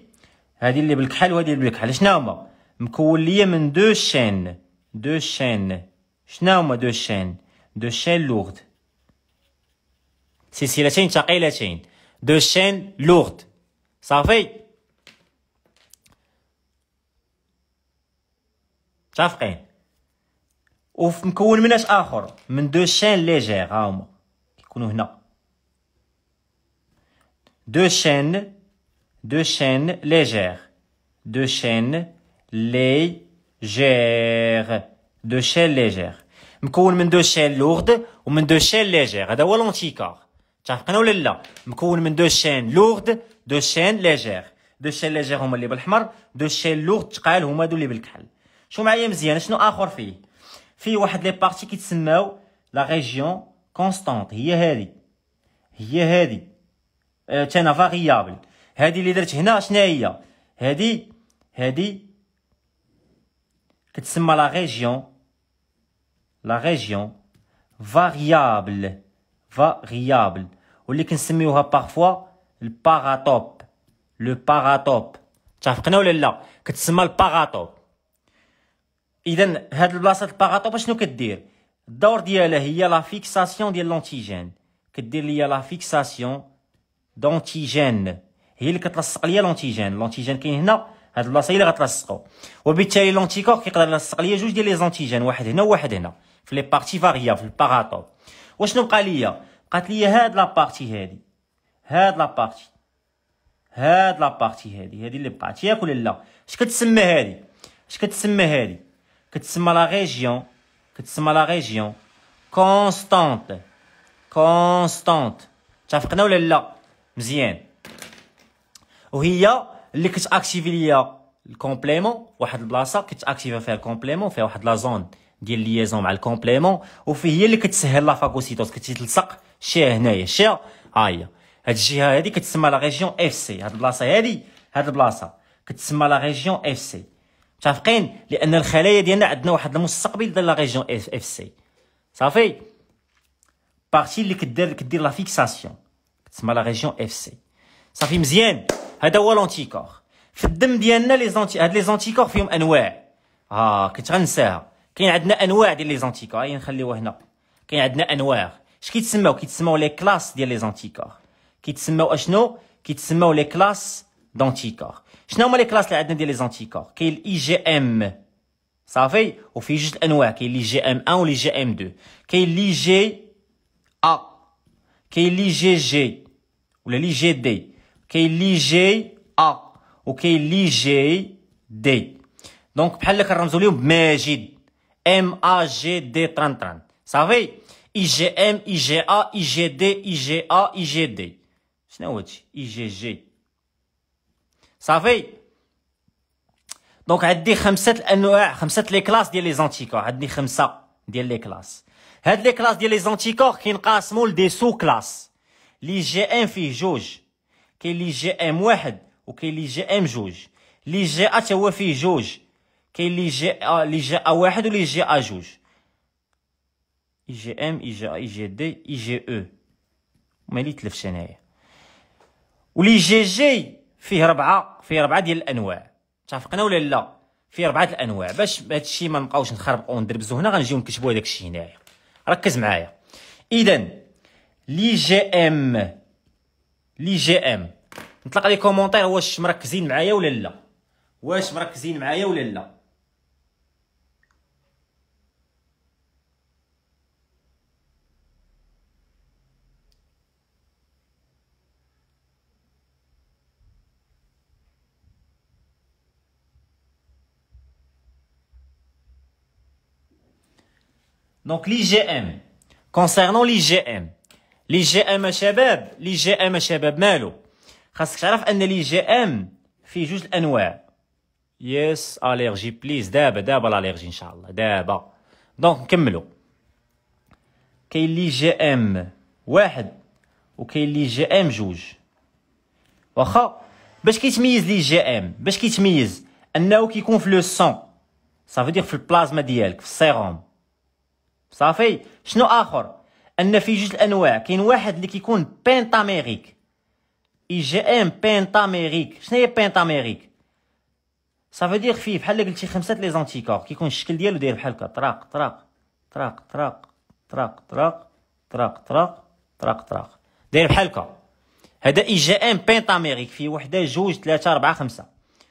هادي اللي بالكحل وهادي اللي بالكحل شنو هما مكون ليا من دو شين دو شين شنو هما دو شين دو شين لورد سلسلتين ثقيلتين دو شين لورد صافي متفقين مكون من اش اخر من دو شين ليجير ها هما كيكونوا هنا دو شين دو شين ليجير دو شين ليجير دو شين ليجير مكون من دو شين لورد ومن دو شين ليجير هذا هو لونتيكار متفقين ولا لا مكون من دو شين لورد دو شين ليجير دو شين ليجير هما اللي بالحمر دو شين لورد تقال هما هادو اللي بالكحل شو معايا مزيان شنو اخر فيه فيه واحد لي بارتي كيتسماو لا ريجيون كونستانت هي هادي هي هادي آه تانا فاريابل هادي اللي درت هنا شنو هي هادي هادي كتسمى لا ريجيون لا ريجيون فاريابل فاريابل واللي كنسميوها بارفوا الباراتوب لو باراتوب اتفقنا ولا لا كتسمى الباراتوب اذا هاد البلاصه الباغاطو شنو كدير الدور ديالها هي لا فيكساسيون ديال لونتيجين كدير ليا لا فيكساسيون دونتيجين هي اللي كتلصق ليا لونتيجين لونتيجين كاين هنا هاد البلاصه هي اللي غتلصقو وبالتالي لونتيكور كيقدر يلصق ليا جوج ديال لي زونتيجين واحد هنا وواحد هنا في لي بارتي فاريا في الباغاطو وشنو بقى ليا بقات ليا هاد لا بارتي هادي هاد لا بارتي هاد لا بارتي هادي هادي اللي بقات ياك ولا لا اش كتسمى هادي اش كتسمى هادي كتسمى لا ريجيون كتسمى لا ريجيون كونستانت كونستانت اتفقنا ولا لا مزيان وهي اللي كتاكتيفي ليا الكومبليمون واحد البلاصه كتاكتيفا فيها الكومبليمون فيها واحد لا زون ديال ليزون مع الكومبليمون وفي هي اللي كتسهل لا فاغوسيتوز كتتلصق شي هنايا شي ها هاد الجهه هادي كتسمى لا ريجيون اف سي هاد البلاصه هادي هاد البلاصه كتسمى لا ريجيون اف سي متفقين لان الخلايا ديالنا عندنا واحد المستقبل ديال لا ريجيون اف اف سي صافي بارتي اللي كدير كدير لا فيكساسيون تسمى لا ريجيون اف سي صافي مزيان هذا هو لونتيكور في الدم ديالنا لي زونتي هاد لي زونتيكور فيهم انواع اه كنت غنساها كاين عندنا انواع ديال لي زونتيكور هي نخليوها هنا كاين عندنا انواع اش كيتسماو كيتسماو لي كلاس ديال لي زونتيكور كيتسماو اشنو كيتسماو لي كلاس دونتيكور Je n'ai pas les classes qui les anticorps. Qu'est-ce l'IGM? Ça juste un l'IGM1 ou l'IGM2? Qu'est-ce que l'IGA? quest l'IGG? Ou l'IGD? Qu'est-ce que Ou l'IGD? Donc, je vais vous dire que je vais vous dire, m a g d tran, Ça IGM, IGA, IGD, IGA, IGD. Je n'ai pas IGG. صافي دونك عندي خمسه الانواع خمسه لي كلاس ديال لي زانتيكور عندي خمسه ديال لي كلاس هاد لي كلاس ديال لي زانتيكور كينقسموا لدي سو كلاس لي جي ام فيه جوج كاين لي جي ام واحد وكاين لي جي ام جوج لي جي ا هو فيه جوج كاين لي جي ا لي جي ا واحد ولي جي ا جوج اي جي ام اي جي ا اي جي دي اي جي او مالي تلفش انايا ولي جي جي فيه ربعه فيه ربعه ديال الانواع اتفقنا ولا لا فيه ربعه الانواع باش هادشي ما نبقاوش نخربقوا وندربزو هنا غنجيو نكتبوا هذاك هنايا ركز معايا اذا لي جي ام لي جي ام نطلق لي كومونتير واش مركزين معايا ولا لا واش مركزين معايا ولا لا دونك لي جي ام كونسيرنون لي جي ام لي جي ام شباب لي جي ام شباب مالو خاصك تعرف ان لي جي ام فيه جوج الانواع يس اليرجي بليز دابا دابا الاليرجي ان شاء الله دابا دونك نكملو كاين لي جي ام واحد وكاين لي جي ام جوج واخا باش كيتميز لي جي ام باش كيتميز انه كيكون في لو سون سافو دير في البلازما ديالك في السيروم صافي شنو اخر ان في جوج الانواع كاين واحد اللي كيكون بينتاميريك اي جي ام بينتاميريك شنو هي بينتاميريك صافي دير فيه بحال قلتي خمسه لي زونتيكور كيكون الشكل ديالو داير بحال هكا طراق طراق طراق طراق طراق طراق طراق طراق طراق طراق داير بحال هكا هذا اي جي ام بينتاميريك فيه وحده جوج ثلاثه اربعه خمسه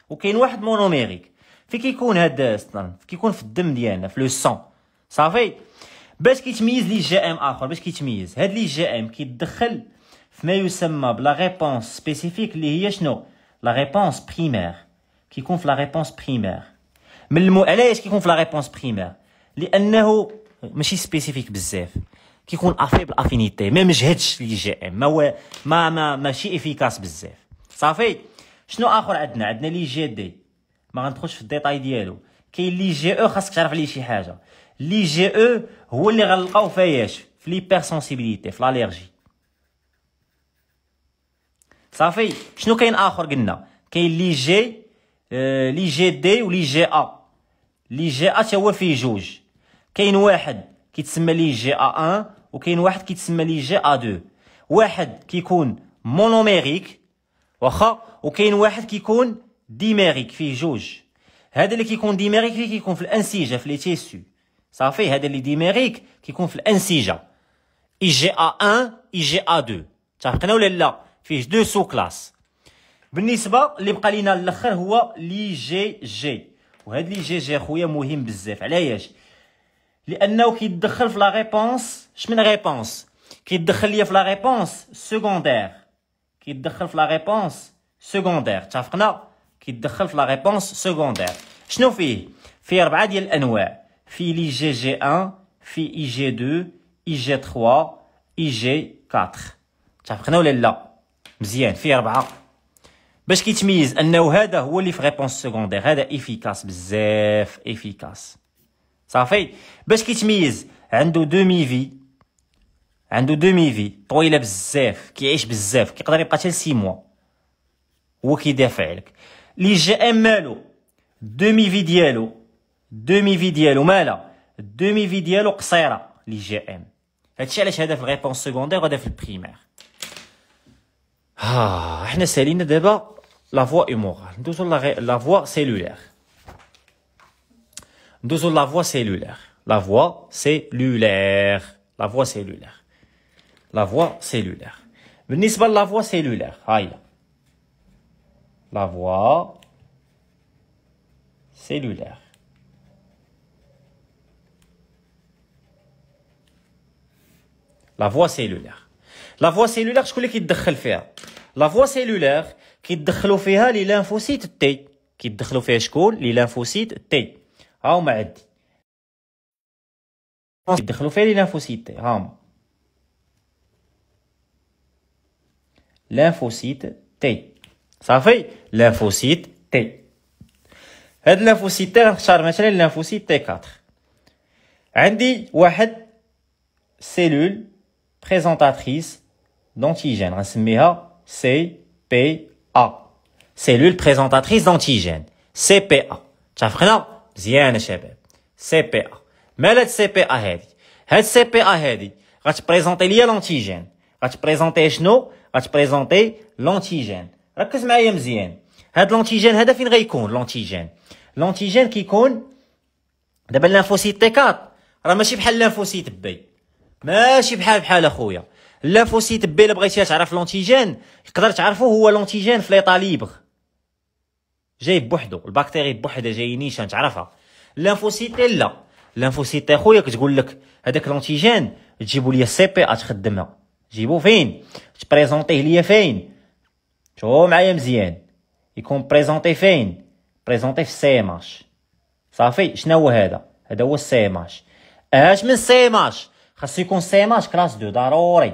وكاين واحد مونوميريك في كيكون اصلا كيكون في الدم ديالنا في لو صافي باش كيتميز لي جي ام اخر باش كيتميز هاد لي جي ام كيتدخل في ما يسمى بلا ريبونس سبيسيفيك اللي هي شنو لا ريبونس بريمير كيكون في لا ريبونس بريمير من المو علاش كيكون في لا ريبونس بريمير لانه ماشي سبيسيفيك بزاف كيكون افيبل افينيتي ما مجهدش لي جي ام ما هو ما ما ماشي افيكاس بزاف صافي شنو اخر عندنا عندنا لي جي دي ما غندخلش في الديتاي ديالو كاين لي جي او خاصك تعرف عليه شي حاجه لي جي او هو اللي غنلقاو فياش في لي سونسيبيليتي في لاليرجي صافي شنو كاين اخر قلنا كاين لي جي لي جي دي ولي جي ا لي جي ا هو فيه جوج كاين واحد كيتسمى لي جي ا 1 وكاين واحد كيتسمى لي جي ا 2 واحد كيكون مونوميريك واخا وكاين واحد كيكون ديميريك فيه جوج هذا اللي كيكون ديميريك فيه كيكون في الانسجه في لي تيسو صافي هذا اللي ديميريك كيكون في الانسجه اي جي ا 1 اي جي ا 2 اتفقنا ولا لا فيه دو سو كلاس بالنسبه اللي بقى لينا الاخر هو لي جي جي وهاد لي جي جي خويا مهم بزاف علاش لانه كيدخل في لا ريبونس شمن ريبونس كيدخل ليا في لا ريبونس سيكوندير كيدخل في لا ريبونس سيكوندير اتفقنا كيدخل في لا ريبونس سيكوندير شنو فيه فيه اربعه ديال الانواع في l'IgG1 في IG2 IG3 جي 4 اتفقنا ولا لا مزيان فيه أربعة باش كيتميز انه هذا هو اللي في ريبونس سكوندير هذا افيكاس بزاف افيكاس صافي باش كيتميز عنده دومي في عنده دومي في طويله بزاف كيعيش بزاف كيقدر يبقى حتى سي موا هو كيدافع عليك لي جي ام مالو دومي في ديالو Demi-vidéal ou mala Demi-vidéal ou kséra. L'IGM. Tu les la réponse secondaire ou la primaire. Nous avons déjà la voix humorale. Nous avons la voix cellulaire. Nous avons la voix cellulaire. La voix cellulaire. La voix cellulaire. La voix cellulaire. Nous la voix cellulaire. La voix cellulaire. لا فوا سيلولير لا فوا سيلولير شكون اللي كيتدخل فيها لا فوا سيلولير كيتدخلوا فيها لي لانفوسيت تي كيتدخلوا فيها شكون لي لانفوسيت تي ها هما عندي كيتدخلوا فيها لي لانفوسيت تي ها لانفوسيت تي صافي لانفوسيت تي هاد لانفوسيت تي غنختار مثلا لانفوسيت تي 4 عندي واحد سيلول présentatrice d'antigène. Rassemblée CPA. Cellule présentatrice d'antigène. CPA. Tchafrena, zien, chebeb. CPA. Mais la CPA, hedi. Hed CPA, hedi. Rach présenter l'antigène, l'antigène. Rach présenter chno. Rach présenter l'antigène. Rakkez maïem zien. Hed l'antigène, hed affin reikon, l'antigène. L'antigène qui compte, d'abord l'infocyte T4. Rach machib hel l'infocyte B. ماشي بحال بحال اخويا لافوسيت بي الا بغيتي تعرف لونتيجين تقدر تعرفو هو لونتيجين في ليطا ليبر جاي بوحدو البكتيري بوحدها جاي نيشان تعرفها لانفوسيت لا لانفوسيت اخويا كتقول لك هذاك لونتيجين تجيبو ليا سي بي ا تخدمها جيبو فين تبريزونتيه ليا فين شو معايا مزيان يكون بريزونتي فين بريزونتي في ام اش صافي شنو هو هذا هذا هو السي ام اش من ام اش خاصو يكون سي ماش كلاس دو ضروري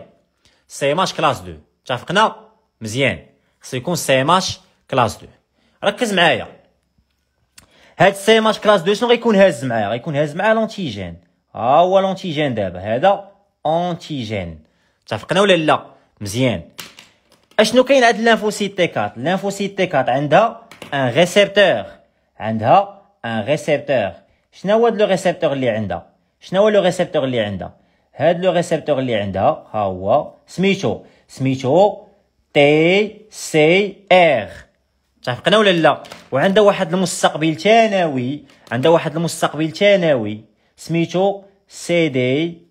سي ماش كلاس دو اتفقنا مزيان خاصو يكون سي ماش كلاس دو ركز معايا هاد سي ماش كلاس دو شنو غيكون هاز معايا غيكون هاز مع لونتيجين ها هو لونتيجين دابا هذا اونتيجين اتفقنا ولا لا مزيان اشنو كاين عند لانفوسيت تي 4 لانفوسيت تي 4 عندها ان ريسيبتور عندها ان ريسيبتور شنو هو لو ريسيبتور اللي عندها شنو هو لو ريسيبتور اللي عندها هاد لو ريسبتور اللي عندها ها هو سميتو سميتو تي سي ار اتفقنا ولا لا وعندها واحد المستقبل ثانوي عندها واحد المستقبل ثانوي سميتو سي دي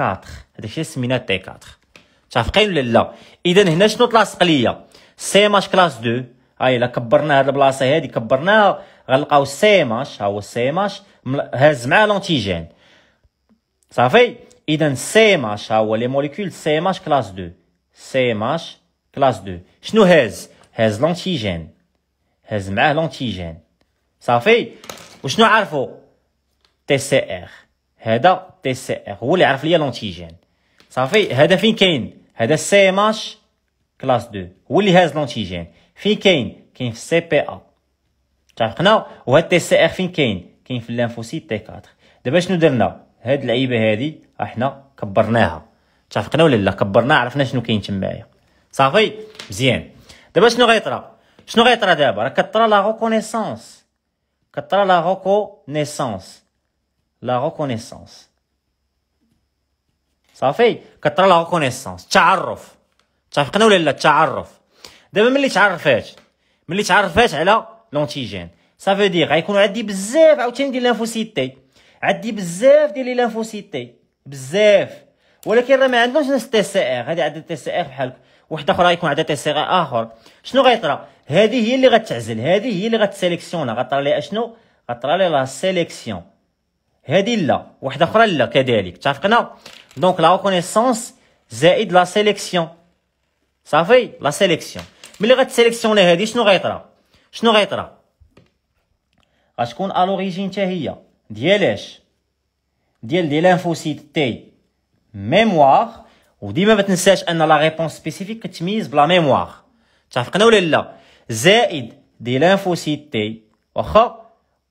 4 هذا الشيء سميناه تي 4 اتفقين ولا لا اذا هنا شنو تلاصق ليا سي ماش كلاس 2 هاي الا كبرنا هاد البلاصه هادي كبرناها غنلقاو سي ماش ها هو سي ماش هاز مع لونتيجين صافي اذا CMH ها هو لي موليكول CMH كلاس 2 CMH كلاس 2 شنو هاز هاز لونتيجين هاز معاه لونتيجين صافي وشنو عرفو تي سي ار هذا تي سي ار هو اللي عرف ليا لونتيجين صافي هذا فين كاين هذا سي ام اش كلاس 2 هو اللي هاز لونتيجين فين كاين كاين في سي بي ا اتفقنا وهاد تي سي ار فين كاين كاين في لانفوسيت تي 4 دابا شنو درنا هاد اللعيبه هادي احنا كبرناها اتفقنا ولا لا كبرناها عرفنا شنو كاين تمايا صافي مزيان دابا شنو غيطرا شنو غيطرا دابا راه كطرا لا ريكونيسونس كطرا لا ريكونيسونس لا ريكونيسونس صافي كطرا لا ريكونيسونس التعرف اتفقنا ولا لا التعرف دابا ملي تعرفات ملي تعرفات على لونتيجين صافي دي غيكونوا عندي بزاف عاوتاني ديال لانفوسيتي عندي بزاف ديال لي لافوسيتي بزاف ولكن راه ما عندناش نفس تي سي ار هذه عندها تي سي ار بحال واحد اخرى غيكون عندها تي سي ار اخر شنو غيطرا هذه هي اللي غتعزل هذه هي اللي غتسيليكسيون غطرى لي شنو غطرى لي لا سيليكسيون هذه لا واحده اخرى لا كذلك اتفقنا دونك لا ريكونيسونس زائد لا سيليكسيون صافي لا سيليكسيون ملي غتسيليكسيون هذه شنو غيطرا شنو غيطرا غتكون الوريجين حتى هي D'elle est le lymphocyte T, mémoire, ou dit-elle sèche que vous la réponse spécifique que vous avez la mémoire. Vous avez fait que nous avons dit, c'est le lymphocyte T,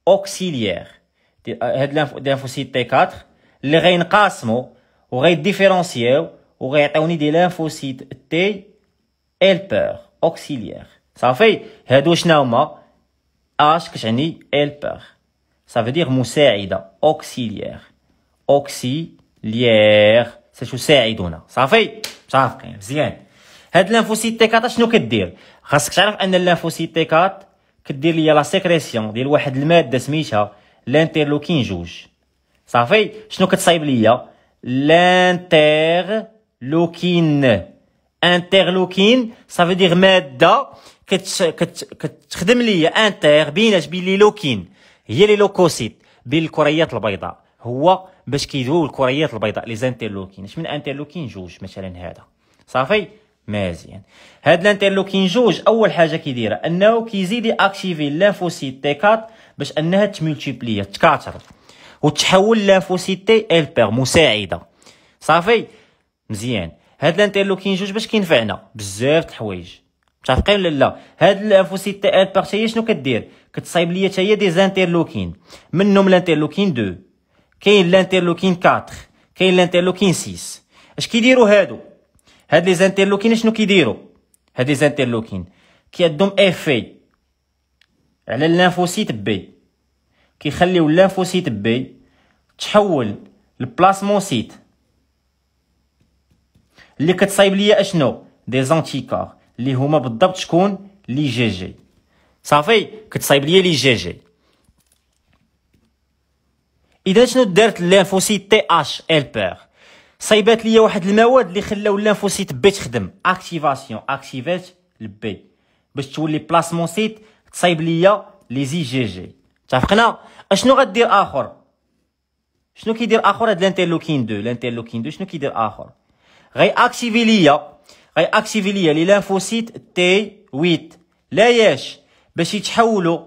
auxiliaire. Euh, le lymphocyte T4, le rein casmo, ou le différentiel, ou le rein de lymphocyte T, helper Auxiliaire. Ça fait, c'est le rein de lymphocyte helper. Ça veut dire مساعدة auxiliaire auxiliaire ستساعدنا صافي متفقين مزيان هاد لانفوسيت تي كات شنو كدير خاصك تعرف ان لانفوسيت تي كات كدير ليا لا سيكريسيون ديال واحد الماده سميتها لانتيرلوكين جوج صافي شنو كتصايب ليا لانتيرلوكين انترلوكين صافي دير ماده كتخدم كت... كتخدم ليا انتر بينات بين لي لوكين هي لي لوكوسيت بين الكريات البيضاء هو باش كيدو الكريات البيضاء لي زانترلوكين اش من انتيرلوكين جوج مثلا هذا صافي مزيان هاد الانترلوكين جوج اول حاجه كيديرها انه كيزيد اكتيفي لافوسيت تي 4 باش انها تمولتيبلي تكاثر وتحول لافوسيت تي ال بير مساعده صافي مزيان هاد الانترلوكين جوج باش كينفعنا بزاف د الحوايج متفقين ولا لا هاد الليمفوسيت تي ال بير شنو كدير كتصايب ليا تاهي هي دي زانترلوكين منهم لانترلوكين دو كاين لانترلوكين 4 كاين لانترلوكين سيس اش كيديرو هادو هاد لي زانترلوكين شنو كيديرو هاد لي زانترلوكين كيعندهم افي على اللانفوسيت بي كيخليو اللانفوسيت بي تحول لبلاسموسيت اللي كتصايب ليا اشنو دي زانتيكار اللي هما بالضبط شكون لي جي جي صافي كتصايب ليا لي جي جي اذا شنو دارت اللانفوسيت تي اش ال بير صايبات ليا واحد المواد اللي خلاو اللانفوسيت بي تخدم اكتيفاسيون اكتيفات البي باش تولي بلاسموسيت تصايب ليا لي زي جي جي اتفقنا اشنو غدير اخر شنو كيدير اخر هاد لانترلوكين دو لانترلوكين دو شنو كيدير اخر غي اكتيفي ليا غي اكتيفي ليا لي لانفوسيت تي 8 لا ياش باش يتحولوا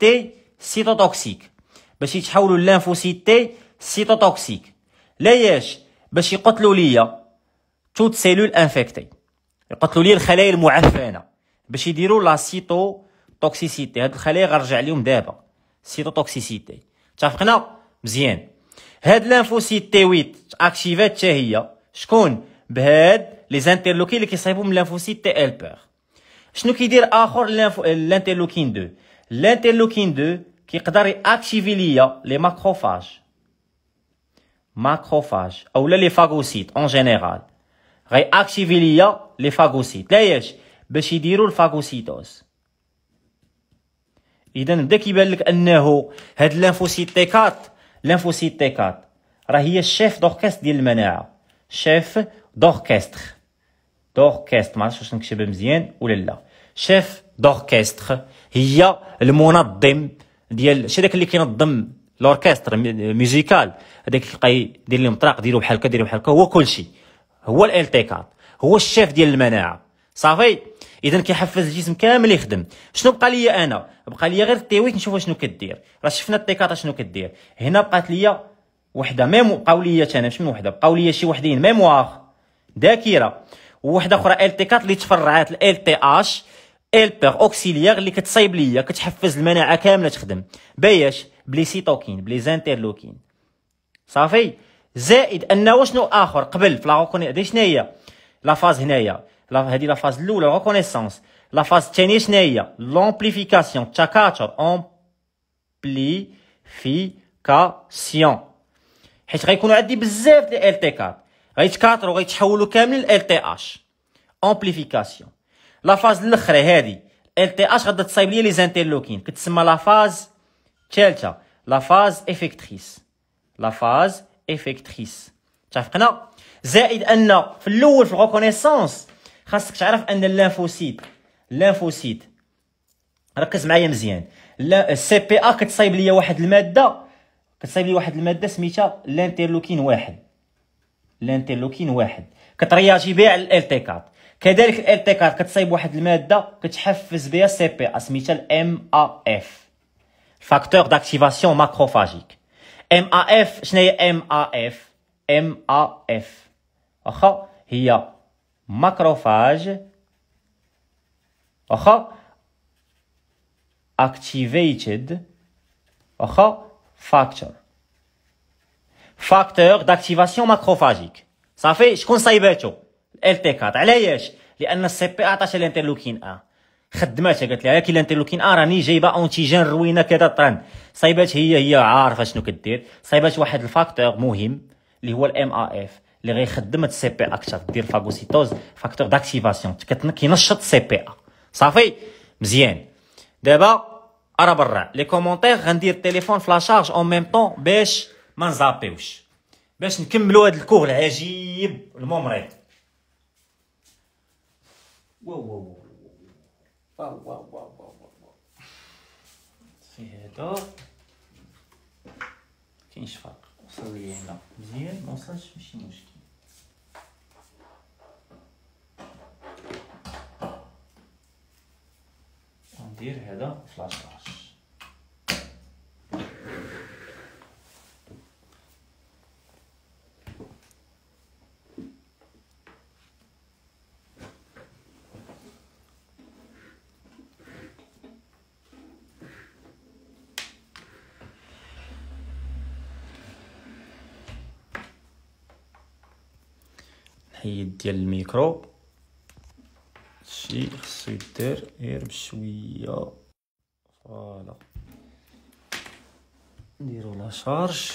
تي سيتوتوكسيك باش يتحولوا تي سيتوتوكسيك لاياش باش يقتلوا ليا توت سيلول انفكتي يقتلوا لي الخلايا المعفنه باش يديروا لا سيتو توكسيسيتي هاد الخلايا غنرجع لهم دابا سيتو توكسيسيتي اتفقنا مزيان هاد لانفوسيت تي 8 اكتيفات حتى هي شكون بهاد لي زانترلوكي اللي كيصايبو من لانفوسيت تي البير شنو كيدير اخر لانترلوكين 2 لانترلوكين 2 كيقدر ياكتيفي ليا لي ماكروفاج ماكروفاج اولا لي فاغوسيت اون جينيرال غياكتيفي ليا لي فاغوسيت لاياش باش يديروا الفاغوسيتوز اذا بدا كيبان لك انه هاد لانفوسيت تي 4 لانفوسيت تي 4 راه هي الشيف دوركست ديال المناعه شيف دوركستر دوركست ما عرفتش واش نكتبها مزيان ولا لا شيف دوركستر هي المنظم ديال شي داك اللي كينظم لوركستر ميوزيكال هذاك تلقى يدير لهم طراق ديروا بحال هكا ديروا بحال هكا هو كلشي هو ال تي كار هو الشيف ديال المناعه صافي اذا كيحفز الجسم كامل يخدم شنو بقى ليا انا بقى ليا غير التيويت نشوف شنو كدير راه شفنا التيكات شنو كدير هنا بقات ليا وحده ميم بقاو لي انا مش من وحده بقاو لي شي وحدين ميموار ذاكره وحده اخرى ال تي 4 اللي تفرعات ال تي اش هيلبر اوكسيليير اللي كتصايب ليا كتحفز المناعه كامله تخدم باياش بلي سيتوكين بلي زانتيرلوكين صافي زائد انه شنو اخر قبل في لا ريكوني هادي شناهي لا فاز هنايا هذه لا فاز الاولى ريكونيسونس لا فاز الثانيه شناهي لومبليفيكاسيون التكاثر امبليفيكاسيون حيت غيكونوا عندي بزاف ديال ال تي كار غيتكاتروا غيتحولوا كاملين ال تي اش امبليفيكاسيون لافاز الاخرى هذه ال تي اش غادا تصايب لي لي زانتيلوكين كتسمى لافاز الثالثه لافاز افيكتريس لافاز افيكتريس تفقنا زائد ان في الاول في الريكونيسونس خاصك تعرف ان الليمفوسيت الليمفوسيت ركز معايا مزيان لا سي بي ا كتصايب ليا واحد الماده كتصايب لي واحد الماده سميتها لانتيرلوكين واحد لانتيرلوكين واحد كترياجي بها على ال تي 4 كذلك كار كتصايب واحد الماده كتحفز بها سي بي سميتها الام ا اف فاكتور داكتيفاسيون ماكروفاجيك ام ا اف شنو هي ام ا اف ام ا اف واخا هي ماكروفاج واخا اكتيفيتد واخا فاكتور فاكتور داكتيفاسيون ماكروفاجيك صافي شكون صايباتو ال تي 4 علاش لان السي بي عطاش الانترلوكين ا خدماتها قالت لها كي الانترلوكين ا راني جايبه اونتيجين روينه كذا طران صايبات هي هي عارفه شنو كدير صايبات واحد الفاكتور مهم اللي هو الام ا اف اللي غيخدم هاد السي بي اكثر دير فاغوسيتوز فاكتور داكتيفاسيون كينشط السي بي ا صافي مزيان دابا ارا برا لي كومونتير غندير التليفون في لاشارج اون ميم طون باش ما نزابيوش باش نكملوا هاد الكور العجيب الممرض واو واو واو واو واو واو واو في هذا كاينش فرق وصل لي هنا مزيان ما وصلش ماشي مشكل ندير هذا فلاش فلاش نحيد ديال الميكرو شي خصو يدير غير بشويه فوالا نديرو لا شارج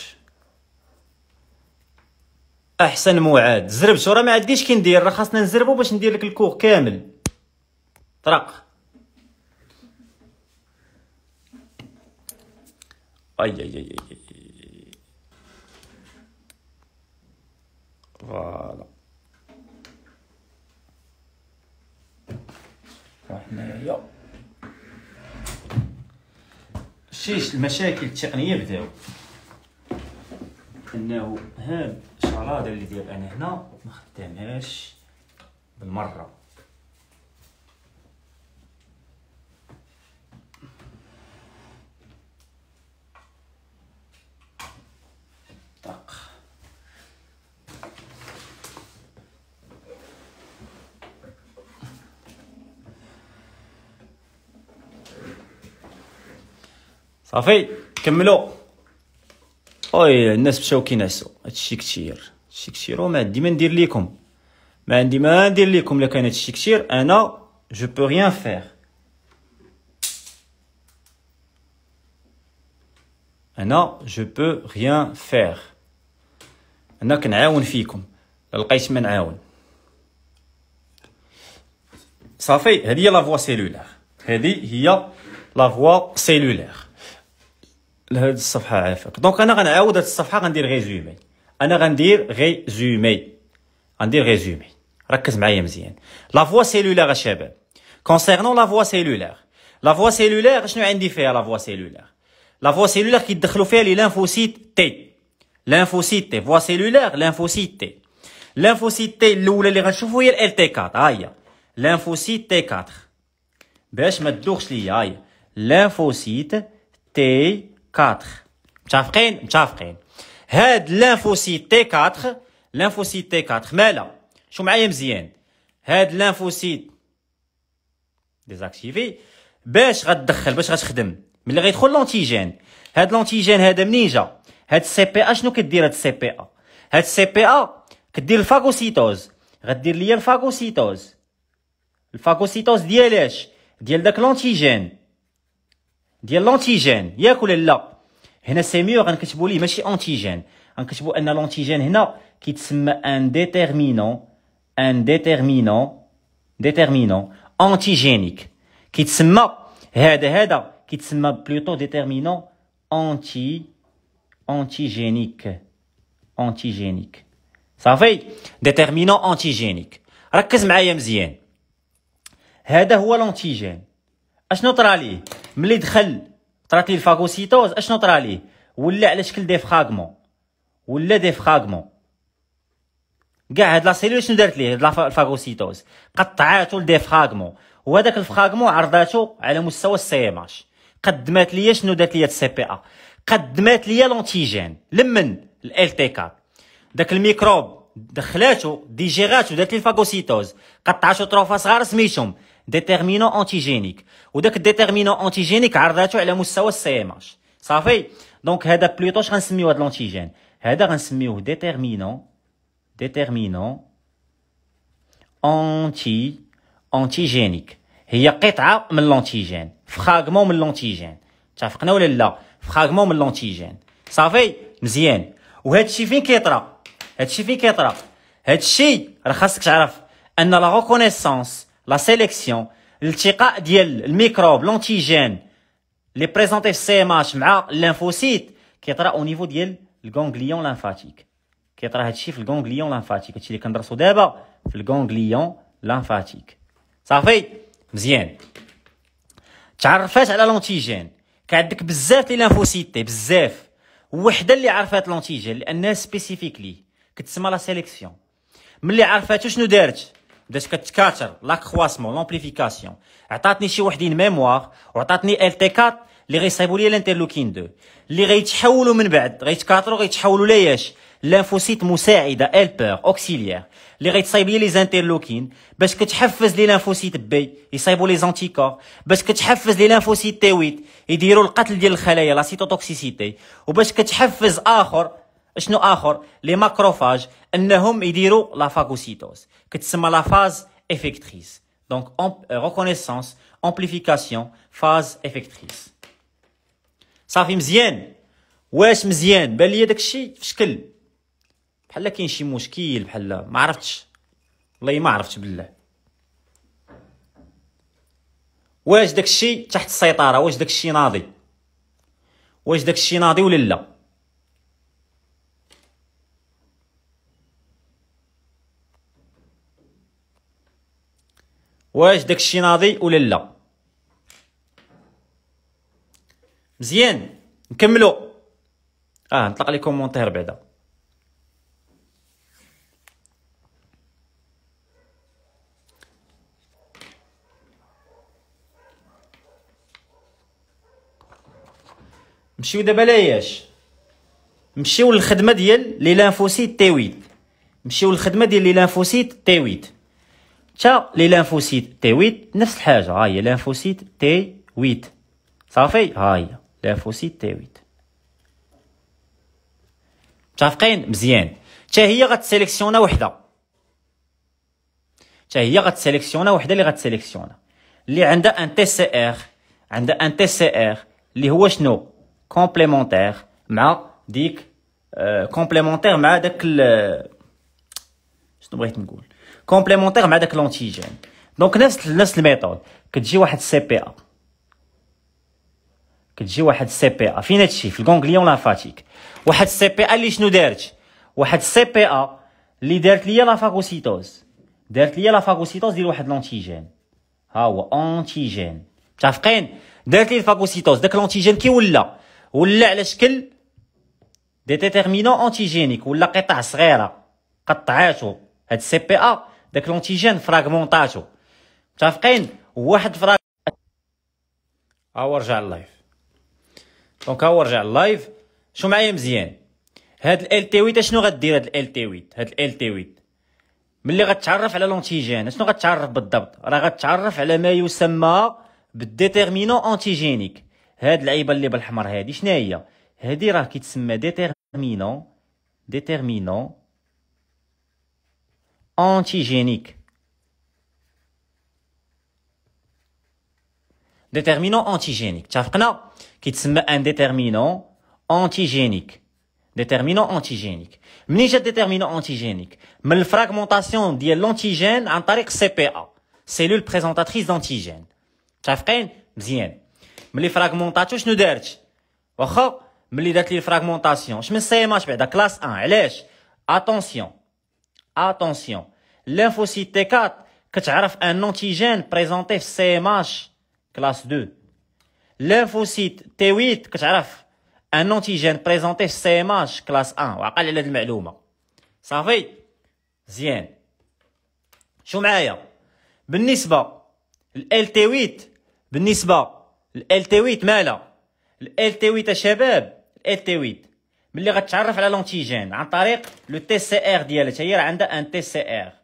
احسن معاد زربت راه ما عاد كندير راه خاصنا نزربو باش ندير لك الكور كامل طرق اي اي اي, أي. فوالا وحنايا شيش المشاكل التقنيه بداو انه هاد الشرادة اللي ديال انا هنا ما خدامهاش بالمره صافي كملوا اوي الناس مشاو كينعسو هادشي كثير هادشي كثير وما عندي ما ندير ليكم ما عندي ما ندير ليكم الا كان هادشي كثير انا جو بو ريان فير انا جو بو ريان فير انا كنعاون فيكم لقيت ما نعاون صافي هذه هي لا فوا سيلولار هذه هي لا فوا سيلولار لهاد الصفحه عافاك دونك انا غنعاود هاد الصفحه غندير ريزومي انا غندير ريزومي غندير ريزومي ركز معايا مزيان لا فوا سيلولار شباب كونسيرنون لا فوا سيلولار لا فوا سيلولار شنو عندي فيها لا فوا سيلولار لا فوا سيلولار كيدخلوا فيها لي لانفوسيت تي لانفوسيت تي فوا سيلولار لانفوسيت تي لانفوسيت تي الاولى اللي غنشوفو هي ال تي 4 ها هي لانفوسيت تي 4 باش ما تدوخش ليا ها هي لانفوسيت تي 4 متفقين متفقين هاد لانفوسيت تي 4 لانفوسيت تي 4 مالا شو معايا مزيان هاد لانفوسيت ديزاكتيفي باش غتدخل باش غتخدم ملي غيدخل لونتيجين هاد لونتيجين هذا منين جا هاد السي بي ا شنو كدير هاد السي بي ا هاد السي بي ا كدير الفاغوسيتوز غدير ليا الفاغوسيتوز الفاغوسيتوز ديال اش ديال داك لونتيجين ديال لونتيجين ياك ولا لا هنا ميور غنكتبوا ليه ماشي انتيجين غنكتبوا ان لونتيجين هنا كيتسمى ان ديتيرمينون ان ديتيرمينون ديتيرمينون انتيجينيك كيتسمى هذا هذا كيتسمى بلوتو ديتيرمينون انتي انتيجينيك انتيجينيك صافي ديتيرمينون انتيجينيك ركز معايا مزيان هذا هو لونتيجين اشنو طرا ليه ملي دخل طرات لي الفاغوسيتوز اشنو طرا ليه ولا على شكل دي فراغمون ولا دي فراغمون كاع هاد لا سيلول شنو دارت ليه هاد الفاغوسيتوز قطعاتو لدي فراغمون وهداك الفراغمون عرضاتو على مستوى السي ام اش قدمات ليا شنو دارت ليا السي بي ا قدمات ليا لونتيجين لمن ال تي كار داك الميكروب دخلاتو ديجيغاتو دارت لي الفاغوسيتوز قطعاتو طروفا صغار سميتهم ديتيرمينو انتيجينيك وداك الديتيرمينو انتيجينيك عرضاتو على مستوى السي ام اش صافي دونك هذا بلوتو غنسميو هذا الانتيجين هذا غنسميوه ديتيرمينو ديتيرمينو انتي انتيجينيك هي قطعه من الانتيجين فراغمون من الانتيجين اتفقنا ولا لا فراغمون من الانتيجين صافي مزيان وهادشي فين كيطرا هادشي فين كيطرا هادشي راه خاصك تعرف ان لا ريكونيسونس لا سيليكسيون الالتقاء ديال الميكروب لونتيجين لي بريزونتي في سي ماتش مع الليمفوسيت كيطرا او نيفو ديال الكونغليون لانفاتيك كيطرا هادشي في الكونغليون لانفاتيك هادشي اللي كندرسو دابا في الكونغليون لانفاتيك صافي مزيان تعرفات على لونتيجين كعندك بزاف لي لانفوسيتي بزاف وحده اللي عرفات لونتيجين لانها سبيسيفيكلي كتسمى لا سيليكسيون ملي عرفاتو شنو دارت باش كتكاثر كرواسمون لامبليفيكاسيون عطاتني شي وحدين ميموار وعطاتني ال تي 4 اللي غيصايبوا لي الانترلوكين 2 اللي غيتحولوا من بعد غيتكاثروا غيتحولوا لياش لانفوسيت مساعده بير اوكسيليير اللي غيتصايب لي لي زانترلوكين باش كتحفز لي لانفوسيت بي يصايبوا لي زانتيكور باش كتحفز لي لانفوسيت تي 8 يديروا القتل ديال الخلايا لا سيتوتوكسيسيتي وباش كتحفز اخر شنو اخر لي ماكروفاج انهم يديروا لا فاغوسيتوز كتسمى لا فاز افكتريس دونك ريكونيسونس امبليفيكاسيون فاز افكتريس صافي مزيان واش مزيان بان ليا داكشي في شكل بحال كاين شي مشكل بحال ما عرفتش والله ما عرفتش بالله واش داكشي تحت السيطره واش داكشي ناضي واش داكشي ناضي ولا لا واش داكشي ناضي ولا لا مزيان نكملو اه نطلق لي كومونتير بعدا نمشيو دابا لاياش نمشيو للخدمه ديال لي لانفوسيت تي ويت نمشيو للخدمه ديال لي لانفوسيت تي ويت تا لي لانفوسيت تي 8 نفس الحاجه ها هي لانفوسيت تي 8 صافي ها هي لانفوسيت تي 8 متفقين مزيان حتى هي غتسيليكسيونا وحده حتى هي غتسيليكسيونا وحده اللي غتسيليكسيونا اللي عندها ان تي سي ار عندها ان تي سي ار اللي هو شنو كومبليمونتير مع ديك آه، كومبليمونتير مع داك آه، شنو بغيت نقول كومبليمونتير مع داك لونتيجين دونك نفس نفس الميثود كتجي واحد سي بي ا كتجي واحد سي بي ا فين هادشي في الكونغليون لافاتيك واحد سي بي ا اللي شنو دارت واحد سي بي ا اللي دارت ليا لافاغوسيتوز دارت ليا لافاغوسيتوز ديال واحد لونتيجين ها هو اونتيجين متفقين دارت لي الفاغوسيتوز داك لونتيجين كي ولا ولا على شكل دي ديتيرمينون انتيجينيك ولا قطع صغيره قطعاتو هاد سي بي ا داك لونتيجين فراغمونطاتو متفقين واحد فراغ ها رجع اللايف دونك ها هو رجع اللايف شو معايا مزيان هاد ال تي ويت اشنو غدير هاد ال تي ويت هاد ال تي ويت ملي غتعرف على لونتيجين اشنو غتعرف بالضبط راه غتعرف على ما يسمى بالديتيرمينون انتيجينيك هاد العيبه اللي بالحمر هادي شناهي هادي راه كيتسمى ديتيرمينون ديتيرمينون antigénique. Déterminant antigénique. Tchafkna, qui t'sme un déterminant antigénique. Déterminant antigénique. M'nige déterminant antigénique. M'le fragmentation de l'antigène en tariq CPA. Cellule présentatrice d'antigène. Tchafkna, m'zien. M'le fragmentation, j'nu derch. Wacha, m'le dat li fragmentation. ma CMHB, de classe 1. Lèche. Attention. Attention. تي 4 كتعرف ان انتيجين بريزونتي في سي ام ماش كلاس 2 لينفوسيت تي 8 كتعرف ان انتيجين بريزونتي في سي ام ماش كلاس 1 وعقل على هذه المعلومه صافي مزيان شو معايا بالنسبه ال تي 8 بالنسبه ال تي 8 مالا ال تي 8 يا شباب ال تي 8 ملي غتعرف على لونتيجين عن طريق لو تي سي ار ديالها هي عندها ان تي سي ار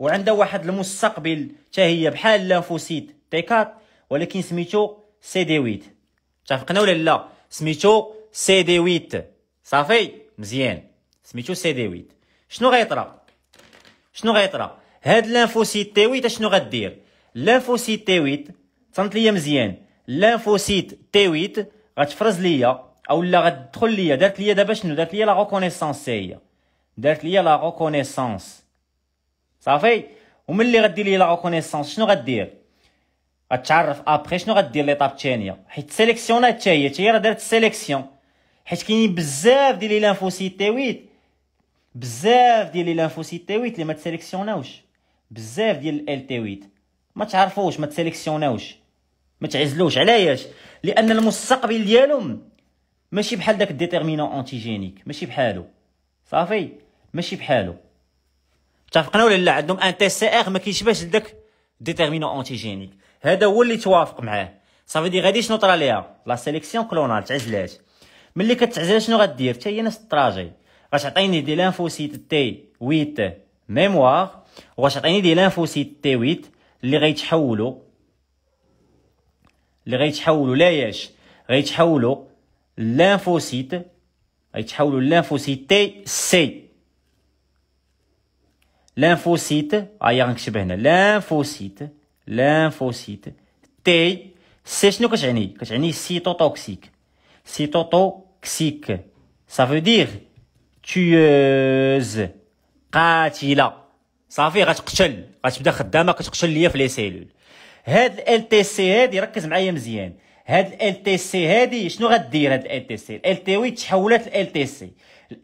وعنده واحد المستقبل حتى هي بحال تي تيكات ولكن سميتو سي دي ويت اتفقنا ولا لا سميتو سي دي ويت صافي مزيان سميتو سي دي ويت شنو غيطرا شنو غيطرا هاد لانفوسيت تي ويت شنو غدير لانفوسيت تي ويت تصنت ليا مزيان لانفوسيت تي ويت غتفرز ليا اولا غتدخل ليا دارت ليا دابا شنو دارت ليا لا ريكونيسونس هي دارت ليا لا ريكونيسونس صافي وملي غدير لي لا ريكونيسونس شنو غدير غتعرف ابخي شنو غدير ليطاب الثانيه حيت سيليكسيون حتى هي حتى هي راه دارت سيليكسيون حيت كاينين بزاف ديال لي لانفوسيتي ويت بزاف ديال لي لانفوسيتي ويت اللي ما تسيليكسيوناوش بزاف ديال ال تي ويت ما تعرفوش ما تسيليكسيوناوش ما تعزلوش علاش لان المستقبل ديالهم ماشي بحال داك الديتيرمينون انتيجينيك ماشي بحالو صافي ماشي بحالو متفقنا ولا لا عندهم ان تي سي ار ما كيشبهش لذاك ديتيرمينون اونتيجينيك هذا هو اللي توافق معاه صافي دي غادي شنو طرا ليها لا سيليكسيون كلونال تعزلات ملي كتعزل شنو غدير حتى هي نفس التراجي غتعطيني دي لانفوسيت تي 8 ميموار وغتعطيني دي لانفوسيت تي 8 اللي غيتحولوا اللي غيتحولوا لا ياش غيتحولوا لانفوسيت غيتحولوا لانفوسيت تي سي لانفوسيت هيا غنكتب هنا لانفوسيت لانفوسيت تي سي شنو كتعني كتعني سيتو توكسيك سيتو توكسيك سا فو دير تيوز قاتله صافي غتقتل غتبدا خدامه كتقتل ليا في لي سيلول هاد ال تي سي هادي ركز معايا مزيان هاد ال تي سي هادي شنو غدير هاد ال تي سي ال تي وي تحولات ال تي سي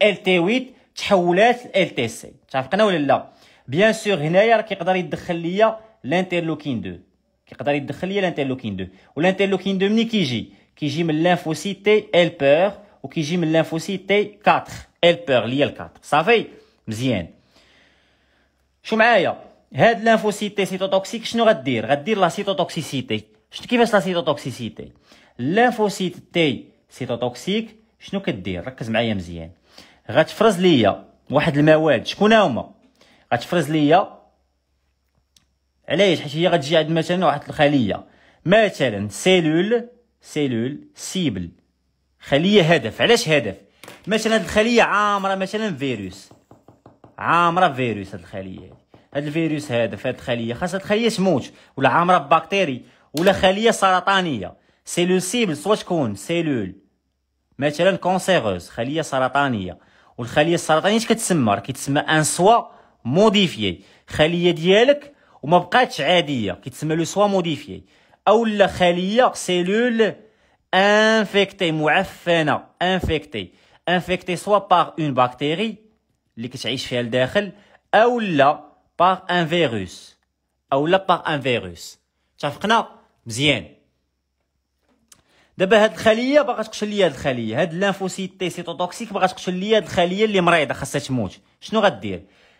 ال تي وي تحولات ال تي سي تعرفقنا ولا لا بيان سور هنايا راه كيقدر يدخل ليا لانترلوكين 2 كيقدر يدخل ليا لانترلوكين 2 ولانترلوكين 2 منين كيجي كيجي من تي ال بور وكيجي من تي 4 ال بور اللي هي 4 صافي مزيان شو معايا هاد لانفوسيتي سيتوتوكسيك شنو غدير غدير لا سيتوتوكسيسيتي شنو كيفاش لا سيتوتوكسيسيتي لانفوسيت تي سيتوتوكسيك شنو كدير ركز معايا مزيان غتفرز ليا واحد المواد شكون هما غتفرز ليا علاش حيت هي غتجي عند مثلا واحد الخليه مثلا سيلول سيلول سيبل خليه هدف علاش هدف مثلا هاد الخليه عامره مثلا فيروس عامره فيروس هاد الخليه هاد الفيروس هدف هاد الخليه خاص الخليه تموت ولا عامره بكتيري ولا خليه سرطانيه سيلول سيبل سوا تكون سيلول مثلا كونسيغوز خليه سرطانيه والخليه السرطانيه كتسمى كتسمى ان سوا موديفيي خليه ديالك وما بقاتش عاديه كيتسمى لو سوا موديفيي اولا خليه سيلول انفيكتي معفنه انفيكتي انفيكتي سوا باغ اون باكتيري اللي كتعيش فيها لداخل اولا باغ ان فيروس اولا باغ ان فيروس اتفقنا مزيان دابا هاد الخليه باغا تقتل ليا هاد الخليه هاد لانفوسيت تي سيتوتوكسيك باغا تقتل ليا هاد الخليه اللي مريضه خاصها تموت شنو غدير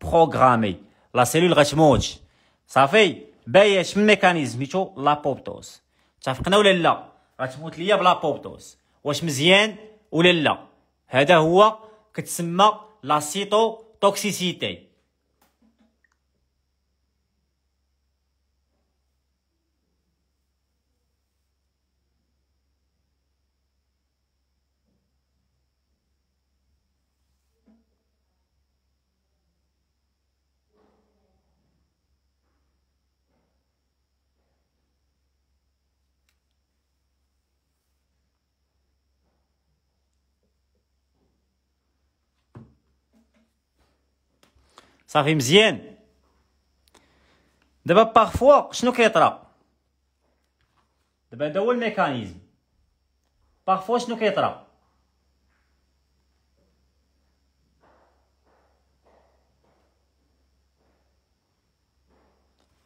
بروغرامي لا سيلول غتموت صافي باية شم ميكانيزم سميتو لابوبتوز تفقنا ولا لا غتموت ليا بلابوبتوز واش مزيان ولا لا هذا هو كتسمى لاسيتو توكسيسيتي صافي مزيان دابا بارفوا شنو كيطرا دابا هذا هو الميكانيزم بارفوا شنو كيطرا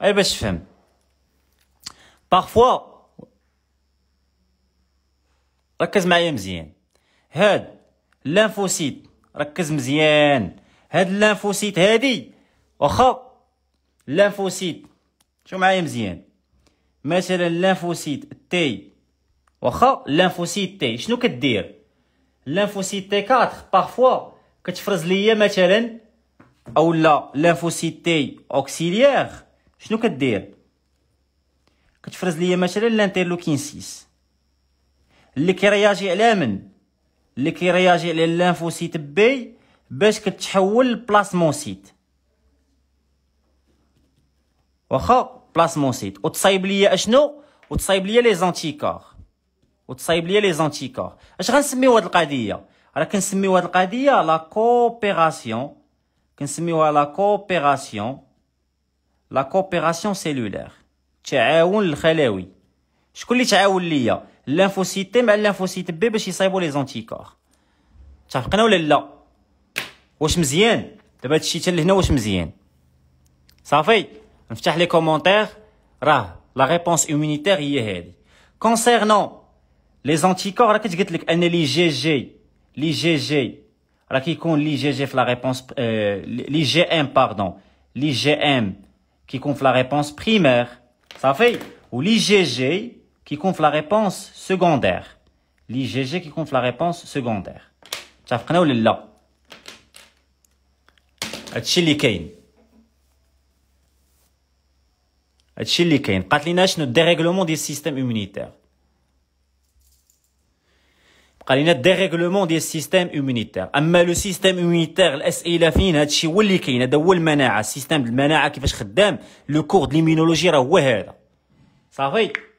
غير باش تفهم بارفوا ركز معايا مزيان هاد لانفوسيت ركز مزيان هاد اللانفوسيت هادي واخا اللانفوسيت شو معايا مزيان مثلا اللانفوسيت تي واخا اللانفوسيت تي شنو كدير اللانفوسيت تي 4 بارفوا كتفرز ليا مثلا اولا لانفوسيت تي اوكسيليير شنو كدير كتفرز ليا مثلا لانتيرلوكين 6 اللي كيرياجي على من اللي كيرياجي على اللانفوسيت بي باش كتحول لبلاسمون سيت واخا بلاسمون سيت وتصايب ليا اشنو وتصايب ليا لي زانتيكور وتصايب ليا لي زانتيكور اش غنسميو هاد القضيه راه كنسميو هاد القضيه لا كوبيراسيون كنسميوها لا كوبيراسيون لا كوبيراسيون سيلولير التعاون الخلاوي شكون اللي تعاون ليا لانفوسيت مع لانفوسيت بي باش يصايبوا لي زانتيكور اتفقنا ولا لا Ou je me dis, tu vas dire, je ne ce dis pas. Ça fait On ouvre les commentaires. La réponse immunitaire, il est là. Concernant les anticorps, il y a l'IGG. L'IGG. L'IGG fait la réponse. L'IGM, pardon. L'IGM qui confère la réponse primaire. Ça fait Ou l'IGG qui confère la réponse secondaire. L'IGG qui confère la réponse secondaire. Tu as fait qu'on est là. هادشي اللي كاين هادشي اللي كاين قالت لينا شنو الديريغلومون ديال السيستيم امونيتير بقى لينا الديريغلومون ديال السيستيم ايمونيتير اما لو سيستيم ايمونيتير الاسئله فين هادشي هو اللي كاين هذا هو المناعه السيستيم المناعه كيفاش خدام لو كور ديال ليمينولوجي راه هو هذا صافي